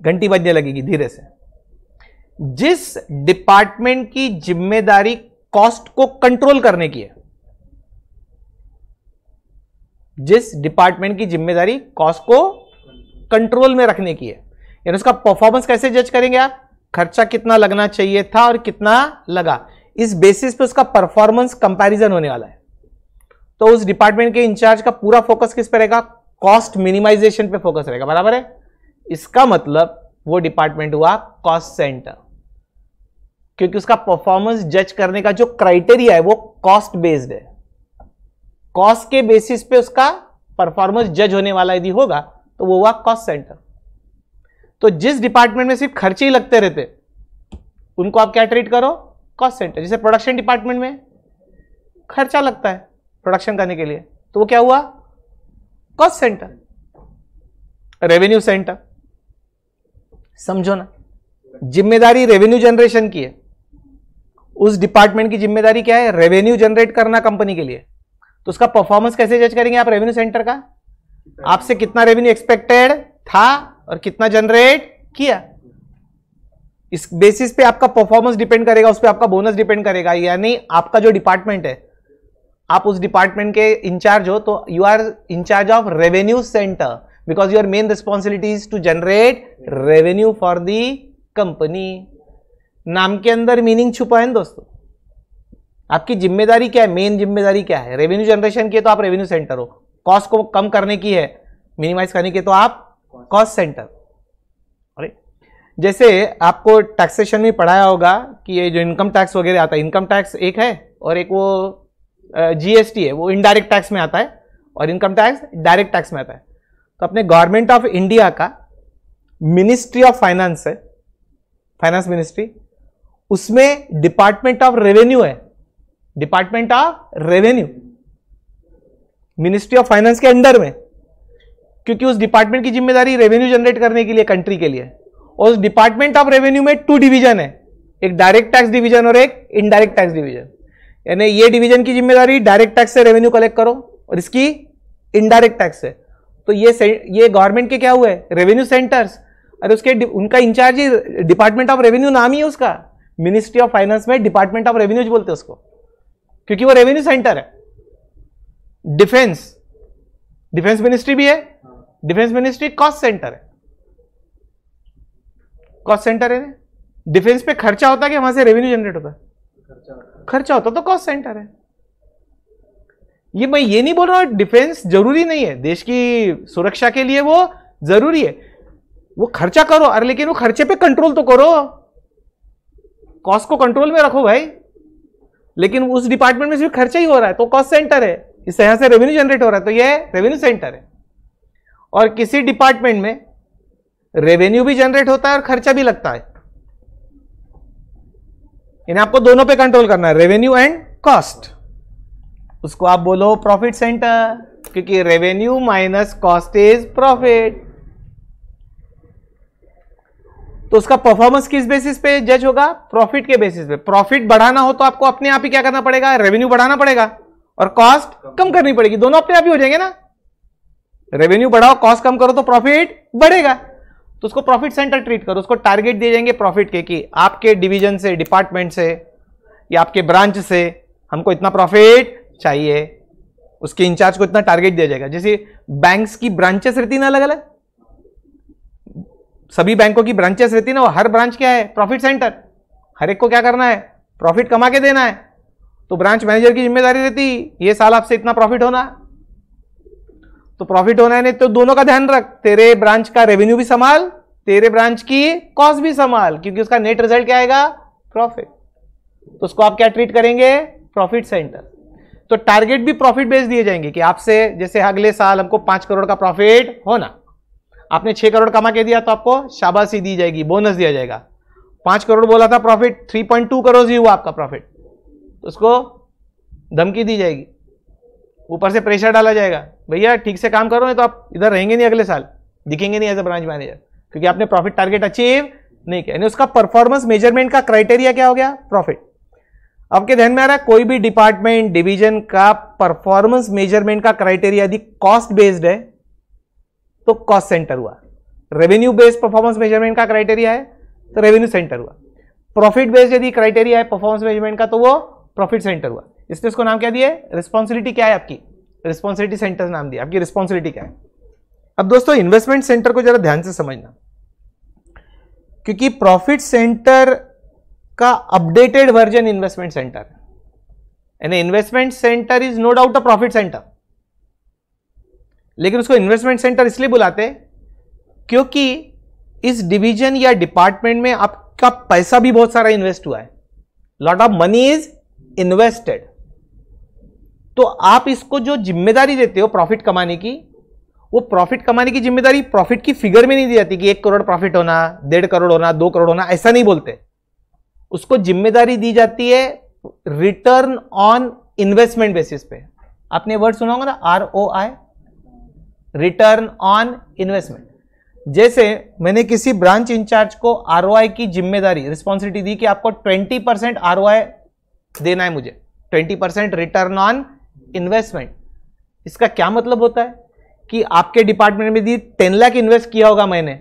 घंटी बजने लगेगी धीरे से जिस डिपार्टमेंट की जिम्मेदारी कॉस्ट को कंट्रोल करने की है जिस डिपार्टमेंट की जिम्मेदारी कॉस्ट को कंट्रोल में रखने की है यानी उसका परफॉर्मेंस कैसे जज करेंगे आप खर्चा कितना लगना चाहिए था और कितना लगा इस बेसिस पे उसका परफॉर्मेंस कंपैरिजन होने वाला है तो उस डिपार्टमेंट के इंचार्ज का पूरा फोकस किस पर रहेगा कॉस्ट मिनिमाइजेशन पे फोकस रहेगा बराबर है इसका मतलब वो डिपार्टमेंट हुआ कॉस्ट सेंटर क्योंकि उसका परफॉर्मेंस जज करने का जो क्राइटेरिया है वो कॉस्ट बेस्ड है कॉस्ट के बेसिस पे उसका परफॉर्मेंस जज होने वाला यदि होगा तो वो हुआ कॉस्ट सेंटर तो जिस डिपार्टमेंट में सिर्फ खर्चे ही लगते रहते उनको आप क्या ट्रीट करो कॉस्ट सेंटर जैसे प्रोडक्शन डिपार्टमेंट में खर्चा लगता है प्रोडक्शन करने के लिए तो वो क्या हुआ कॉस्ट सेंटर रेवेन्यू सेंटर समझो ना जिम्मेदारी रेवेन्यू जनरेशन की है उस डिपार्टमेंट की जिम्मेदारी क्या है रेवेन्यू जनरेट करना कंपनी के लिए तो उसका परफॉर्मेंस कैसे जज करेंगे आप रेवेन्यू सेंटर का आपसे कितना रेवेन्यू एक्सपेक्टेड था और कितना जनरेट किया इस बेसिस पे आपका परफॉर्मेंस डिपेंड करेगा उस पर आपका बोनस डिपेंड करेगा यानी आपका जो डिपार्टमेंट है आप उस डिपार्टमेंट के इंचार्ज हो तो you are in charge of revenue centre because your main responsibility is to generate revenue for the company नाम के अंदर मीनिंग छुपा है दोस्तों आपकी जिम्मेदारी क्या है मेन जिम्मेदारी क्या है रेवेन्यू जनरेशन की है तो आप रेवेन्यू सेंटर हो कॉस्ट को कम करने की है मिनिमाइज करने की तो आप कॉस्ट सेंटर अरे जैसे आपको टैक्सेशन में पढ़ाया होगा कि ये जो इनकम टैक्स वगैरह आता है इनकम टैक्स एक है और एक वो जीएसटी है वो इनडायरेक्ट टैक्स में आता है और इनकम टैक्स डायरेक्ट टैक्स में आता है तो अपने गवर्नमेंट ऑफ इंडिया का मिनिस्ट्री ऑफ फाइनेंस है फाइनेंस मिनिस्ट्री उसमें डिपार्टमेंट ऑफ रेवेन्यू है department of revenue ministry of finance के अंडर में क्योंकि उस डिपार्टमेंट की जिम्मेदारी रेवेन्यू जनरेट करने के लिए कंट्री के लिए और उस डिपार्टमेंट ऑफ रेवेन्यू में टू डिवीजन है एक डायरेक्ट टैक्स डिवीजन और एक इनडायरेक्ट टैक्स डिवीजन यानी ये डिवीजन की जिम्मेदारी डायरेक्ट टैक्स से रेवेन्यू कलेक्ट करो और इसकी इनडायरेक्ट टैक्स है तो ये ये गवर्नमेंट के क्या हुए रेवेन्यू सेंटर्स अरे उसके उनका इंचार्ज ही डिपार्टमेंट ऑफ रेवेन्यू नाम ही है उसका मिनिस्ट्री ऑफ फाइनेंस में डिपार्टमेंट ऑफ रेवेन्यूज बोलते हैं उसको क्योंकि वो रेवेन्यू सेंटर है डिफेंस डिफेंस मिनिस्ट्री भी है डिफेंस मिनिस्ट्री कॉस्ट सेंटर है कॉस्ट सेंटर है डिफेंस पे खर्चा होता है कि वहां से रेवेन्यू जनरेट होता है खर्चा होता तो कॉस्ट सेंटर है ये मैं ये नहीं बोल रहा डिफेंस जरूरी नहीं है देश की सुरक्षा के लिए वो जरूरी है वो खर्चा करो अरे लेकिन वो खर्चे पे कंट्रोल तो करो कॉस्ट को कंट्रोल में रखो भाई लेकिन उस डिपार्टमेंट में सिर्फ खर्चा ही हो रहा है तो कॉस्ट सेंटर है इससे यहां से रेवेन्यू जनरेट हो रहा है तो यह रेवेन्यू सेंटर है और किसी डिपार्टमेंट में रेवेन्यू भी जनरेट होता है और खर्चा भी लगता है इन्हें आपको दोनों पे कंट्रोल करना है रेवेन्यू एंड कॉस्ट उसको आप बोलो प्रॉफिट सेंटर क्योंकि revenue minus cost is profit तो उसका परफॉर्मेंस किस बेसिस पे जज होगा प्रॉफिट के बेसिस पे प्रॉफिट बढ़ाना हो तो आपको अपने आप ही क्या करना पड़ेगा रेवेन्यू बढ़ाना पड़ेगा और कॉस्ट कम करनी पड़ेगी दोनों अपने आप ही हो जाएंगे ना रेवेन्यू बढ़ाओ कॉस्ट कम करो तो प्रॉफिट बढ़ेगा तो उसको प्रॉफिट सेंटर ट्रीट करो उसको टारगेट दिए जाएंगे प्रॉफिट के कि आपके डिवीजन से डिपार्टमेंट से या आपके ब्रांच से हमको इतना प्रॉफिट चाहिए उसके इंचार्ज को इतना टारगेट दिया जाएगा जैसे बैंक्स की ब्रांचेस रहती ना अलग अलग सभी बैंकों की ब्रांचेस रहती ना वो हर ब्रांच क्या है प्रॉफिट सेंटर हर एक को क्या करना है प्रॉफिट कमा के देना है तो ब्रांच मैनेजर की जिम्मेदारी रहती ये साल आपसे इतना प्रॉफिट होना तो प्रॉफिट होना है नहीं तो दोनों का ध्यान रख तेरे ब्रांच का रेवेन्यू भी संभाल तेरे ब्रांच की कॉस्ट भी संभाल क्योंकि उसका नेट रिजल्ट क्या आएगा प्रॉफिट तो उसको आप क्या ट्रीट करेंगे प्रॉफिट सेंटर तो टारगेट भी प्रॉफिट बेस दिए जाएंगे कि आपसे जैसे अगले साल हमको पांच करोड़ का प्रॉफिट होना आपने छः करोड़ कमा के दिया तो आपको शाबाशी दी जाएगी बोनस दिया जाएगा पाँच करोड़ बोला था profit three point two crore ही हुआ आपका प्रॉफिट तो उसको धमकी दी जाएगी ऊपर से प्रेशर डाला जाएगा भैया ठीक से काम करो नहीं तो आप इधर रहेंगे नहीं अगले साल दिखेंगे नहीं एज ए ब्रांच मैनेजर क्योंकि आपने प्रॉफिट टारगेट अचीव नहीं किया उसका परफॉर्मेंस मेजरमेंट का क्राइटेरिया क्या हो गया प्रॉफिट आपके ध्यान में आ रहा है कोई भी डिपार्टमेंट डिवीजन का परफॉर्मेंस मेजरमेंट का क्राइटेरिया यदि कॉस्ट बेस्ड है तो कॉस्ट सेंटर हुआ रेवेन्यू बेस्ड परफॉर्मेंस मेजरमेंट का क्राइटेरिया है तो रेवेन्यू सेंटर हुआ प्रॉफिट बेस्ड यदि क्राइटेरिया है परफॉर्मेंस मेजरमेंट का तो वो प्रॉफिट सेंटर हुआ इसने इसको नाम क्या दिया रिस्पॉन्सिबिलिटी क्या है आपकी रिस्पॉन्सिबिलिटी सेंटर नाम दिया आपकी रिस्पॉन्सिबिलिटी क्या है अब दोस्तों इन्वेस्टमेंट सेंटर को जरा ध्यान से समझना क्योंकि प्रॉफिट सेंटर का अपडेटेड वर्जन इन्वेस्टमेंट सेंटर है investment centre is no doubt a profit centre लेकिन उसको इन्वेस्टमेंट सेंटर इसलिए बुलाते हैं क्योंकि इस डिवीजन या डिपार्टमेंट में आपका पैसा भी बहुत सारा इन्वेस्ट हुआ है lot of money is invested तो आप इसको जो जिम्मेदारी देते हो प्रॉफिट कमाने की वो प्रॉफिट कमाने की जिम्मेदारी प्रॉफिट की फिगर में नहीं दी जाती कि एक करोड़ प्रॉफिट होना डेढ़ करोड़ होना दो करोड़ होना ऐसा नहीं बोलते उसको जिम्मेदारी दी जाती है रिटर्न ऑन इन्वेस्टमेंट बेसिस पे आपने वर्ड सुना होगा ना R O I return on investment जैसे मैंने किसी ब्रांच इंचार्ज को आर की जिम्मेदारी रिस्पॉन्सिबिलिटी दी कि आपको 20 परसेंट आर देना है मुझे 20 परसेंट रिटर्न ऑन इन्वेस्टमेंट इसका क्या मतलब होता है कि आपके डिपार्टमेंट में दी 10 लाख इन्वेस्ट किया होगा मैंने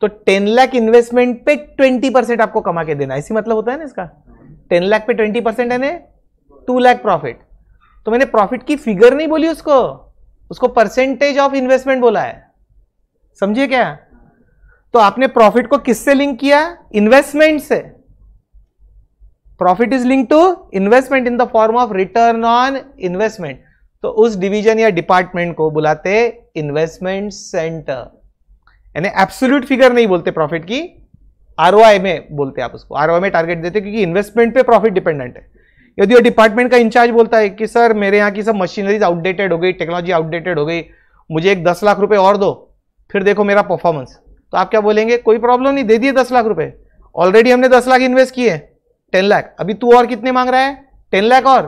तो 10 लाख इन्वेस्टमेंट पे 20 परसेंट आपको कमा के देना इसी मतलब होता है ना इसका 10 लाख पे 20 परसेंट है टू लाख प्रॉफिट तो मैंने प्रॉफिट की फिगर नहीं बोली उसको उसको परसेंटेज ऑफ इन्वेस्टमेंट बोला है समझिए क्या तो आपने प्रॉफिट को किससे लिंक किया इन्वेस्टमेंट से profit is link to investment in the form of return on investment तो उस डिवीजन या डिपार्टमेंट को बुलाते इन्वेस्टमेंट सेंटर यानी एब्सोल्यूट फिगर नहीं बोलते प्रॉफिट की आरओआई में बोलते आप उसको आरओआई में टारगेट देते क्योंकि इन्वेस्टमेंट पे प्रॉफिट डिपेंडेंट है यदि डिपार्टमेंट का इंचार्ज बोलता है कि सर मेरे यहाँ की सब मशीनरीज आउटडेटेड हो गई टेक्नोलॉजी आउटडेटेड हो गई मुझे एक दस लाख रुपए और दो फिर देखो मेरा परफॉर्मेंस तो आप क्या बोलेंगे कोई प्रॉब्लम नहीं दे दिए दस लाख रुपए ऑलरेडी हमने दस लाख इन्वेस्ट किए टेन लाख अभी तू और कितने मांग रहा है टेन लाख और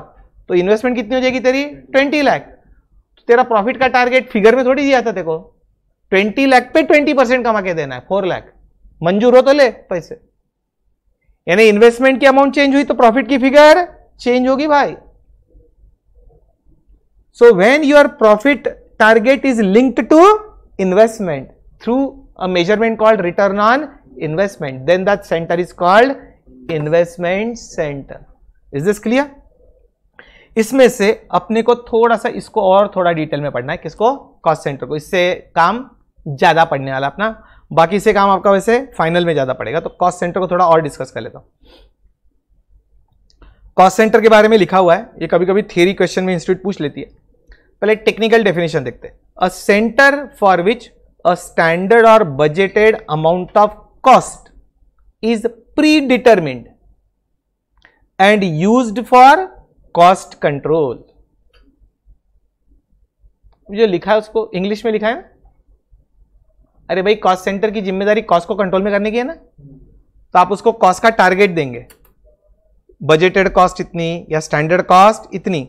तो इन्वेस्टमेंट कितनी हो जाएगी तेरी ट्वेंटी लाख तो तेरा प्रॉफिट का टारगेट फिगर में थोड़ी दिया था देखो ट्वेंटी लाख पे ट्वेंटी परसेंट कमा के देना है फोर लाख मंजूर हो तो ले पैसे यानी इन्वेस्टमेंट की अमाउंट चेंज हुई तो प्रॉफिट की फिगर चेंज होगी भाई so when your profit target is linked to investment through a measurement called return on investment then that centre is called investment centre is this clear इसमें से अपने को थोड़ा सा इसको और थोड़ा डिटेल में पढ़ना है किसको कॉस्ट सेंटर को इससे काम ज़्यादा पढ़ने वाला अपना बाकी से काम आपका वैसे फाइनल में ज़्यादा पड़ेगा तो कॉस्ट सेंटर को थोड़ा और डिस्कस कर लेता हूं कॉस्ट सेंटर के बारे में लिखा हुआ है ये कभी कभी थेरी क्वेश्चन में इंस्टीट्यूट पूछ लेती है पहले टेक्निकल डेफिनेशन देखते हैं a centre for which a standard और budgeted amount of cost is predetermined and use for cost control जो लिखा है उसको इंग्लिश में लिखा है अरे भाई कॉस्ट सेंटर की जिम्मेदारी कॉस्ट को कंट्रोल में करने की है ना तो आप उसको कॉस्ट का टारगेट देंगे बजेटेड कॉस्ट इतनी या स्टैंडर्ड कॉस्ट इतनी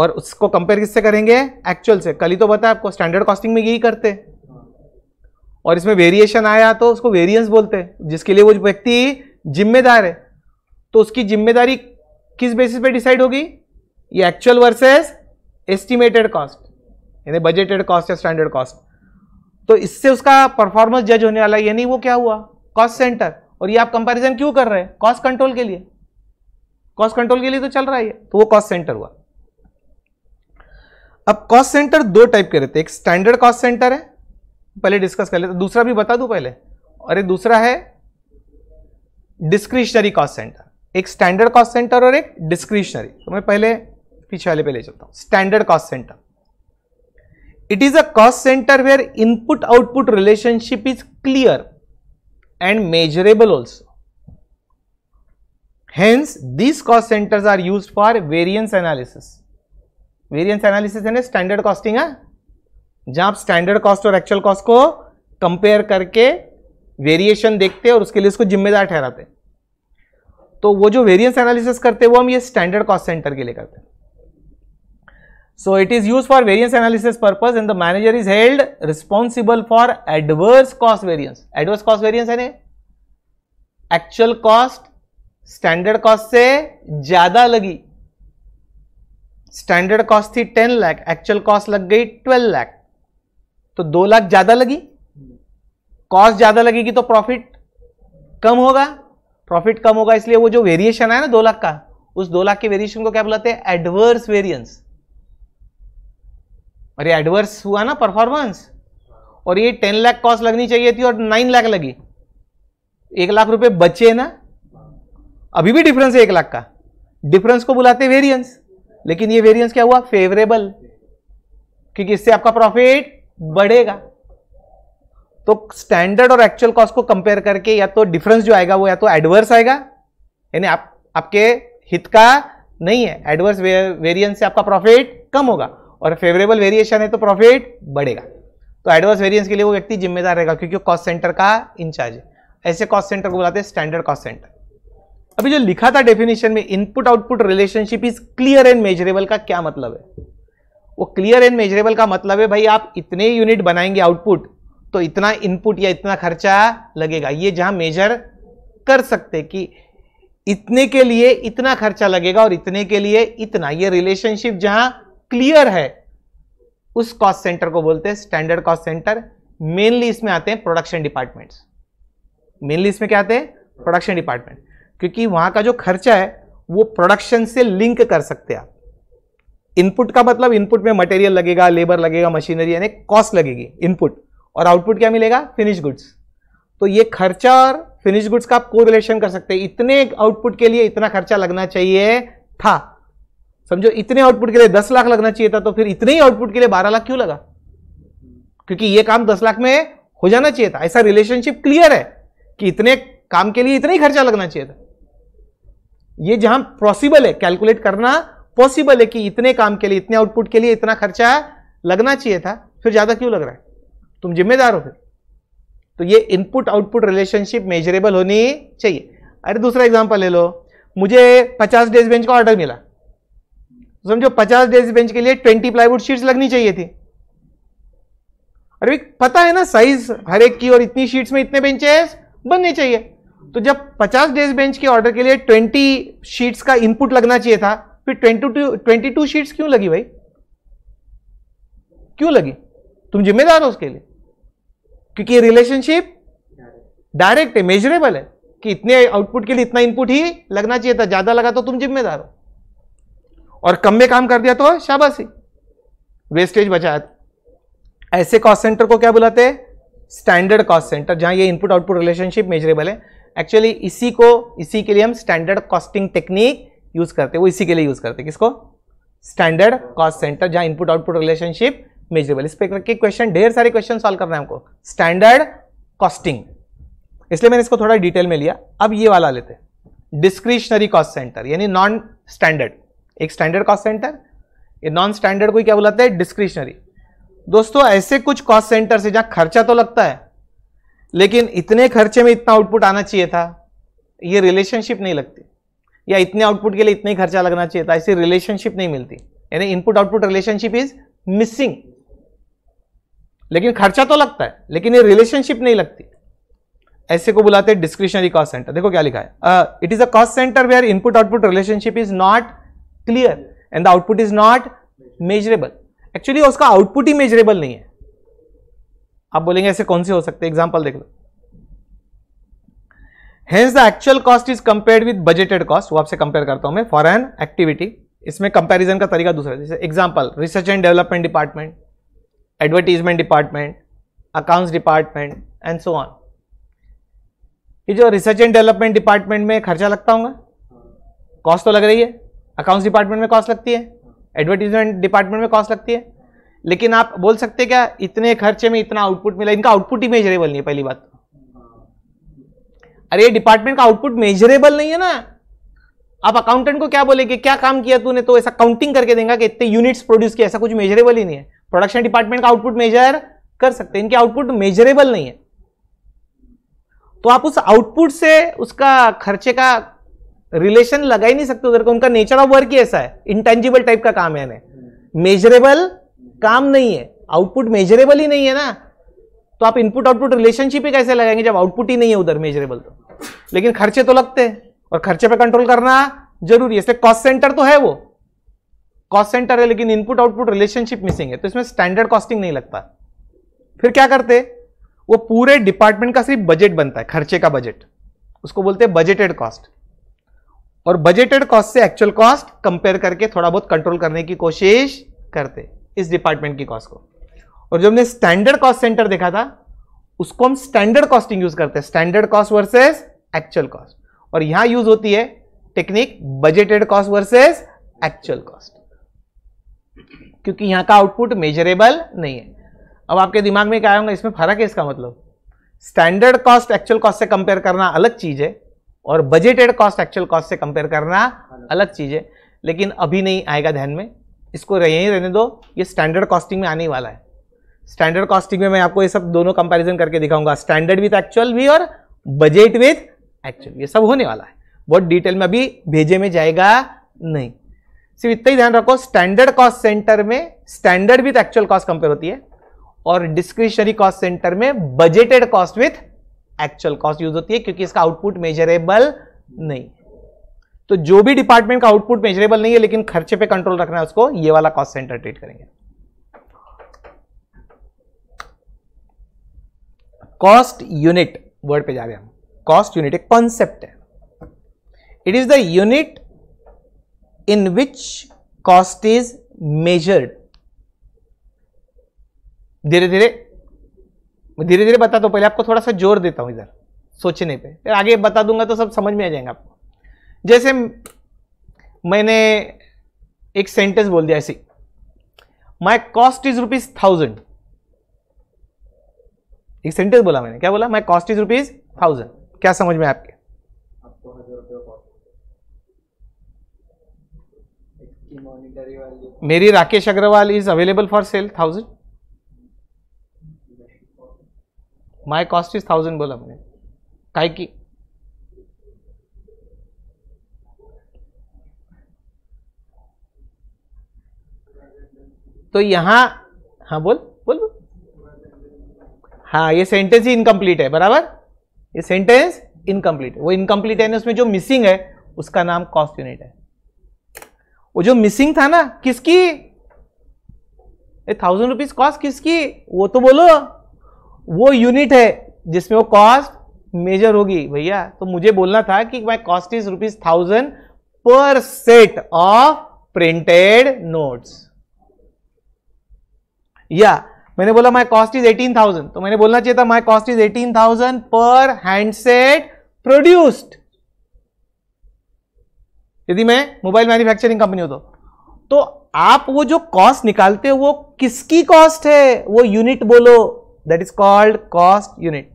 और उसको कंपेयर किससे करेंगे एक्चुअल से कल ही तो बताया आपको स्टैंडर्ड कॉस्टिंग में यही करते और इसमें वेरिएशन आया तो उसको वेरिएंस बोलते हैं जिसके लिए वो व्यक्ति जिम्मेदार है तो उसकी जिम्मेदारी किस बेसिस पे डिसाइड होगी ये एक्चुअल वर्सेस एस्टिमेटेड कॉस्ट यानी बजेटेड कॉस्ट या स्टैंडर्ड कॉस्ट तो इससे उसका परफॉर्मेंस जज होने वाला है यानी वो क्या हुआ कॉस्ट सेंटर और ये आप कंपैरिजन क्यों कर रहे हैं कॉस्ट कंट्रोल के लिए कॉस्ट कंट्रोल के लिए तो चल रहा है तो वो कॉस्ट सेंटर हुआ अब कॉस्ट सेंटर दो टाइप के रहते एक स्टैंडर्ड कॉस्ट सेंटर है पहले डिस्कस कर लेते दूसरा भी बता दू पहले और एक दूसरा है डिस्क्रिशनरी कॉस्ट सेंटर एक स्टैंडर्ड कॉस्ट सेंटर और एक डिस्क्रिशनरी तो मैं पहले पीछे वाले पे ले चलता हूं standard cost centre it is a cost centre where input output relationship is clear and measurable also Hence, these cost centers are used for variance analysis. Variance analysis यानी standard costing है जहाँ आप standard cost और actual cost को compare करके variation देखते हैं और उसके लिए इसको जिम्मेदार ठहराते हैं तो वो जो वेरियंस एनालिसिस करते हैं वो हम ये स्टैंडर्ड कॉस्ट सेंटर के लिए करते हैं so it is used for variance analysis purpose and the manager is held responsible for adverse cost variance adverse cost variance यानी actual cost स्टैंडर्ड कॉस्ट से ज्यादा लगी स्टैंडर्ड कॉस्ट थी टेन लाख एक्चुअल कॉस्ट लग गई ट्वेल्व लाख तो दो लाख ज्यादा लगी कॉस्ट ज्यादा लगेगी तो प्रॉफिट कम होगा प्रॉफिट कम होगा इसलिए वो जो वेरिएशन है ना दो लाख का उस दो लाख के वेरिएशन को क्या बोलाते हैं एडवर्स वेरियंस और ये एडवर्स हुआ ना परफॉर्मेंस और ये टेन लाख कॉस्ट लगनी चाहिए थी और नाइन लाख लगी एक लाख रुपए बचे ना अभी भी डिफरेंस है एक लाख का डिफरेंस को बुलाते वेरियंस लेकिन ये वेरियंस क्या हुआ फेवरेबल क्योंकि इससे आपका प्रॉफिट बढ़ेगा तो स्टैंडर्ड और एक्चुअल कॉस्ट को कंपेयर करके या तो डिफरेंस जो आएगा वो या तो एडवर्स आएगा यानी आप आपके हित का नहीं है एडवर्स वेरिएंस से आपका प्रॉफिट कम होगा और फेवरेबल वेरिएशन है तो प्रॉफिट बढ़ेगा तो एडवर्स वेरिएंस के लिए वो व्यक्ति जिम्मेदार रहेगा क्योंकि कॉस्ट सेंटर का इंचार्ज है ऐसे कॉस्ट सेंटर को बुलाते हैं स्टैंडर्ड कॉस्ट सेंटर अभी जो लिखा था डेफिनेशन में input output relationship is clear and measurable का क्या मतलब है वो क्लियर एंड मेजरेबल का मतलब है भाई आप इतने यूनिट बनाएंगे आउटपुट तो इतना इनपुट या इतना खर्चा लगेगा ये जहां मेजर कर सकते कि इतने के लिए इतना खर्चा लगेगा और इतने के लिए इतना ये रिलेशनशिप जहां क्लियर है उस कॉस्ट सेंटर को बोलते हैं स्टैंडर्ड कॉस्ट सेंटर मेनली इसमें आते हैं प्रोडक्शन डिपार्टमेंट्स मेनली इसमें क्या आते हैं प्रोडक्शन डिपार्टमेंट क्योंकि वहां का जो खर्चा है वो प्रोडक्शन से लिंक कर सकते हैं आप इनपुट का मतलब इनपुट में मटेरियल लगेगा लेबर लगेगा मशीनरी यानी कॉस्ट लगेगी इनपुट और आउटपुट क्या मिलेगा फिनिश गुड्स तो ये खर्चा और फिनिश गुड्स का आप को रिलेशन कर सकते हैं इतने आउटपुट के लिए इतना खर्चा लगना चाहिए था समझो इतने आउटपुट के लिए दस लाख लगना चाहिए था तो फिर इतने ही आउटपुट के लिए बारह लाख क्यों लगा क्योंकि ये काम दस लाख में हो जाना चाहिए था ऐसा रिलेशनशिप क्लियर है कि इतने काम के लिए इतना ही खर्चा लगना चाहिए था ये जहां पॉसिबल है कैलकुलेट करना पॉसिबल है कि इतने काम के लिए इतने आउटपुट के लिए इतना खर्चा लगना चाहिए था फिर ज्यादा क्यों लग रहा है तुम जिम्मेदार हो फिर तो ये इनपुट आउटपुट रिलेशनशिप मेजरेबल होनी चाहिए अरे दूसरा एग्जाम्पल ले लो मुझे पचास डेज बेंच का ऑर्डर मिला समझो पचास डेज बेंच के लिए ट्वेंटी प्लाईवुड शीट्स लगनी चाहिए थी अरे पता है ना साइज हर एक की और इतनी शीट्स में इतने बेंचेस बनने चाहिए तो जब 50 डेज बेंच के ऑर्डर के लिए 20 शीट्स का इनपुट लगना चाहिए था फिर 22 22 शीट्स क्यों लगी भाई क्यों लगी तुम जिम्मेदार हो उसके लिए क्योंकि ये रिलेशनशिप डायरेक्ट है मेजरेबल है कि इतने आउटपुट के लिए इतना इनपुट ही लगना चाहिए था ज्यादा लगा तो तुम जिम्मेदार हो और कम में काम कर दिया तो शाबाशी वेस्टेज बचाया ऐसे कॉस्ट सेंटर को क्या बुलाते हैं स्टैंडर्ड कॉस्ट सेंटर जहां ये इनपुट आउटपुट रिलेशनशिप मेजरेबल है एक्चुअली इसी को इसी के लिए हम स्टैंडर्ड कॉस्टिंग टेक्निक यूज करते हैं वो इसी के लिए यूज करते हैं किसको स्टैंडर्ड कॉस्ट सेंटर जहां इनपुट आउटपुट रिलेशनशिप मेजरेबल इस पर क्वेश्चन ढेर सारे क्वेश्चन सॉल्व करना है हमको स्टैंडर्ड कॉस्टिंग इसलिए मैंने इसको थोड़ा डिटेल में लिया अब ये वाला लेते हैं डिस्क्रिशनरी कॉस्ट सेंटर यानी नॉन स्टैंडर्ड एक स्टैंडर्ड कॉस्ट सेंटर ये नॉन स्टैंडर्ड को क्या बुलाते हैं डिस्क्रिशनरी दोस्तों ऐसे कुछ कॉस्ट सेंटर से जहां खर्चा तो लगता है लेकिन इतने खर्चे में इतना आउटपुट आना चाहिए था ये रिलेशनशिप नहीं लगती या इतने आउटपुट के लिए इतना ही खर्चा लगना चाहिए था ऐसी रिलेशनशिप नहीं मिलती यानी input output relationship is missing लेकिन खर्चा तो लगता है लेकिन ये रिलेशनशिप नहीं लगती ऐसे को बुलाते हैं डिस्क्रिशनरी कॉस्ट सेंटर देखो क्या लिखा है it is a cost centre where input output relationship is not clear and the output is not measurable actually उसका आउटपुट ही मेजरेबल नहीं है आप बोलेंगे ऐसे कौन से हो सकते हैं एग्जाम्पल देख लो hence the actual cost is compared with budgeted cost वो आपसे कंपेयर करता हूं मैं फॉर एन एक्टिविटी इसमें कंपैरिजन का तरीका दूसरा जैसे example research and development department advertisement department accounts department and so on ये जो रिसर्च एंड डेवलपमेंट डिपार्टमेंट में खर्चा लगता होगा कॉस्ट तो लग रही है अकाउंट्स डिपार्टमेंट में कॉस्ट लगती है एडवर्टीजमेंट डिपार्टमेंट में कॉस्ट लगती है लेकिन आप बोल सकते क्या इतने खर्चे में इतना आउटपुट मिला इनका आउटपुट ही मेजरेबल नहीं है पहली बात तो। अरे डिपार्टमेंट का आउटपुट मेजरेबल नहीं है ना आप अकाउंटेंट को क्या बोलेगे क्या काम किया तूने तो ऐसा काउंटिंग करके देगा कि इतने यूनिट्स प्रोड्यूस किया ऐसा कुछ मेजरेबल ही नहीं है प्रोडक्शन डिपार्टमेंट का आउटपुट मेजर कर सकते हैं इनके आउटपुट मेजरेबल नहीं है तो आप उस आउटपुट से उसका खर्चे का रिलेशन लगा ही नहीं सकते उधर का उनका नेचर ऑफ वर्क ही ऐसा है इंटेंजिबल टाइप का काम है मेजरेबल काम नहीं है आउटपुट मेजरेबल ही नहीं है ना तो आप इनपुट आउटपुट रिलेशनशिप ही कैसे लगाएंगे जब आउटपुट ही नहीं है उधर मेजरेबल तो लेकिन खर्चे तो लगते हैं और खर्चे पे कंट्रोल करना जरूरी है इसलिए कॉस्ट सेंटर तो है वो कॉस्ट सेंटर है लेकिन इनपुट आउटपुट रिलेशनशिप मिसिंग है तो इसमें स्टैंडर्ड कॉस्टिंग नहीं लगता फिर क्या करते वो पूरे डिपार्टमेंट का सिर्फ बजट बनता है खर्चे का बजट उसको बोलते हैं बजटेड कॉस्ट और बजटेड कॉस्ट से एक्चुअल कॉस्ट कंपेयर करके थोड़ा बहुत कंट्रोल करने की कोशिश करते हैं इस डिपार्टमेंट की कॉस्ट को और जो हमने स्टैंडर्ड कॉस्ट सेंटर देखा था उसको हम स्टैंडर्ड कॉस्टिंग यूज करते हैं standard cost versus actual cost और यहां यूज होती है technique budgeted cost versus actual cost क्योंकि यहां का आउटपुट मेजरेबल नहीं है अब आपके दिमाग में क्या होगा इसमें फर्क है इसका मतलब स्टैंडर्ड कॉस्ट एक्चुअल कॉस्ट से कंपेयर करना अलग चीज है और बजेटेड कॉस्ट एक्चुअल कॉस्ट से कंपेयर करना अलग चीज है लेकिन अभी नहीं आएगा ध्यान में इसको यहीं रहने दो ये स्टैंडर्ड कॉस्टिंग में आने वाला है स्टैंडर्ड कॉस्टिंग में मैं आपको ये सब दोनों कंपैरिजन करके दिखाऊंगा स्टैंडर्ड विथ एक्चुअल भी और बजट विथ एक्चुअल ये सब होने वाला है बहुत डिटेल में अभी भेजे में जाएगा नहीं सिर्फ इतना ही ध्यान रखो स्टैंडर्ड कॉस्ट सेंटर में standard with actual cost compare होती है और डिस्क्रिशनरी कॉस्ट सेंटर में budgeted cost with actual cost use होती है क्योंकि इसका आउटपुट मेजरेबल नहीं है तो जो भी डिपार्टमेंट का आउटपुट मेजरेबल नहीं है लेकिन खर्चे पे कंट्रोल रखना है उसको ये वाला कॉस्ट सेंटर ट्रीट करेंगे कॉस्ट यूनिट वर्ड पे जा रहे हम कॉस्ट यूनिट एक कॉन्सेप्ट है it is the unit in which cost is measured धीरे धीरे धीरे धीरे बता हूं पहले आपको थोड़ा सा जोर देता हूं इधर सोचने पे फिर आगे बता दूंगा तो सब समझ में आ जाएंगे आपको जैसे मैंने एक सेंटेंस बोल दिया ऐसे my cost is rupees thousand एक सेंटेंस बोला मैंने क्या बोला my cost is rupees thousand क्या समझ में आपके मेरी Rakesh Agarwal is available for sale thousand my cost is thousand बोला मैंने काय की तो यहां हाँ बोल बोल, बोल। हाँ ये सेंटेंस ही इनकम्प्लीट है बराबर ये सेंटेंस इनकम्प्लीट वो इनकम्प्लीट है ना उसमें जो मिसिंग है उसका नाम कॉस्ट यूनिट है वो जो मिसिंग था ना किसकी थाउजेंड रुपीज कॉस्ट किसकी वो तो बोलो वो यूनिट है जिसमें वो कॉस्ट मेजर होगी भैया तो मुझे बोलना था कि my cost is rupees thousand per set of printed notes या मैंने बोला my cost is eighteen thousand तो मैंने बोलना चाहिए था my cost is eighteen thousand per handset produced यदि मैं मोबाइल मैन्युफैक्चरिंग कंपनी हो तो तो आप वो जो कॉस्ट निकालते हो वो किसकी कॉस्ट है वो यूनिट बोलो that is called cost unit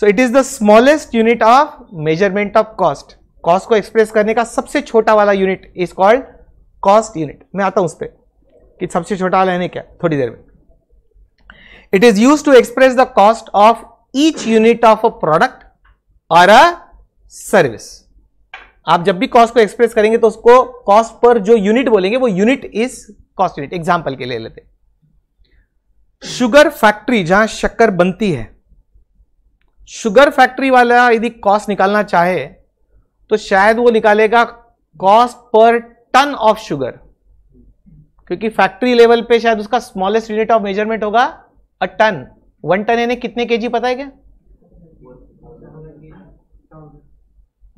so it is the smallest unit of measurement of cost cost को एक्सप्रेस करने का सबसे छोटा वाला unit is called cost unit मैं आता हूं उस पर कि सबसे छोटा वाला यानी क्या थोड़ी देर में it is use to express the cost of each unit of a product और अ सर्विस आप जब भी कॉस्ट को एक्सप्रेस करेंगे तो उसको कॉस्ट पर जो यूनिट बोलेंगे वो unit is cost unit example के ले लेते शुगर फैक्ट्री जहां शक्कर बनती है शुगर फैक्ट्री वाला यदि कॉस्ट निकालना चाहे तो शायद वो निकालेगा cost per ton of sugar क्योंकि फैक्ट्री लेवल पे शायद उसका स्मॉलेस्ट यूनिट ऑफ मेजरमेंट होगा अ टन वन टन यानी कितने जी पता है क्या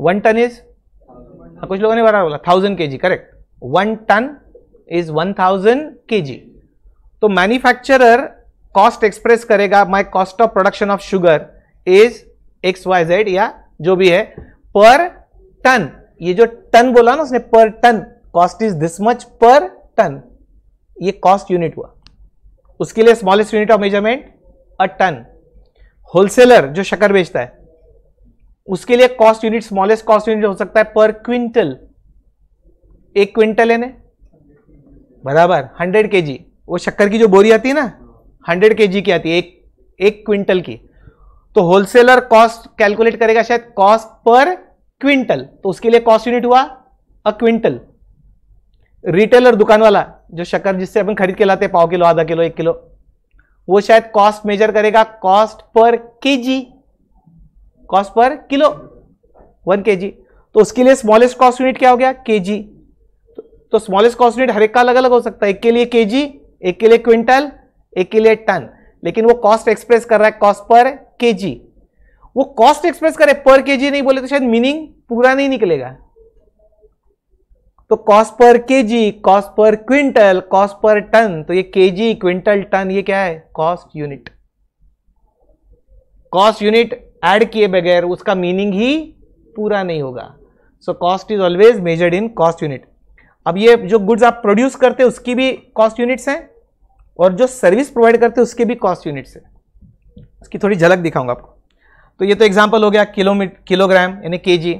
वन टन इज कुछ लोगों ने बता बोला thousand K G correct one ton is one thousand K G तो मैन्युफैक्चरर कॉस्ट एक्सप्रेस करेगा my cost of production of sugar is X Y Z या जो भी है पर टन ये जो टन बोला ना उसने per ton cost is this much per ton ये कॉस्ट यूनिट हुआ उसके लिए smallest unit of measurement a ton wholesaler जो शक्कर बेचता है उसके लिए cost unit smallest cost unit हो सकता है पर क्विंटल एक क्विंटल है बराबर हंड्रेड के वो शक्कर की जो बोरी आती है ना हंड्रेड के की आती है एक एक क्विंटल की तो होलसेलर कॉस्ट कैलकुलेट करेगा शायद कॉस्ट पर क्विंटल तो उसके लिए कॉस्ट यूनिट हुआ अ क्विंटल रिटेलर दुकान वाला जो शक्कर जिससे अपन खरीद के लाते पाओ पाव किलो आधा किलो एक किलो वो शायद कॉस्ट मेजर करेगा cost per G cost per kilo one G तो उसके लिए स्मॉलेस्ट कॉस्ट यूनिट क्या हो गया जी तो स्मॉलेस्ट कॉस्ट यूनिट हर एक का अलग अलग हो सकता है एक के लिए जी एक के लिए क्विंटल एक के लिए टन लेकिन वो कॉस्ट एक्सप्रेस कर रहा है कॉस्ट पर जी वो कॉस्ट एक्सप्रेस करे पर जी नहीं बोले तो शायद मीनिंग पूरा नहीं निकलेगा तो cost per KG cost per quintal cost per ton तो ये केजी क्विंटल टन ये क्या है cost unit cost unit add किए बगैर उसका मीनिंग ही पूरा नहीं होगा so cost is always measured in cost unit अब ये जो गुड्स आप प्रोड्यूस करते हैं उसकी भी कॉस्ट यूनिट्स हैं और जो सर्विस प्रोवाइड करते हैं उसके भी कॉस्ट यूनिट्स है इसकी थोड़ी झलक दिखाऊंगा आपको तो ये तो एग्जाम्पल हो गया किलोमीटर किलोग्राम यानी के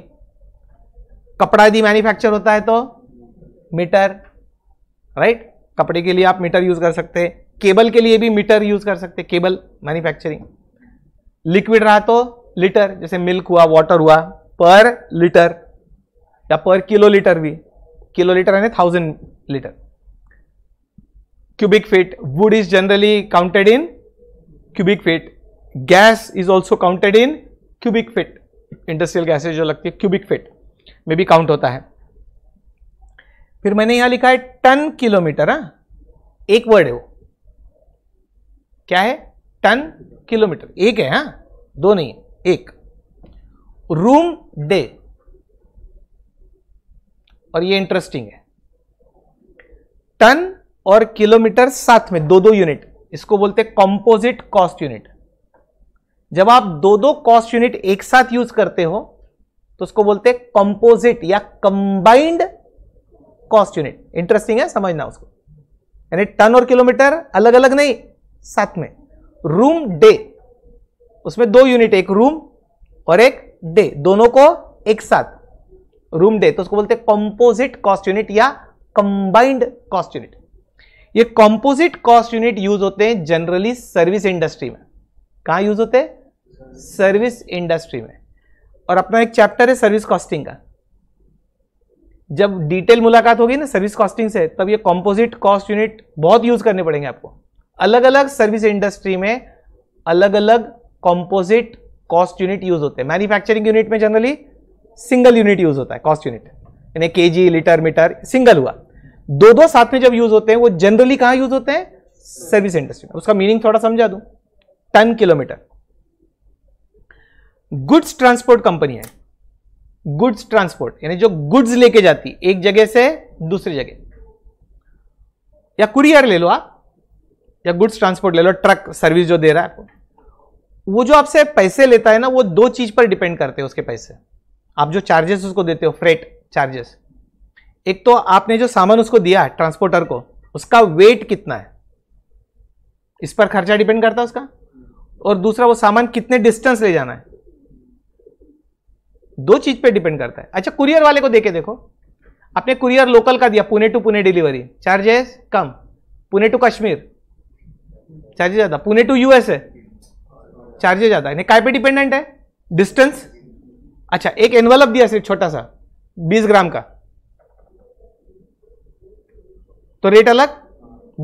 कपड़ा यदि मैन्युफैक्चर होता है तो मीटर राइट कपड़े के लिए आप मीटर यूज कर सकते हैं केबल के लिए भी मीटर यूज कर सकते केबल मैन्युफैक्चरिंग लिक्विड रहा तो लीटर जैसे मिल्क हुआ वाटर हुआ पर लीटर या पर किलो लीटर भी किलो लीटर यानी thousand litre cubic feet wood is generally counted in cubic feet gas is also counted in cubic feet industrial gases जो लगती है क्यूबिक फीट में भी काउंट होता है फिर मैंने यहां लिखा है टन किलोमीटर हा एक वर्ड है वो क्या है टन किलोमीटर एक है हा दो नहीं एक रूम डे और ये इंटरेस्टिंग है टन और किलोमीटर साथ में दो दो यूनिट इसको बोलते हैं कंपोजिट कॉस्ट यूनिट जब आप दो दो कॉस्ट यूनिट एक साथ यूज करते हो तो उसको बोलते हैं कंपोजिट या कंबाइंड कॉस्ट यूनिट इंटरेस्टिंग है समझना उसको यानी टन और किलोमीटर अलग अलग नहीं साथ में रूम डे उसमें दो यूनिट एक रूम और एक डे दोनों को एक साथ रूम डे तो उसको बोलते हैं कंपोजिट कॉस्ट यूनिट या कंबाइंड कॉस्ट यूनिट ये कंपोजिट कॉस्ट यूनिट यूज होते हैं जनरली सर्विस इंडस्ट्री में कहा यूज होते हैं सर्विस इंडस्ट्री में और अपना एक चैप्टर है सर्विस कॉस्टिंग का जब डिटेल मुलाकात होगी ना सर्विस कॉस्टिंग से तब ये कॉम्पोजिट कॉस्ट यूनिट बहुत यूज करने पड़ेंगे आपको अलग अलग सर्विस इंडस्ट्री में अलग अलग कॉम्पोजिट कॉस्ट यूनिट यूज होते हैं मैन्युफैक्चरिंग यूनिट में जनरली सिंगल यूनिट यूज होता है कॉस्ट यूनिट यानी के जी लीटर मीटर सिंगल हुआ दो दो साथ में जब यूज होते हैं वो जनरली कहाँ यूज होते हैं सर्विस इंडस्ट्री में उसका मीनिंग थोड़ा समझा दू ton kilometre goods transport company है गुड्स ट्रांसपोर्ट यानी जो गुड्स लेके जाती एक जगह से दूसरी जगह या कुरियर ले लो आप या गुड्स ट्रांसपोर्ट ले लो ट्रक सर्विस जो दे रहा है आपको वो जो आपसे पैसे लेता है ना वो दो चीज पर डिपेंड करते हैं उसके पैसे आप जो चार्जेस उसको देते हो फ्रेट चार्जेस एक तो आपने जो सामान उसको दिया ट्रांसपोर्टर को उसका वेट कितना है इस पर खर्चा डिपेंड करता है उसका और दूसरा वो सामान कितने डिस्टेंस ले जाना है दो चीज पे डिपेंड करता है अच्छा कुरियर वाले को देखे देखो आपने कुरियर लोकल का दिया Pune to Pune delivery charges कम पुणे टू कश्मीर चार्जेस ज़्यादा पुणे टू है चार्जेस ज़्यादा इन्हें काय पे डिपेंडेंट है डिस्टेंस अच्छा एक एनवलप दिया सिर्फ छोटा सा 20 ग्राम का तो रेट अलग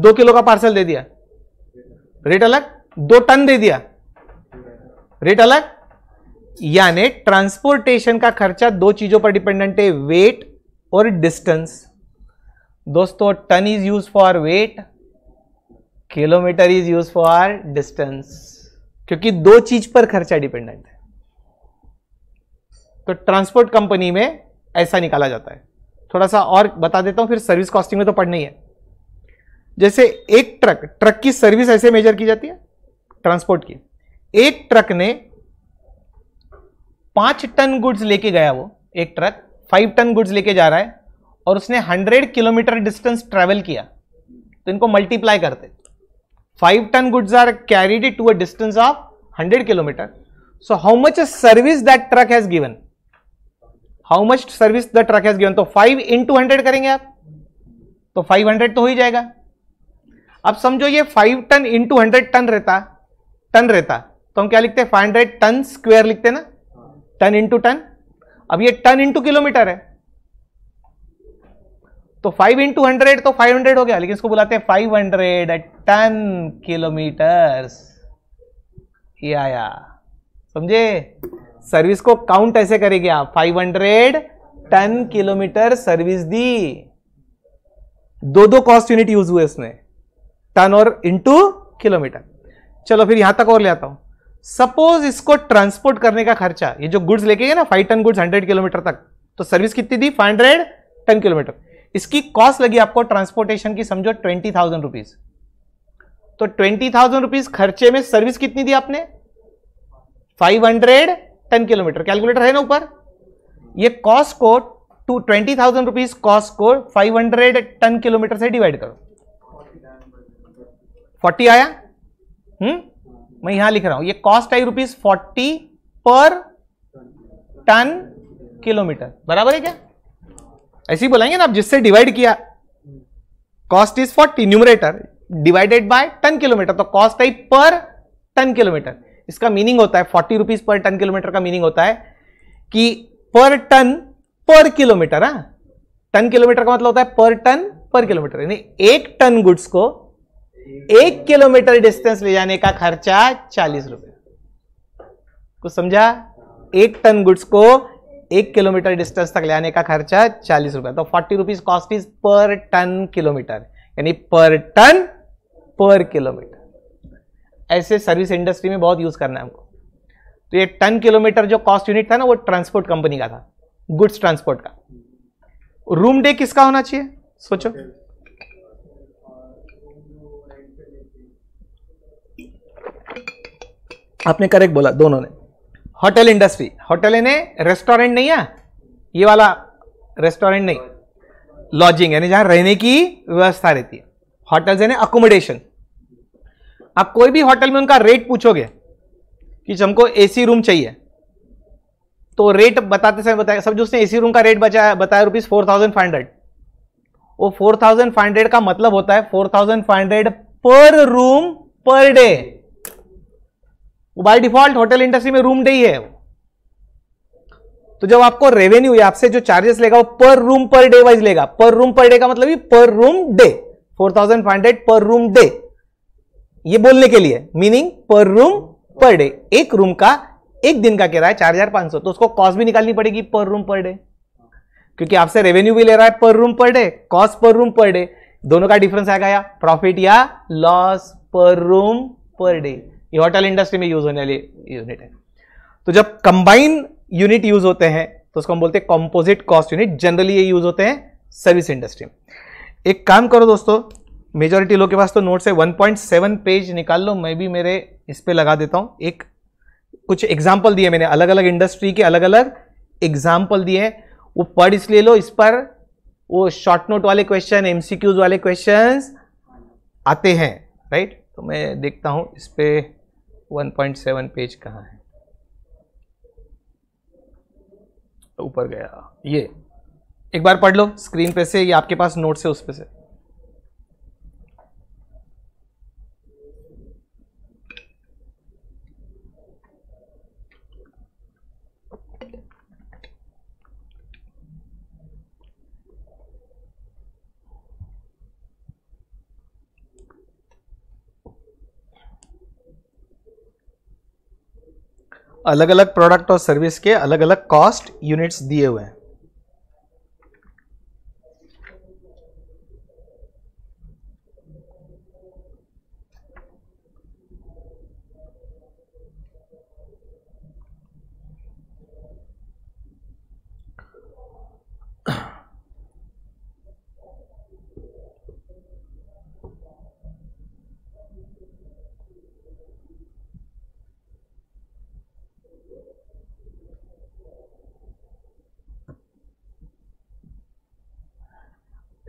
दो किलो का पार्सल दे दिया रेट अलग दो टन दे दिया रेट अलग यानी ट्रांसपोर्टेशन का खर्चा दो चीजों पर डिपेंडेंट है वेट और डिस्टेंस दोस्तों ton is use for weight kilometre is use for distance क्योंकि दो चीज पर खर्चा डिपेंडेंट है तो ट्रांसपोर्ट कंपनी में ऐसा निकाला जाता है थोड़ा सा और बता देता हूं फिर सर्विस कॉस्टिंग में तो पढ़ना ही है जैसे एक ट्रक ट्रक की सर्विस ऐसे मेजर की जाती है ट्रांसपोर्ट की एक ट्रक ने पांच टन गुड्स लेके गया वो एक ट्रक फाइव टन गुड्स लेके जा रहा है और उसने हंड्रेड किलोमीटर डिस्टेंस ट्रेवल किया तो इनको मल्टीप्लाई करते five ton goods are carried to a distance of hundred kilometre so how much service that truck has given how much service the truck has given तो five into hundred करेंगे आप तो five hundred तो हो ही जाएगा अब समझो ये five ton into hundred ton रहता टन रहता तो हम क्या लिखते हैं फाइव हंड्रेड टन स्क्वेयर लिखते ना टन इंटू टन अब ये टन इंटू किलोमीटर है तो 5 इंटू हंड्रेड तो 500 हो गया लेकिन इसको बुलाते हैं 500 हंड्रेड टन किलोमीटर ये आया समझे सर्विस को काउंट ऐसे करेंगे आप 500 टन किलोमीटर सर्विस दी दो दो कॉस्ट यूनिट यूज हुए इसमें टन और इंटू किलोमीटर चलो फिर यहां तक और ले आता हूं सपोज इसको ट्रांसपोर्ट करने का खर्चा ये जो गुड्स लेके गए ना five ton goods hundred kilometre तक तो सर्विस कितनी दी फाइव हंड्रेड टन किलोमीटर इसकी कॉस्ट लगी आपको ट्रांसपोर्टेशन की समझो ट्वेंटी थाउजेंड रुपीज तो ट्वेंटी थाउजेंड रुपीज खर्चे में सर्विस कितनी दी आपने five hundred ton kilometre calculator है ना ऊपर ये कॉस्ट को to twenty thousand rupees cost को फाइव हंड्रेड टन किलोमीटर से डिवाइड करो फोर्टी आया हम्म मैं यहां लिख रहा हूं ये कॉस्ट आई rupees forty per ton kilometre बराबर है क्या ऐसे ही बोलाएंगे ना आप जिससे डिवाइड किया cost is forty numerator divided by ton kilometre तो कॉस्ट आई पर टन किलोमीटर इसका मीनिंग होता है forty rupees per ton kilometre का मीनिंग होता है कि पर टन पर किलोमीटर है टन किलोमीटर का मतलब होता है पर टन पर किलोमीटर यानी एक टन गुड्स को एक किलोमीटर डिस्टेंस ले जाने का खर्चा चालीस रुपए कुछ समझा एक टन गुड्स को एक किलोमीटर डिस्टेंस तक ले जाने का खर्चा चालीस रुपए तो forty rupees cost is per ton kilometre यानी पर टन पर किलोमीटर ऐसे सर्विस इंडस्ट्री में बहुत यूज करना है हमको तो ये टन किलोमीटर जो कॉस्ट यूनिट था ना वो ट्रांसपोर्ट कंपनी का था गुड्स ट्रांसपोर्ट का रूम डे किसका होना चाहिए सोचो आपने करेक्ट बोला दोनों ने होटल इंडस्ट्री होटल ने रेस्टोरेंट नहीं है ये वाला रेस्टोरेंट नहीं लॉजिंग यानी जहां रहने की व्यवस्था रहती है होटल्स यानी अकोमोडेशन आप कोई भी होटल में उनका रेट पूछोगे कि हमको एसी रूम चाहिए तो रेट बताते समय बताया सब जो उसने एसी रूम का रेट बचाया बताया rupees four thousand five hundred वो 4500 का मतलब होता है 4500 per room per day by default hotel industry में रूम डे ही है तो जब आपको रेवेन्यू आपसे जो चार्जेस लेगा वो पर रूम पर डे वाइज लेगा पर रूम पर डे का मतलब ही पर room day 4500 per room day ये बोलने के लिए मीनिंग पर रूम पर डे एक रूम का एक दिन का किराया चार हजार पांच सौ तो उसको कॉस्ट भी निकालनी पड़ेगी पर रूम पर डे क्योंकि आपसे रेवेन्यू भी ले रहा है per room per day cost per room per day दोनों का डिफरेंस आएगा या प्रॉफिट या लॉस पर रूम पर डे ये होटल इंडस्ट्री में यूज होने वाली यूनिट है तो जब कंबाइन यूनिट यूज होते हैं तो उसको हम बोलते हैं कॉम्पोजिट कॉस्ट यूनिट जनरली ये यूज होते हैं सर्विस इंडस्ट्री में एक काम करो दोस्तों मेजोरिटी लोग के पास तो वन पॉइंट 1.7 पेज निकाल लो मैं भी मेरे इस पर लगा देता हूँ एक कुछ एग्जाम्पल दिए मैंने अलग अलग इंडस्ट्री के अलग अलग एग्जाम्पल दिए हैं वो पढ़ इसलिए लो इस पर वो शॉर्ट नोट वाले क्वेश्चन एमसीक्यूज वाले क्वेश्चन आते हैं राइट तो मैं देखता हूँ इस पर पे 1.7 पेज कहाँ है ऊपर गया ये एक बार पढ़ लो स्क्रीन पे से या आपके पास नोट से उस पे से अलग अलग प्रोडक्ट और सर्विस के अलग अलग कॉस्ट यूनिट्स दिए हुए हैं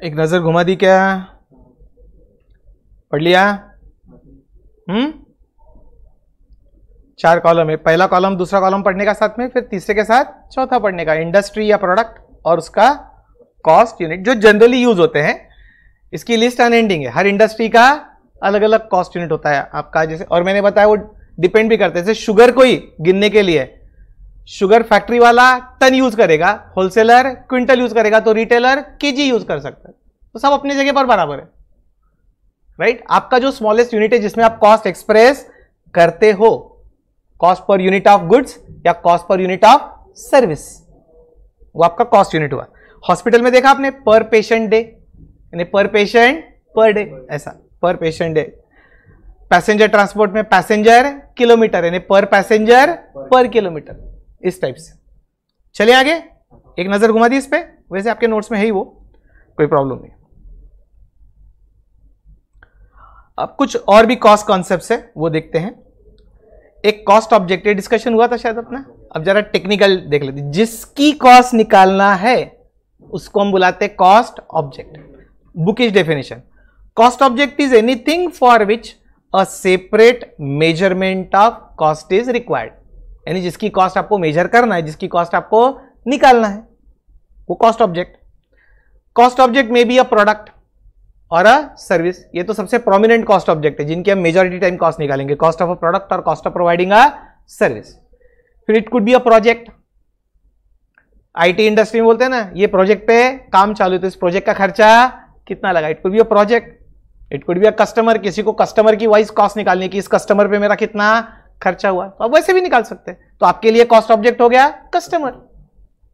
एक नज़र घुमा दी क्या पढ़ लिया हम्म चार कॉलम है पहला कॉलम दूसरा कॉलम पढ़ने का साथ में फिर तीसरे के साथ चौथा पढ़ने का इंडस्ट्री या प्रोडक्ट और उसका कॉस्ट यूनिट जो जनरली यूज होते हैं इसकी लिस्ट अनएंडिंग है हर इंडस्ट्री का अलग अलग कॉस्ट यूनिट होता है आपका जैसे और मैंने बताया वो डिपेंड भी करते हैं जैसे शुगर को ही गिनने के लिए शुगर फैक्ट्री वाला टन यूज करेगा होलसेलर क्विंटल यूज करेगा तो रिटेलर केजी यूज कर सकता है तो सब अपने जगह पर बराबर है राइट right? आपका जो स्मॉलेस्ट यूनिट है जिसमें आप कॉस्ट एक्सप्रेस करते हो cost per unit of goods या cost per unit of service वो आपका कॉस्ट यूनिट हुआ हॉस्पिटल में देखा आपने पर पेशेंट डे यानी पर पेशेंट पर डे ऐसा per patient day passenger transport में पैसेंजर किलोमीटर यानी पर पैसेंजर पर किलोमीटर इस टाइप से चले आगे एक नज़र घुमा दी इस पर वैसे आपके नोट्स में है ही वो कोई प्रॉब्लम नहीं अब कुछ और भी कॉस्ट कॉन्सेप्ट है वो देखते हैं एक कॉस्ट ऑब्जेक्टिव डिस्कशन हुआ था शायद अपना अब जरा टेक्निकल देख लेते जिसकी कॉस्ट निकालना है उसको हम बुलाते हैं cost object book is definition cost object is anything for which a separate measurement of cost is required यानी जिसकी कॉस्ट आपको मेजर करना है जिसकी कॉस्ट आपको निकालना है वो कॉस्ट ऑब्जेक्ट कॉस्ट ऑब्जेक्ट में बी अ प्रोडक्ट और अ सर्विस ये तो सबसे प्रोमिनेंट कॉस्ट ऑब्जेक्ट है जिनके हम मेजोरिटी टाइम कॉस्ट निकालेंगे कॉस्ट ऑफ अ प्रोडक्ट और cost of providing a service फिर it could be a project IT industry में बोलते हैं ना ये प्रोजेक्ट पे काम चालू तो इस प्रोजेक्ट का खर्चा कितना लगा it could be a project it could be a customer किसी को कस्टमर की वाइज कॉस्ट निकालनी कि इस कस्टमर पे मेरा कितना खर्चा हुआ तो आप वैसे भी निकाल सकते हैं तो आपके लिए कॉस्ट ऑब्जेक्ट हो गया कस्टमर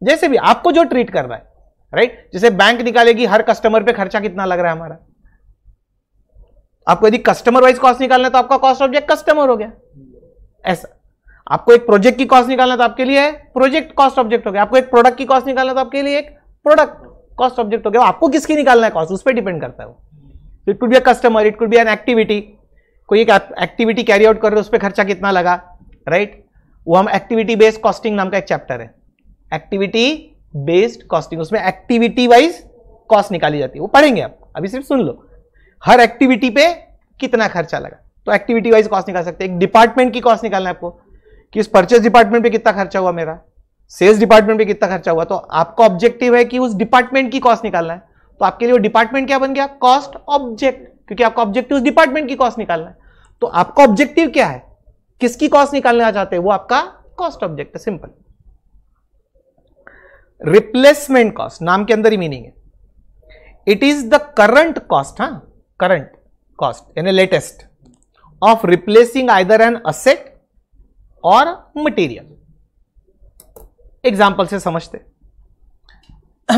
जैसे भी आपको जो ट्रीट कर रहा है राइट जैसे बैंक निकालेगी हर कस्टमर पे खर्चा कितना लग रहा है हमारा आपको यदि कस्टमर वाइज कॉस्ट निकालना है तो आपका कॉस्ट ऑब्जेक्ट कस्टमर हो गया ऐसा आपको एक प्रोजेक्ट की कॉस्ट निकालना है तो आपके लिए प्रोजेक्ट कॉस्ट ऑब्जेक्ट हो गया आपको एक प्रोडक्ट की कॉस्ट निकालना है तो आपके लिए एक प्रोडक्ट कॉस्ट ऑब्जेक्ट हो गया आपको किसकी निकालना है कॉस्ट उस पर डिपेंड करता है वो it could be a customer it could be an activity कोई एक एक्टिविटी कैरी आउट कर रहे हो उस पर खर्चा कितना लगा राइट वो हम एक्टिविटी बेस्ड कॉस्टिंग नाम का एक चैप्टर है एक्टिविटी बेस्ड कॉस्टिंग उसमें एक्टिविटी वाइज कॉस्ट निकाली जाती है वो पढ़ेंगे आप अभी सिर्फ सुन लो हर एक्टिविटी पे कितना खर्चा लगा तो एक्टिविटी वाइज कॉस्ट निकाल सकते हैं एक डिपार्टमेंट की कॉस्ट निकालना है आपको कि उस परचेस डिपार्टमेंट पे कितना खर्चा हुआ मेरा सेल्स डिपार्टमेंट पे कितना खर्चा हुआ तो आपका ऑब्जेक्टिव है कि उस डिपार्टमेंट की कॉस्ट निकालना है तो आपके लिए वो डिपार्टमेंट क्या बन गया कॉस्ट ऑब्जेक्ट क्योंकि आपका ऑब्जेक्टिव डिपार्टमेंट की कॉस्ट निकालना है तो आपका ऑब्जेक्टिव क्या है किसकी कॉस्ट निकालना चाहते हैं वो आपका कॉस्ट ऑब्जेक्ट है सिंपल रिप्लेसमेंट कॉस्ट नाम के अंदर ही मीनिंग है it is the current cost हा करंट कॉस्ट यानी latest of replacing either an asset और मटेरियल एग्जाम्पल से समझते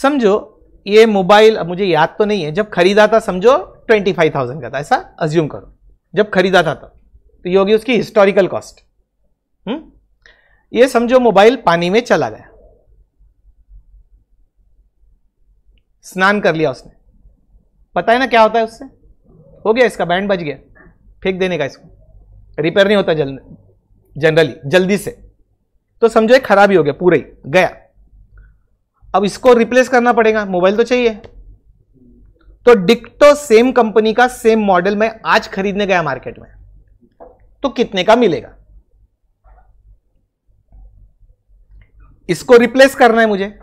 समझो ये मोबाइल अब मुझे याद तो नहीं है जब खरीदा था समझो ट्वेंटी फाइव थाउजेंड का था ऐसा अज्यूम करो जब खरीदा था तब तो ये होगी उसकी हिस्टोरिकल हम्म? कॉस्ट ये समझो मोबाइल पानी में चला गया स्नान कर लिया उसने पता है ना क्या होता है उससे हो गया इसका बैंड बज गया फेंक देने का इसको रिपेयर नहीं होता जल्द जनरली जल्दी से तो समझो एक खराबी हो गया पूरा ही गया अब इसको रिप्लेस करना पड़ेगा मोबाइल तो चाहिए तो डिक्टो सेम कंपनी का सेम मॉडल मैं आज खरीदने गया मार्केट में तो कितने का मिलेगा इसको रिप्लेस करना है मुझे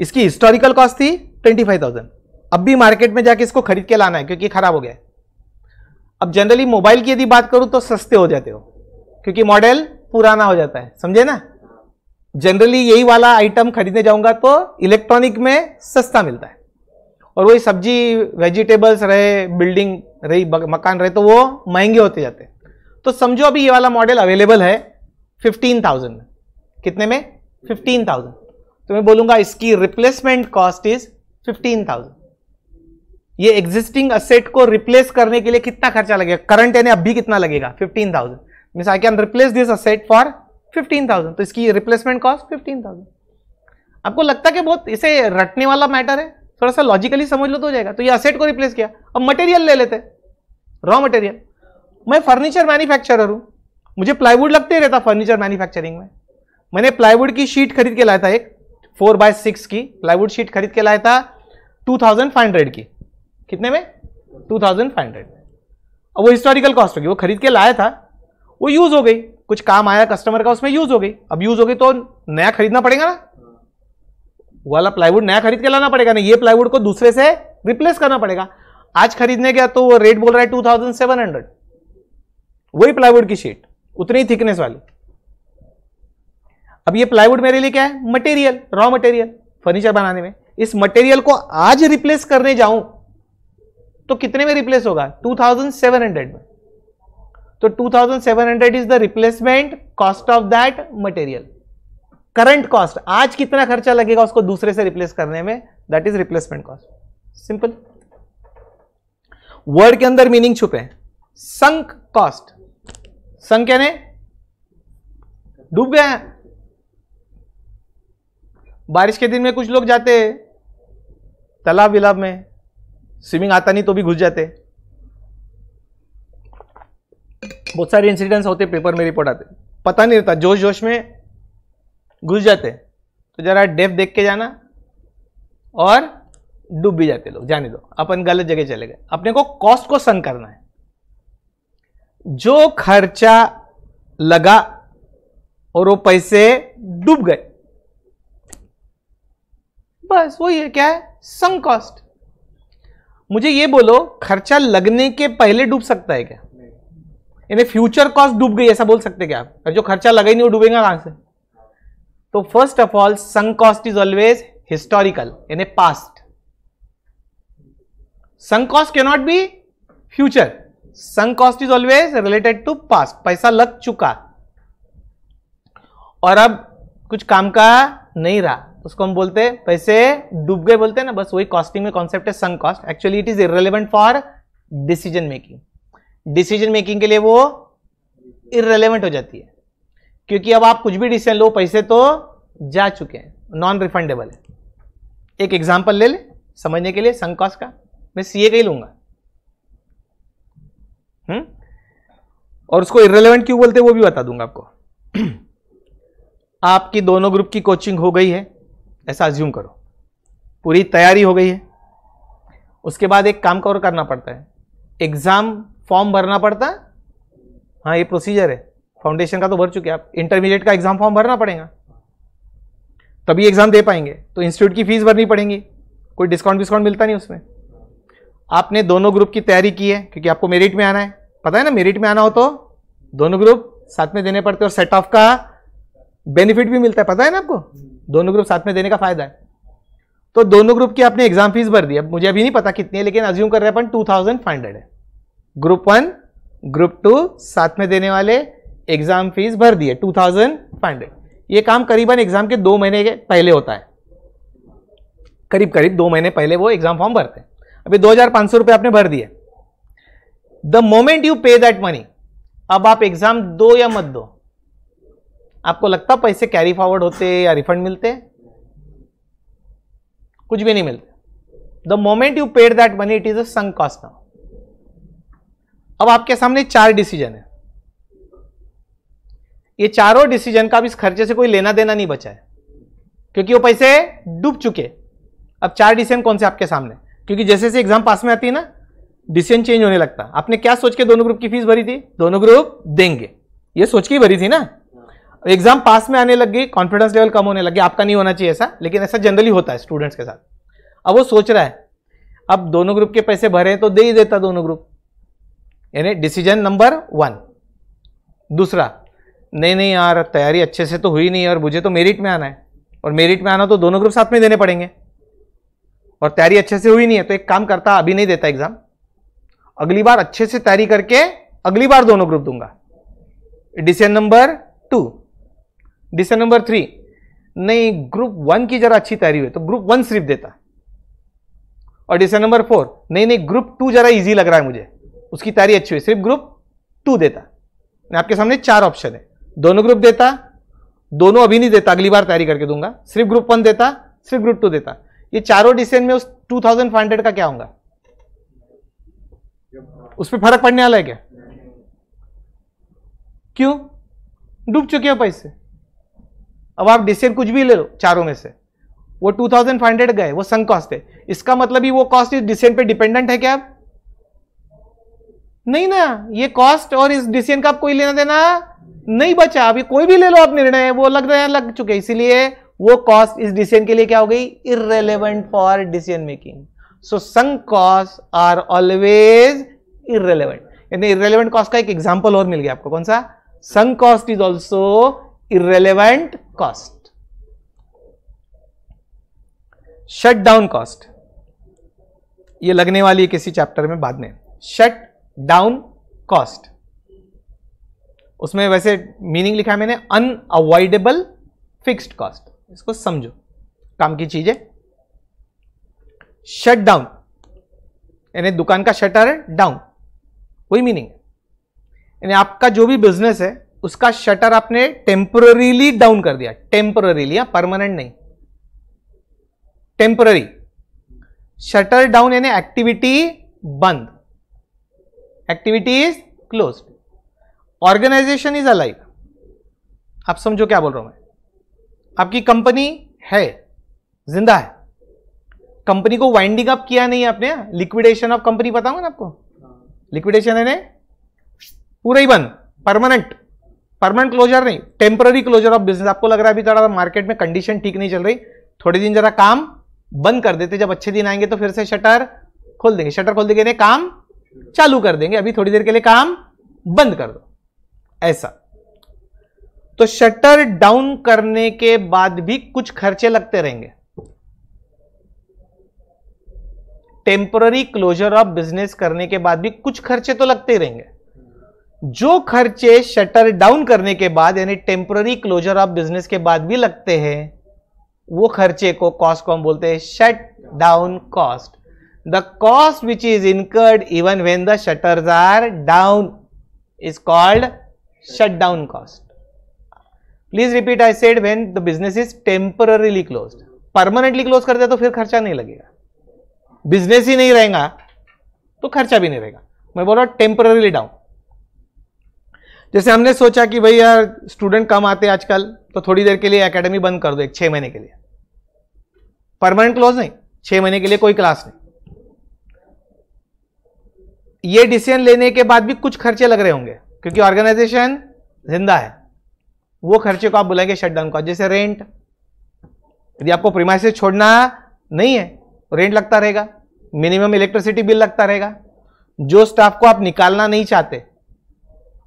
इसकी हिस्टोरिकल कॉस्ट थी ट्वेंटी फाइव थाउजेंड अब भी मार्केट में जाके इसको खरीद के लाना है क्योंकि खराब हो गया है अब जनरली मोबाइल की यदि बात करूं तो सस्ते हो जाते हो क्योंकि मॉडल पुराना हो जाता है समझे ना जनरली यही वाला आइटम खरीदने जाऊंगा तो इलेक्ट्रॉनिक में सस्ता मिलता है और वही सब्जी वेजिटेबल्स रहे बिल्डिंग रही मकान रहे तो वो महंगे होते जाते हैं तो समझो अभी ये वाला मॉडल अवेलेबल है फिफ्टीन थाउजेंड में कितने में फिफ्टीन थाउजेंड तो मैं बोलूंगा इसकी replacement cost is fifteen thousand ये एग्जिस्टिंग असेट को रिप्लेस करने के लिए कितना खर्चा लगेगा करंट यानी अभी कितना लगेगा fifteen thousand miss I can replace this asset for fifteen thousand तो इसकी रिप्लेसमेंट कॉस्ट फिफ्टीन थाउजेंड आपको लगता है कि बहुत इसे रटने वाला मैटर है थोड़ा सा लॉजिकली समझ लो तो हो जाएगा तो ये असेट को रिप्लेस किया अब मटेरियल ले लेते रॉ मटेरियल मैं फर्नीचर मैन्युफैक्चरर हूँ मुझे प्लाईवुड लगते ही रहता फर्नीचर मैन्युफैक्चरिंग में मैंने प्लाईवुड की शीट खरीद के लाया था एक फोर बाय सिक्स की प्लाईवुड शीट खरीद के लाया था टू थाउजेंड फाइव हंड्रेड की कितने में टू थाउजेंड फाइव हंड्रेड में वो हिस्टोरिकल कॉस्ट होगी वो खरीद के लाया था वो यूज़ हो गई कुछ काम आया कस्टमर का उसमें यूज हो गई अब यूज हो गई तो नया खरीदना पड़ेगा ना वाला प्लाईवुड नया खरीद के लाना पड़ेगा ना ये प्लाईवुड को दूसरे से रिप्लेस करना पड़ेगा आज खरीदने गया तो वो रेट बोल रहा है टू थाउजेंड सेवन हंड्रेड वही प्लाईवुड की शीट उतनी ही थिकनेस वाली अब ये प्लाईवुड मेरे लिए क्या है मटेरियल रॉ मटेरियल फर्नीचर बनाने में इस मटेरियल को आज रिप्लेस करने जाऊं तो कितने में रिप्लेस होगा टू थाउजेंड सेवन हंड्रेड में तो 2700 is the replacement cost of that material current cost आज कितना खर्चा लगेगा उसको दूसरे से रिप्लेस करने में that is replacement cost simple word के अंदर मीनिंग छुपे संक कॉस्ट संक यानी डूब गया है बारिश के दिन में कुछ लोग जाते तालाब विलाब में स्विमिंग आता नहीं तो भी घुस जाते बहुत सारे इंसिडेंट्स होते पेपर में रिपोर्ट आते पता नहीं रहता जोश जोश में घुस जाते तो जरा डेफ देख के जाना और डूब भी जाते लोग जाने दो अपन गलत जगह चले गए अपने को कॉस्ट को सन करना है जो खर्चा लगा और वो पैसे डूब गए बस वही है क्या है सम कॉस्ट मुझे ये बोलो खर्चा लगने के पहले डूब सकता है क्या यानी फ्यूचर कॉस्ट डूब गई ऐसा बोल सकते क्या आप जो खर्चा लगा ही नहीं वो डूबेगा कहां से तो first of all sunk cost is always historical यानी past sunk cost can not be future sunk cost is always related to past पैसा लग चुका और अब कुछ काम का नहीं रहा उसको हम बोलते हैं पैसे डूब गए बोलते हैं ना बस वही कॉस्टिंग में कॉन्सेप्ट है sunk cost actually it is irrelevant for decision making decision making के लिए वो इरेलीवेंट हो जाती है क्योंकि अब आप कुछ भी डिसीजन लो पैसे तो जा चुके हैं नॉन रिफंडेबल है एक एग्जाम्पल ले ले समझने के लिए संकॉस का मैं सीए का ही लूंगा हुँ? हम्म? और उसको इरेलीवेंट क्यों बोलते हैं वो भी बता दूंगा आपको आपकी दोनों ग्रुप की कोचिंग हो गई है ऐसा अज्यूम करो पूरी तैयारी हो गई है उसके बाद एक काम और करना पड़ता है एग्जाम फॉर्म भरना पड़ता है हाँ ये प्रोसीजर है फाउंडेशन का तो भर चुके आप इंटरमीडिएट का एग्जाम फॉर्म भरना पड़ेगा तभी एग्जाम दे पाएंगे तो इंस्टीट्यूट की फीस भरनी पड़ेगी कोई डिस्काउंट विस्काउंट मिलता नहीं उसमें आपने दोनों ग्रुप की तैयारी की है क्योंकि आपको मेरिट में आना है पता है ना मेरिट में आना हो तो दोनों ग्रुप साथ में देने पड़ते और सेट ऑफ का बेनिफिट भी मिलता है पता है ना आपको दोनों ग्रुप साथ में देने का फायदा है तो दोनों ग्रुप की आपने एग्जाम फीस भर दी अब मुझे अभी नहीं पता कितनी है लेकिन अज्यूम कर रहे हैं अपन टू थाउजेंड फाइव हंड्रेड है ग्रुप वन ग्रुप टू साथ में देने वाले एग्जाम फीस भर दिए टू थाउजेंड फाइव हंड्रेड ये काम करीबन एग्जाम के दो महीने के पहले होता है करीब करीब दो महीने पहले वो एग्जाम फॉर्म भरते हैं अभी दो हजार पांच सौ रुपये आपने भर दिए the moment you pay that money अब आप एग्जाम दो या मत दो आपको लगता पैसे कैरी फॉरवर्ड होते या रिफंड मिलते कुछ भी नहीं मिलते the moment you paid that money it is a sunk cost now अब आपके सामने चार डिसीजन है ये चारों डिसीजन का अब इस खर्चे से कोई लेना देना नहीं बचा है क्योंकि वो पैसे डूब चुके अब चार डिसीजन कौन से आपके सामने क्योंकि जैसे जैसे एग्जाम पास में आती है ना डिसीजन चेंज होने लगता आपने क्या सोच के दोनों ग्रुप की फीस भरी थी दोनों ग्रुप देंगे ये सोच के ही भरी थी ना एग्जाम पास में आने लग गई कॉन्फिडेंस लेवल कम होने लगे आपका नहीं होना चाहिए ऐसा लेकिन ऐसा जनरली होता है स्टूडेंट्स के साथ अब वो सोच रहा है अब दोनों ग्रुप के पैसे भरे तो दे ही देता दोनों ग्रुप यानी डिसीजन नंबर वन दूसरा नहीं नहीं यार तैयारी अच्छे से तो हुई नहीं और मुझे तो मेरिट में आना है और मेरिट में आना तो दोनों ग्रुप साथ में देने पड़ेंगे और तैयारी अच्छे से हुई नहीं है तो एक काम करता अभी नहीं देता एग्जाम अगली बार अच्छे से तैयारी करके अगली बार दोनों ग्रुप दूंगा decision number two decision number three नहीं ग्रुप वन की जरा अच्छी तैयारी हुई तो ग्रुप वन सिर्फ देता और डिसीजन नंबर फोर नहीं नहीं ग्रुप टू जरा इजी लग रहा है मुझे उसकी तैयारी अच्छी हुई सिर्फ ग्रुप टू देता आपके सामने चार ऑप्शन है दोनों ग्रुप देता दोनों अभी नहीं देता अगली बार तैयारी करके दूंगा सिर्फ ग्रुप वन देता सिर्फ ग्रुप टू देता ये चारों डिसीजन में उस टू थाउजेंड फाइव हंड्रेड का क्या होगा उस पर फर्क पड़ने वाला है क्या क्यों डूब चुके हो पैसे अब आप डिसीजन कुछ भी ले लो चारों में से वो टू थाउजेंड फाइव हंड्रेड गए वो संग कॉस्ट है इसका मतलब ही वो कॉस्ट इस डिसीजन पे डिपेंडेंट है क्या आप नहीं ना ये कॉस्ट और इस डिसीजन का आप कोई लेना देना नहीं बचा अभी कोई भी ले लो आप निर्णय वो लग रहे हैं लग चुके इसीलिए वो कॉस्ट इस डिसीजन के लिए क्या हो गई irrelevant for decision making so sunk cost are always irrelevant यानी इरेलीवेंट कॉस्ट का एक एग्जाम्पल और मिल गया आपको कौन सा sunk cost is also irrelevant cost shut down cost ये लगने वाली है किसी चैप्टर में बाद में शट डाउन कॉस्ट उसमें वैसे मीनिंग लिखा है मैंने अनअवॉइडेबल फिक्स्ड कॉस्ट इसको समझो काम की चीज है शट डाउन यानी दुकान का शटर है डाउन वही मीनिंग है यानी आपका जो भी बिजनेस है उसका शटर आपने टेम्पररीली डाउन कर दिया टेम्पररीली लिया परमानेंट नहीं टेम्पररी शटर डाउन यानी एक्टिविटी बंद activity is close organisation is alive आप समझो क्या बोल रहा हूं मैं आपकी कंपनी है जिंदा है कंपनी को वाइंडिंग अप किया नहीं आपने लिक्विडेशन ऑफ कंपनी बताऊंगा ना आपको लिक्विडेशन है पूरा ही बंद परमानेंट परमानेंट क्लोजर नहीं टेम्पररी क्लोजर ऑफ बिजनेस आपको लग रहा है अभी थोड़ा मार्केट में कंडीशन ठीक नहीं चल रही थोड़े दिन जरा काम बंद कर देते जब अच्छे दिन आएंगे तो फिर से शटर खोल देंगे शटर खोल देंगे नहीं काम चालू कर देंगे अभी थोड़ी देर के लिए काम बंद कर दो ऐसा तो शटर डाउन करने के बाद भी कुछ खर्चे लगते रहेंगे टेम्पररी क्लोजर ऑफ बिजनेस करने के बाद भी कुछ खर्चे तो लगते ही रहेंगे जो खर्चे शटर डाउन करने के बाद यानी टेम्पररी क्लोजर ऑफ बिजनेस के बाद भी लगते हैं वो खर्चे को कॉस्ट को हम बोलते हैं shut down cost the cost which is incurred even when the the are down is called shut down cost please repeat I said when the business is temporarily close permanently close कर दिया तो फिर खर्चा नहीं लगेगा business ही नहीं रहेगा तो खर्चा भी नहीं रहेगा मैं बोल रहा हूँ टेम्पररीली डाउन जैसे हमने सोचा कि भाई यार स्टूडेंट कम आते आजकल तो थोड़ी देर के लिए एकेडमी बंद कर दो एक छह महीने के लिए परमानेंट क्लोज नहीं छह महीने के लिए कोई क्लास नहीं ये डिसीजन लेने के बाद भी कुछ खर्चे लग रहे होंगे क्योंकि ऑर्गेनाइजेशन जिंदा है वो खर्चे को आप बुलाएंगे शटडाउन का जैसे रेंट यदि आपको प्रीमाइसेस छोड़ना नहीं है रेंट लगता रहेगा मिनिमम इलेक्ट्रिसिटी बिल लगता रहेगा जो स्टाफ को आप निकालना नहीं चाहते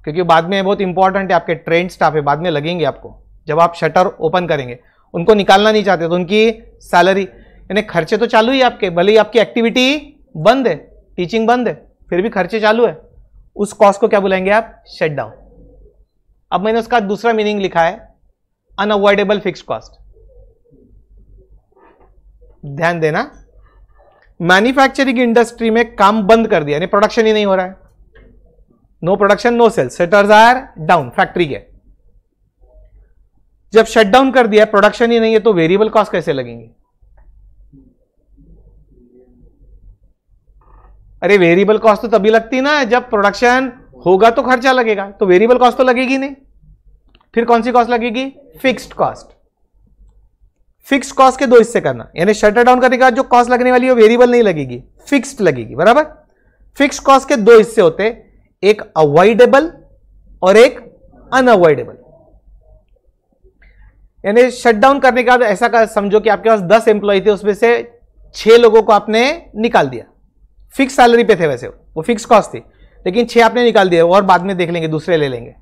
क्योंकि बाद में बहुत इंपॉर्टेंट है आपके ट्रेंड स्टाफ है बाद में लगेंगे आपको जब आप शटर ओपन करेंगे उनको निकालना नहीं चाहते तो उनकी सैलरी यानी खर्चे तो चालू ही आपके भले ही आपकी एक्टिविटी बंद है टीचिंग बंद है फिर भी खर्चे चालू है उस कॉस्ट को क्या बुलाएंगे आप शट डाउन अब मैंने उसका दूसरा मीनिंग लिखा है अनअवॉइडेबल फिक्स कॉस्ट ध्यान देना मैन्युफैक्चरिंग इंडस्ट्री में काम बंद कर दिया यानी प्रोडक्शन ही नहीं हो रहा है no production no sales shutters are down factory के जब शटडाउन कर दिया प्रोडक्शन ही नहीं है तो वेरिएबल कॉस्ट कैसे लगेंगे अरे वेरिएबल कॉस्ट तो तभी लगती ना जब प्रोडक्शन होगा तो खर्चा लगेगा तो वेरिएबल कॉस्ट तो लगेगी नहीं फिर कौन सी कॉस्ट लगेगी फिक्स्ड कॉस्ट फिक्स्ड कॉस्ट के दो हिस्से करना यानी शटर डाउन करने के बाद जो कॉस्ट लगने वाली है वेरिएबल नहीं लगेगी फिक्स्ड लगेगी बराबर फिक्स्ड कॉस्ट के दो हिस्से होते एक अवॉइडेबल और एक अनअवॉइडेबल यानी शट डाउन करने के बाद ऐसा समझो कि आपके पास दस एम्प्लॉय थे उसमें से छह लोगों को आपने निकाल दिया फिक्स सैलरी पे थे वैसे वो फिक्स कॉस्ट थी लेकिन छः आपने निकाल दिया और बाद में देख लेंगे दूसरे ले लेंगे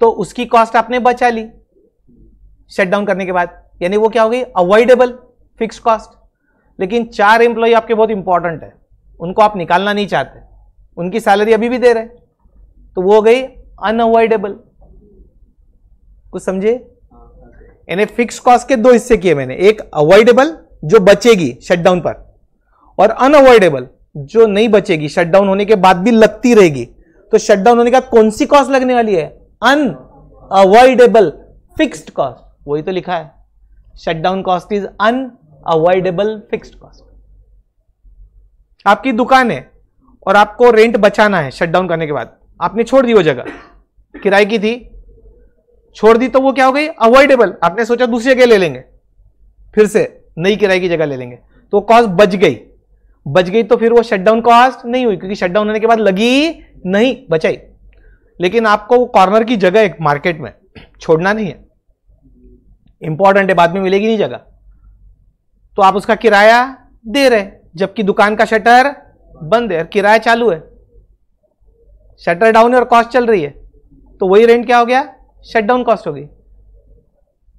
तो उसकी कॉस्ट आपने बचा ली शटडाउन करने के बाद यानी वो क्या हो गई अवॉइडेबल फिक्स कॉस्ट लेकिन चार एम्प्लॉय आपके बहुत इंपॉर्टेंट है उनको आप निकालना नहीं चाहते उनकी सैलरी अभी भी दे रहे तो वो हो गई अनअवॉइडेबल कुछ समझे यानी फिक्स कॉस्ट के दो हिस्से किए मैंने एक अवॉइडेबल जो बचेगी शटडाउन पर और अनअवॉइडेबल जो नहीं बचेगी शटडाउन होने के बाद भी लगती रहेगी तो शटडाउन होने के बाद कौन सी कॉस्ट लगने वाली है अन अवॉइडेबल फिक्स्ड कॉस्ट वही तो लिखा है shutdown cost is unavoidable fixed cost आपकी दुकान है और आपको रेंट बचाना है शटडाउन करने के बाद आपने छोड़ दी वो जगह किराए की थी छोड़ दी तो वो क्या हो गई अवॉइडेबल आपने सोचा दूसरी जगह ले लेंगे फिर से नई किराए की जगह ले लेंगे तो कॉस्ट बच गई बच गई तो फिर वो शटडाउन कॉस्ट नहीं हुई क्योंकि शटडाउन होने के बाद लगी नहीं बचाई लेकिन आपको वो कॉर्नर की जगह एक मार्केट में छोड़ना नहीं है इंपॉर्टेंट है बाद में मिलेगी नहीं जगह तो आप उसका किराया दे रहे जबकि दुकान का शटर बंद है और किराया चालू है शटर डाउन है और कॉस्ट चल रही है तो वही रेंट क्या हो गया शटडाउन कॉस्ट हो गई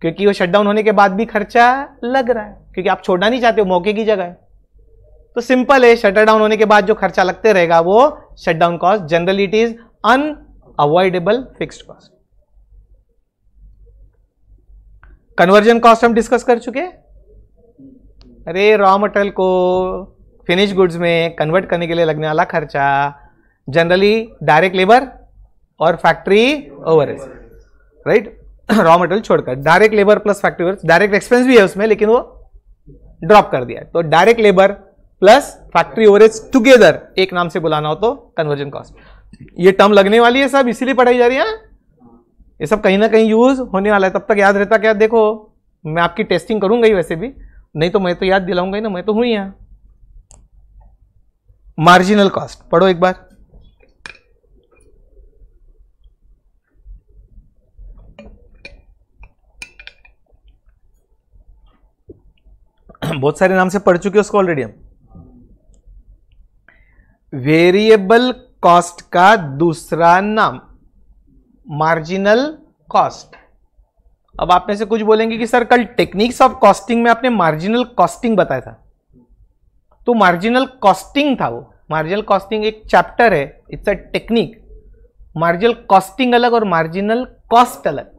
क्योंकि वो शटडाउन होने के बाद भी खर्चा लग रहा है क्योंकि आप छोड़ना नहीं चाहते हो मौके की जगह है तो सिंपल है शटर डाउन होने के बाद जो खर्चा लगते रहेगा वो shut down cost generally it is avoidable fix cost conversion cost हम डिस्कस कर चुके अरे रॉ मटेरियल को फिनिश गुड्स में कन्वर्ट करने के लिए लगने वाला खर्चा जनरली डायरेक्ट लेबर और factory overhead raw material छोड़कर direct labour plus factory over direct expense भी है उसमें लेकिन वो ड्रॉप कर दिया तो direct labour plus factory overheads together एक नाम से बुलाना हो तो कन्वर्जन कॉस्ट ये टर्म लगने वाली है सब इसीलिए पढ़ाई जा रही है हाँ? ये सब कहीं ना कहीं यूज होने वाला है तब तक याद रहता क्या देखो मैं आपकी टेस्टिंग करूंगा ही वैसे भी नहीं तो मैं तो याद दिलाऊंगा ही ना मैं तो हूं यहां मार्जिनल कॉस्ट पढ़ो एक बार बहुत सारे नाम से पढ़ चुके हो उसको ऑलरेडी हम वेरिएबल कॉस्ट का दूसरा नाम मार्जिनल कॉस्ट अब आप में से कुछ बोलेंगे कि सर कल टेक्निक्स ऑफ कॉस्टिंग में आपने मार्जिनल कॉस्टिंग बताया था तो मार्जिनल कॉस्टिंग था वो मार्जिनल कॉस्टिंग एक चैप्टर है it's a technique marginal costing अलग और मार्जिनल कॉस्ट अलग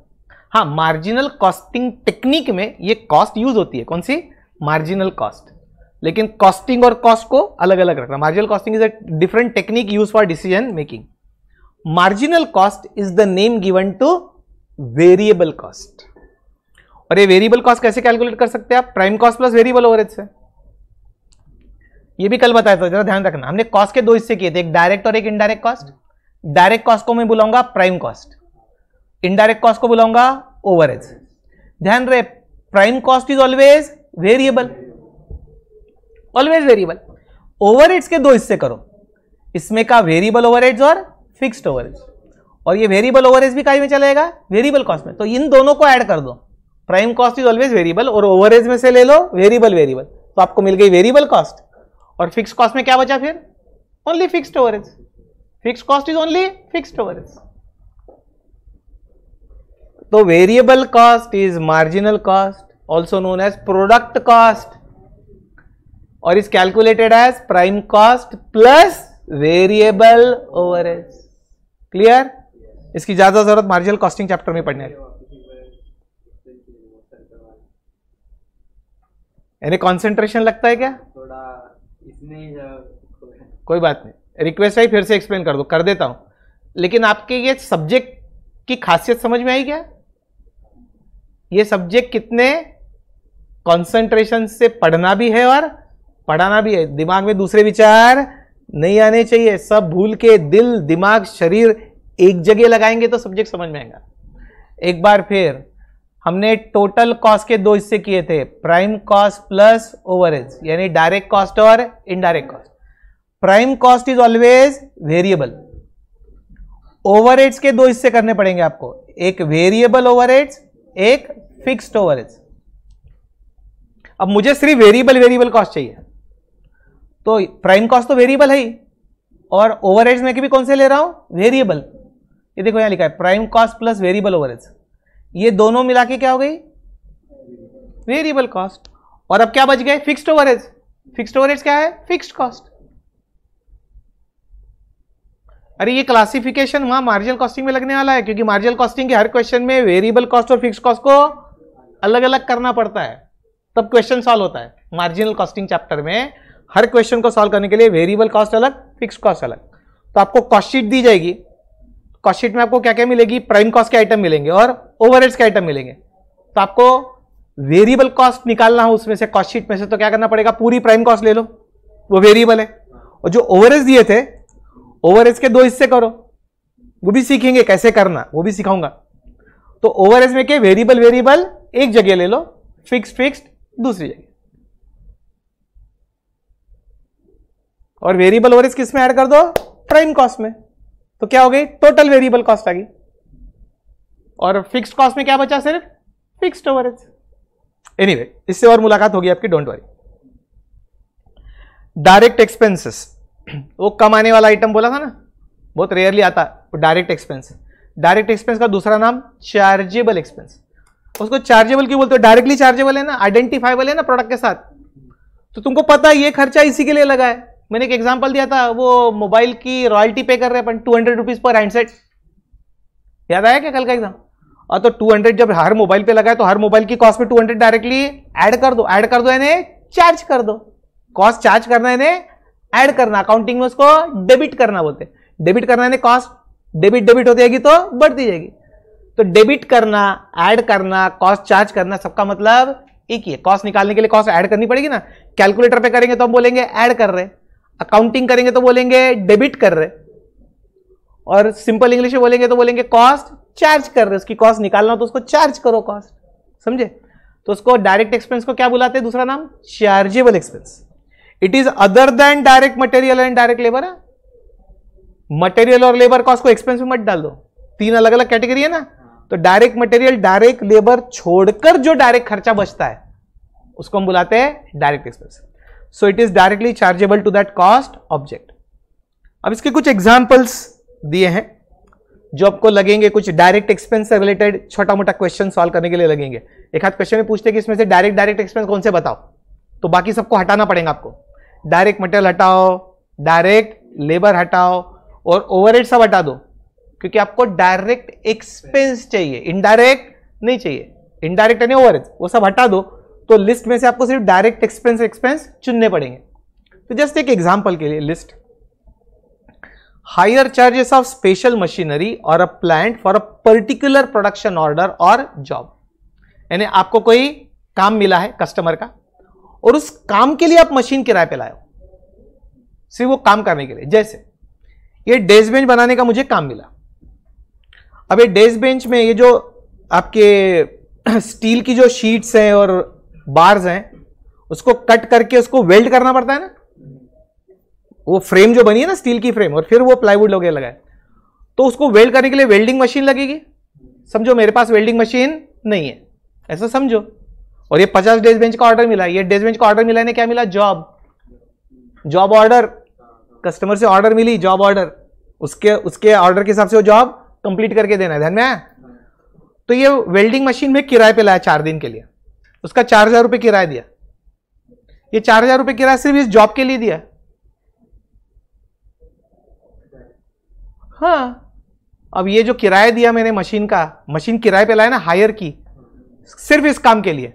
हाँ मार्जिनल कॉस्टिंग टेक्निक में ये कॉस्ट यूज होती है कौन सी मार्जिनल कॉस्ट लेकिन कॉस्टिंग और कॉस्ट को अलग अलग रखना marginal costing is a different technique use for decision making marginal cost is the name given to variable cost और ये वेरिएबल कॉस्ट कैसे कैलकुलेट कर सकते हैं आप prime cost plus variable over से ये भी कल बताया था जरा ध्यान रखना हमने कॉस्ट के दो हिस्से किए थे एक डायरेक्ट और एक इनडायरेक्ट कॉस्ट डायरेक्ट कॉस्ट को मैं बुलाऊंगा प्राइम कॉस्ट इनडायरेक्ट कॉस्ट को बुलाऊंगा ओवरेज ध्यान रहे prime cost is always variable always variable over के दो हिस्से करो इसमें का वेरिएबल ओवर और फिक्स्ड ओवर और ये वेरिएबल ओवर भी काई में चलेगा वेरिएबल कॉस्ट में तो इन दोनों को ऐड कर दो prime cost is always variable और ओवर में से ले लो वेरिएबल वेरिएबल तो आपको मिल गई वेरिएबल कॉस्ट और फिक्स कॉस्ट में क्या बचा फिर only fix over fix cost is only fix over तो variable cost is marginal cost also known as product cost और is calculated as prime cost plus variable over clear इसकी ज्यादा जरूरत मार्जिनल कॉस्टिंग चैप्टर में पढ़ने यानी concentration लगता है क्या थोड़ा कोई बात नहीं रिक्वेस्ट आई फिर से एक्सप्लेन कर दो कर देता हूं लेकिन आपके ये सब्जेक्ट की खासियत समझ में आई क्या ये सब्जेक्ट कितने कॉन्सेंट्रेशन से पढ़ना भी है और पढ़ाना भी है दिमाग में दूसरे विचार नहीं आने चाहिए सब भूल के दिल दिमाग शरीर एक जगह लगाएंगे तो सब्जेक्ट समझ में आएगा एक बार फिर हमने टोटल कॉस्ट के दो हिस्से किए थे प्राइम कॉस्ट प्लस ओवरेज यानी डायरेक्ट कॉस्ट और indirect cost prime cost is always variable overheads के दो हिस्से करने पड़ेंगे आपको एक वेरिएबल ओवरहेड्स एक फिक्स्ड ओवरहेड्स अब मुझे सिर्फ वेरिएबल वेरिएबल कॉस्ट चाहिए तो प्राइम कॉस्ट तो वेरिएबल है ही और ओवरहेड्स में के भी कौन से ले रहा हूँ वेरिएबल ये देखो यहाँ लिखा है prime cost plus variable overheads ये दोनों मिला के क्या हो गई वेरिएबल कॉस्ट और अब क्या बच गए फिक्स्ड ओवरहेज फिक्स्ड ओवरहेज क्या है फिक्स्ड कॉस्ट अरे ये क्लासिफिकेशन वहां मार्जिनल कॉस्टिंग में लगने वाला है क्योंकि मार्जिनल कॉस्टिंग के हर क्वेश्चन में वेरिएबल कॉस्ट और फिक्स कॉस्ट को अलग अलग करना पड़ता है तब क्वेश्चन सॉल्व होता है मार्जिनल कॉस्टिंग चैप्टर में हर क्वेश्चन को सॉल्व करने के लिए वेरिएबल कॉस्ट अलग फिक्स कॉस्ट अलग तो आपको कॉस्टशीट दी जाएगी कॉस्टशीट में आपको क्या क्या मिलेगी प्राइम कॉस्ट के आइटम मिलेंगे और ओवर के आइटम मिलेंगे तो आपको वेरिएबल कॉस्ट निकालना हो उसमें से कॉस्टशीट में से तो क्या करना पड़ेगा पूरी प्राइम कॉस्ट ले लो वो वेरिएबल है और जो ओवर दिए थे ओवर के दो हिस्से करो वो भी सीखेंगे कैसे करना वो भी सिखाऊंगा तो ओवर में क्या वेरिएबल वेरिएबल एक जगह ले लो फिक्स फिक्स दूसरी जगह और वेरिएबल ओवरेज किस में ऐड कर दो प्राइम कॉस्ट में तो क्या हो गई टोटल वेरिएबल कॉस्ट आ गई और फिक्स्ड कॉस्ट में क्या बचा सिर्फ फिक्स्ड ओवरेज एनीवे इससे और मुलाकात होगी आपकी डोंट वरी डायरेक्ट एक्सपेंसेस वो कम आने वाला आइटम बोला था ना बहुत रेयरली आता है डायरेक्ट एक्सपेंस डायरेक्ट एक्सपेंस का दूसरा नाम चार्जेबल एक्सपेंस उसको चार्जेबल क्यों बोलते हो डायरेक्टली चार्जेबल है ना आइडेंटिफाइबल है ना प्रोडक्ट के साथ तो तुमको पता है ये खर्चा इसी के लिए लगा है मैंने एक एग्जाम्पल दिया था वो मोबाइल की रॉयल्टी पे कर रहे अपन टू हंड्रेड रुपीज पर हैंडसेट याद आया क्या कल का एग्जाम और तो टू हंड्रेड जब हर मोबाइल पे लगाए तो हर मोबाइल की कॉस्ट पे टू हंड्रेड डायरेक्टली ऐड कर दो ऐड कर दो यानी चार्ज कर दो कॉस्ट चार्ज करना है ऐड करना अकाउंटिंग में उसको डेबिट करना बोलते हैं डेबिट करना है कॉस्ट डेबिट डेबिट होती जाएगी तो बढ़ती जाएगी तो डेबिट करना ऐड करना कॉस्ट चार्ज करना सबका मतलब एक ही है कॉस्ट निकालने के लिए कॉस्ट ऐड करनी पड़ेगी ना कैलकुलेटर पे करेंगे तो हम बोलेंगे ऐड कर रहे हैं अकाउंटिंग करेंगे तो बोलेंगे डेबिट कर रहे और सिंपल इंग्लिश में बोलेंगे तो बोलेंगे कॉस्ट चार्ज कर रहे उसकी कॉस्ट निकालना तो उसको चार्ज करो कॉस्ट समझे तो उसको डायरेक्ट एक्सपेंस को क्या बुलाते हैं दूसरा नाम chargeable expense it is other than direct material and direct labour material और लेबर कॉस्ट को एक्सपेंस में मत डाल दो तीन अलग अलग कैटेगरी है ना तो डायरेक्ट मटेरियल डायरेक्ट लेबर छोड़कर जो डायरेक्ट खर्चा बचता है उसको हम बुलाते हैं direct expense so it is directly chargeable to that cost object अब इसके कुछ एग्जाम्पल्स दिए हैं जो आपको लगेंगे कुछ डायरेक्ट एक्सपेंस से रिलेटेड छोटा मोटा क्वेश्चन सॉल्व करने के लिए लगेंगे एक हाथ क्वेश्चन में पूछते हैं कि इसमें से डायरेक्ट डायरेक्ट एक्सपेंस कौन से बताओ तो बाकी सबको हटाना पड़ेगा आपको डायरेक्ट मटेरियल हटाओ डायरेक्ट लेबर हटाओ और ओवरहेड सब हटा दो क्योंकि आपको डायरेक्ट एक्सपेंस चाहिए इनडायरेक्ट नहीं चाहिए इनडायरेक्ट यानी ओवरहेड वो सब हटा दो तो लिस्ट में से आपको सिर्फ डायरेक्ट एक्सपेंस एक्सपेंस चुनने पड़ेंगे तो जस्ट एक एग्जाम्पल के लिए list hire charges of special machinery और a plant for a particular production order और जॉब यानी आपको कोई काम मिला है कस्टमर का और उस काम के लिए आप मशीन किराए पे लाए हो सिर्फ वो काम करने के लिए जैसे ये डेस्क बेंच बनाने का मुझे काम मिला अब ये डेस्क बेंच में ये जो आपके स्टील की जो शीट्स हैं और बार्स हैं उसको कट करके उसको वेल्ड करना पड़ता है ना वो फ्रेम जो बनी है ना स्टील की फ्रेम और फिर वो प्लाईवुड लोगे लगाए तो उसको वेल्ड करने के लिए वेल्डिंग मशीन लगेगी समझो मेरे पास वेल्डिंग मशीन नहीं है ऐसा समझो और ये पचास डेज बेंच का ऑर्डर मिला ये डेज बेंच का ऑर्डर मिला ने क्या मिला जॉब जॉब ऑर्डर कस्टमर से ऑर्डर मिली जॉब ऑर्डर उसके उसके ऑर्डर के हिसाब से वो जॉब कंप्लीट करके देना है ध्यान में तो ये वेल्डिंग मशीन में किराए पे लाया चार दिन के लिए उसका चार हजार रुपये किराया दिया ये चार हजार रुपये किराया सिर्फ इस जॉब के लिए दिया हाँ अब ये जो किराया दिया मैंने मशीन का मशीन किराए पे लाया ना हायर की सिर्फ इस काम के लिए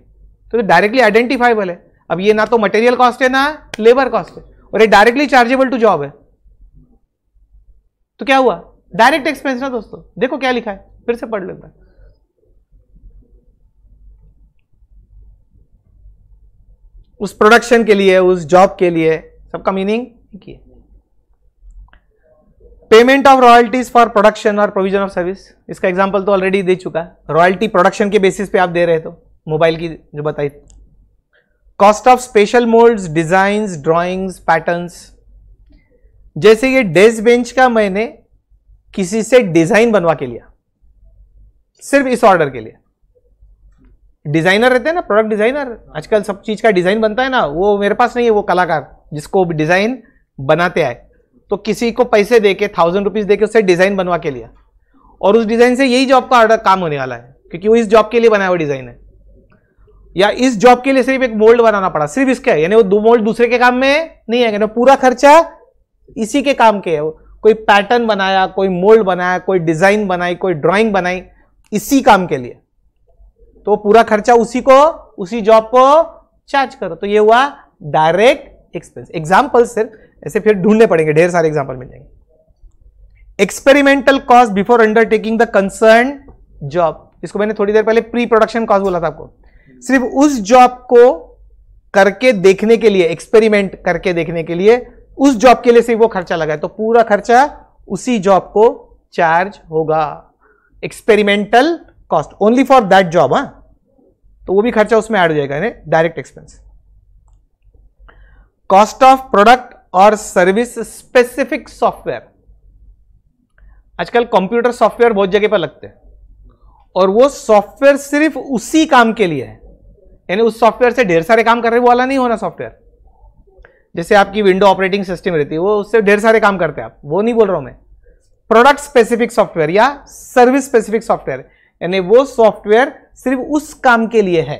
तो डायरेक्टली आइडेंटिफाइबल है अब ये ना तो मटेरियल कॉस्ट है ना लेबर कॉस्ट है और ये डायरेक्टली चार्जेबल टू जॉब है तो क्या हुआ डायरेक्ट एक्सपेंस ना दोस्तों देखो क्या लिखा है फिर से पढ़ लेता है उस प्रोडक्शन के लिए उस जॉब के लिए सबका meaning payment of royalties for production और प्रोविजन ऑफ सर्विस इसका एग्जांपल तो ऑलरेडी दे चुका है रॉयल्टी प्रोडक्शन के बेसिस पे आप दे रहे तो मोबाइल की जो बताई cost of special moulds designs drawings patterns जैसे ये डेस्क बेंच का मैंने किसी से डिजाइन बनवा के लिया सिर्फ इस ऑर्डर के लिए डिजाइनर रहते हैं ना प्रोडक्ट डिजाइनर हाँ। आजकल सब चीज का डिजाइन बनता है ना वो मेरे पास नहीं है वो कलाकार जिसको डिजाइन बनाते आए तो किसी को पैसे दे के थाउजेंड रुपीज दे के उससे डिजाइन बनवा के लिया और उस डिजाइन से यही जॉब का ऑर्डर काम होने वाला है क्योंकि वो इस जॉब के लिए बनाया हुआ डिजाइन है या इस जॉब के लिए सिर्फ एक मोल्ड बनाना पड़ा सिर्फ इसके यानी वो दो मोल्ड दूसरे के काम में नहीं है यानी पूरा खर्चा इसी के काम के है कोई पैटर्न बनाया कोई मोल्ड बनाया कोई डिजाइन बनाई कोई ड्राइंग बनाई इसी काम के लिए तो पूरा खर्चा उसी को उसी जॉब को चार्ज करो तो ये हुआ डायरेक्ट एक्सपेंस एग्जाम्पल सिर्फ ऐसे फिर ढूंढने पड़ेंगे ढेर सारे एग्जाम्पल मिल जाएंगे experimental cost before undertaking the concern job इसको मैंने थोड़ी देर पहले प्री प्रोडक्शन कॉस्ट बोला था आपको सिर्फ उस जॉब को करके देखने के लिए एक्सपेरिमेंट करके देखने के लिए उस जॉब के लिए सिर्फ वो खर्चा लगा है तो पूरा खर्चा उसी जॉब को चार्ज होगा experimental cost only for that job हाँ तो वो भी खर्चा उसमें ऐड हो जाएगा यानी direct expense cost of product और सर्विस स्पेसिफिक सॉफ्टवेयर आजकल कंप्यूटर सॉफ्टवेयर बहुत जगह पर लगते हैं और वो सॉफ्टवेयर सिर्फ उसी काम के लिए है यानी उस सॉफ्टवेयर से ढेर सारे काम कर रहे वो वाला नहीं होना सॉफ्टवेयर जैसे आपकी विंडो ऑपरेटिंग सिस्टम रहती है वो उससे ढेर सारे काम करते हैं आप वो नहीं बोल रहा हूं मैं प्रोडक्ट स्पेसिफिक सॉफ्टवेयर या सर्विस स्पेसिफिक सॉफ्टवेयर यानी वो सॉफ्टवेयर सिर्फ उस काम के लिए है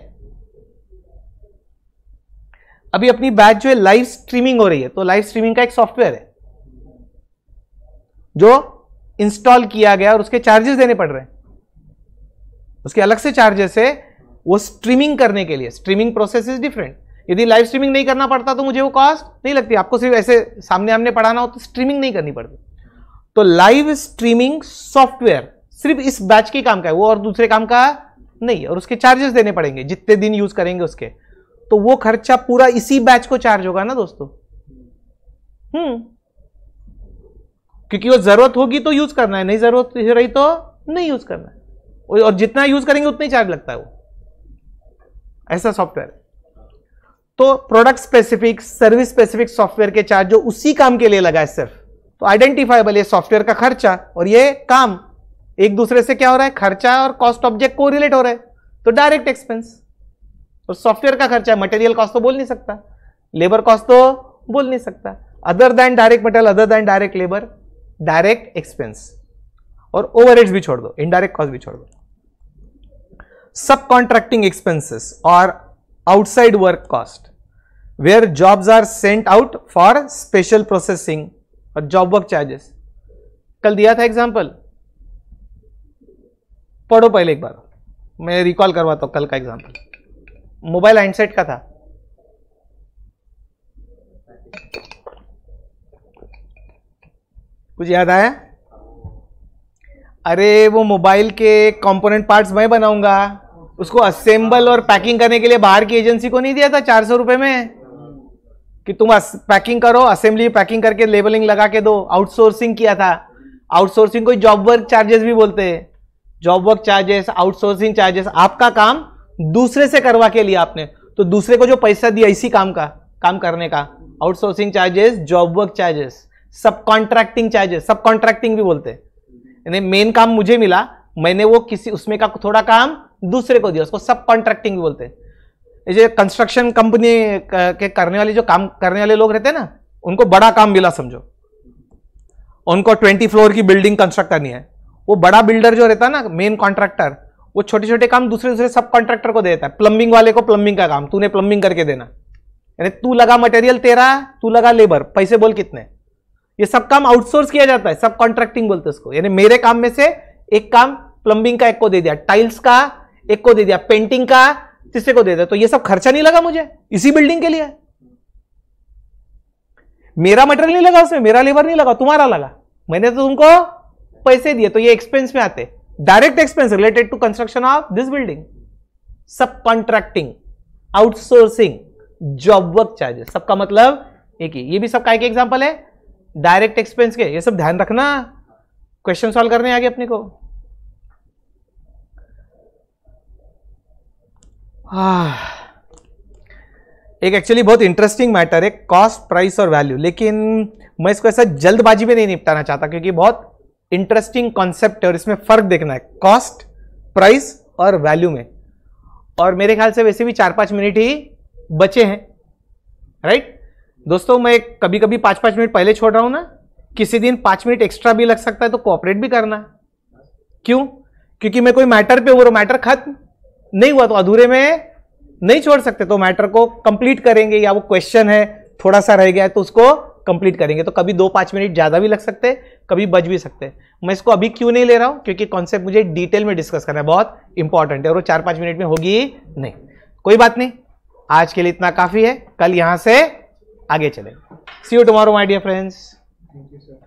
अभी अपनी बैच जो है लाइव स्ट्रीमिंग हो रही है तो लाइव स्ट्रीमिंग का एक सॉफ्टवेयर है जो इंस्टॉल किया गया और उसके चार्जेस देने पड़ रहे हैं उसके अलग से चार्जेस है वो स्ट्रीमिंग करने के लिए स्ट्रीमिंग प्रोसेस इज डिफरेंट यदि लाइव स्ट्रीमिंग नहीं करना पड़ता तो मुझे वो कॉस्ट नहीं लगती आपको सिर्फ ऐसे सामने आमने पढ़ाना हो तो स्ट्रीमिंग नहीं करनी पड़ती तो लाइव स्ट्रीमिंग सॉफ्टवेयर सिर्फ इस बैच के काम का है वो और दूसरे काम का नहीं और उसके चार्जेस देने पड़ेंगे जितने दिन यूज करेंगे उसके तो वो खर्चा पूरा इसी बैच को चार्ज होगा ना दोस्तों हम्म क्योंकि वो जरूरत होगी तो यूज करना है नहीं जरूरत रही तो नहीं यूज करना है और जितना यूज करेंगे उतना ही चार्ज लगता है वो ऐसा सॉफ्टवेयर तो product specific service specific software के चार्ज जो उसी काम के लिए लगा है सिर्फ तो आइडेंटिफाइबल ये सॉफ्टवेयर का खर्चा और ये काम एक दूसरे से क्या हो रहा है खर्चा और कॉस्ट ऑब्जेक्ट को रिलेट हो रहा है तो डायरेक्ट एक्सपेंस और सॉफ्टवेयर का खर्चा मटेरियल कॉस्ट तो बोल नहीं सकता लेबर कॉस्ट तो बोल नहीं सकता other than direct material other than direct labour direct expense और ओवरहेड्स भी छोड़ दो इनडायरेक्ट कॉस्ट भी छोड़ दो सब कॉन्ट्रैक्टिंग एक्सपेंसेस और outside work cost where jobs are sent out for special processing और जॉब वर्क चार्जेस कल दिया था एग्जाम्पल पढ़ो पहले एक बार मैं रिकॉल करवाता हूँ कल का एग्जाम्पल मोबाइल हैंडसेट का था कुछ याद आया अरे वो मोबाइल के कंपोनेंट पार्ट्स मैं बनाऊंगा उसको असेंबल और पैकिंग करने के लिए बाहर की एजेंसी को नहीं दिया था चार सौ रुपये में कि तुम पैकिंग करो असेंबली पैकिंग करके लेबलिंग लगा के दो आउटसोर्सिंग किया था आउटसोर्सिंग कोई जॉब वर्क चार्जेस भी बोलते हैं job work charges outsourcing charges आपका काम दूसरे से करवा के लिए आपने तो दूसरे को जो पैसा दिया इसी काम का काम करने का outsourcing charges job work charges subcontracting charges subcontracting भी बोलते हैं यानी मेन काम मुझे मिला मैंने वो किसी उसमें का थोड़ा काम दूसरे को दिया उसको सब कॉन्ट्रैक्टिंग भी बोलते हैं ये कंस्ट्रक्शन कंपनी के करने वाले जो काम करने वाले लोग रहते हैं ना उनको बड़ा काम मिला समझो उनको ट्वेंटी फ्लोर की बिल्डिंग कंस्ट्रक्ट करनी है वो बड़ा बिल्डर जो रहता है ना मेन कॉन्ट्रैक्टर वो छोटे छोटे काम दूसरे दूसरे सब कॉन्ट्रैक्टर को देता है प्लम्बिंग वाले को प्लम्बिंग का काम तूने प्लम्बिंग करके देना यानी तू लगा मटेरियल तेरा तू लगा लेबर पैसे बोल कितने ये सब काम आउटसोर्स किया जाता है सब कॉन्ट्रैक्टिंग बोलते उसको यानी मेरे काम में से एक काम प्लम्बिंग का एक को दे दिया टाइल्स का एक को दे दिया पेंटिंग का तीसरे को दे दिया तो ये सब खर्चा नहीं लगा मुझे इसी बिल्डिंग के लिए मेरा मटेरियल नहीं लगा उसमें मेरा लेबर नहीं लगा तुम्हारा लगा मैंने तो तुमको पैसे दिए तो ये एक्सपेंस में आते direct expense related to construction of this building subcontracting outsourcing job work charges सबका मतलब एक ही ये भी सब काय एग्जाम्पल है डायरेक्ट एक्सपेंस के ये सब ध्यान रखना क्वेश्चन सॉल्व करने आगे अपने को आ, एक एक्चुअली बहुत इंटरेस्टिंग मैटर है कॉस्ट प्राइस और वैल्यू लेकिन मैं इसको ऐसा जल्दबाजी में नहीं निपटाना चाहता क्योंकि बहुत इंटरेस्टिंग कॉन्सेप्ट है और इसमें फ़र्क देखना है कॉस्ट प्राइस और वैल्यू में और मेरे ख्याल से वैसे भी चार पांच मिनट ही बचे हैं राइट दोस्तों मैं कभी कभी पांच पांच मिनट पहले छोड़ रहा हूं ना किसी दिन पांच मिनट एक्स्ट्रा भी लग सकता है तो कोऑपरेट भी करना है क्यों क्योंकि मैं कोई मैटर पे हुआ मैटर खत्म नहीं हुआ तो अधूरे में नहीं छोड़ सकते तो मैटर को कंप्लीट करेंगे या वो क्वेश्चन है थोड़ा सा रह गया है तो उसको कंप्लीट करेंगे तो कभी दो पांच मिनट ज़्यादा भी लग सकते हैं कभी बच भी सकते हैं मैं इसको अभी क्यों नहीं ले रहा हूँ क्योंकि कॉन्सेप्ट मुझे डिटेल में डिस्कस करना है बहुत इंपॉर्टेंट है और वो चार पाँच मिनट में होगी नहीं कोई बात नहीं आज के लिए इतना काफ़ी है कल यहाँ से आगे चलेंगे see you tomorrow my dear friends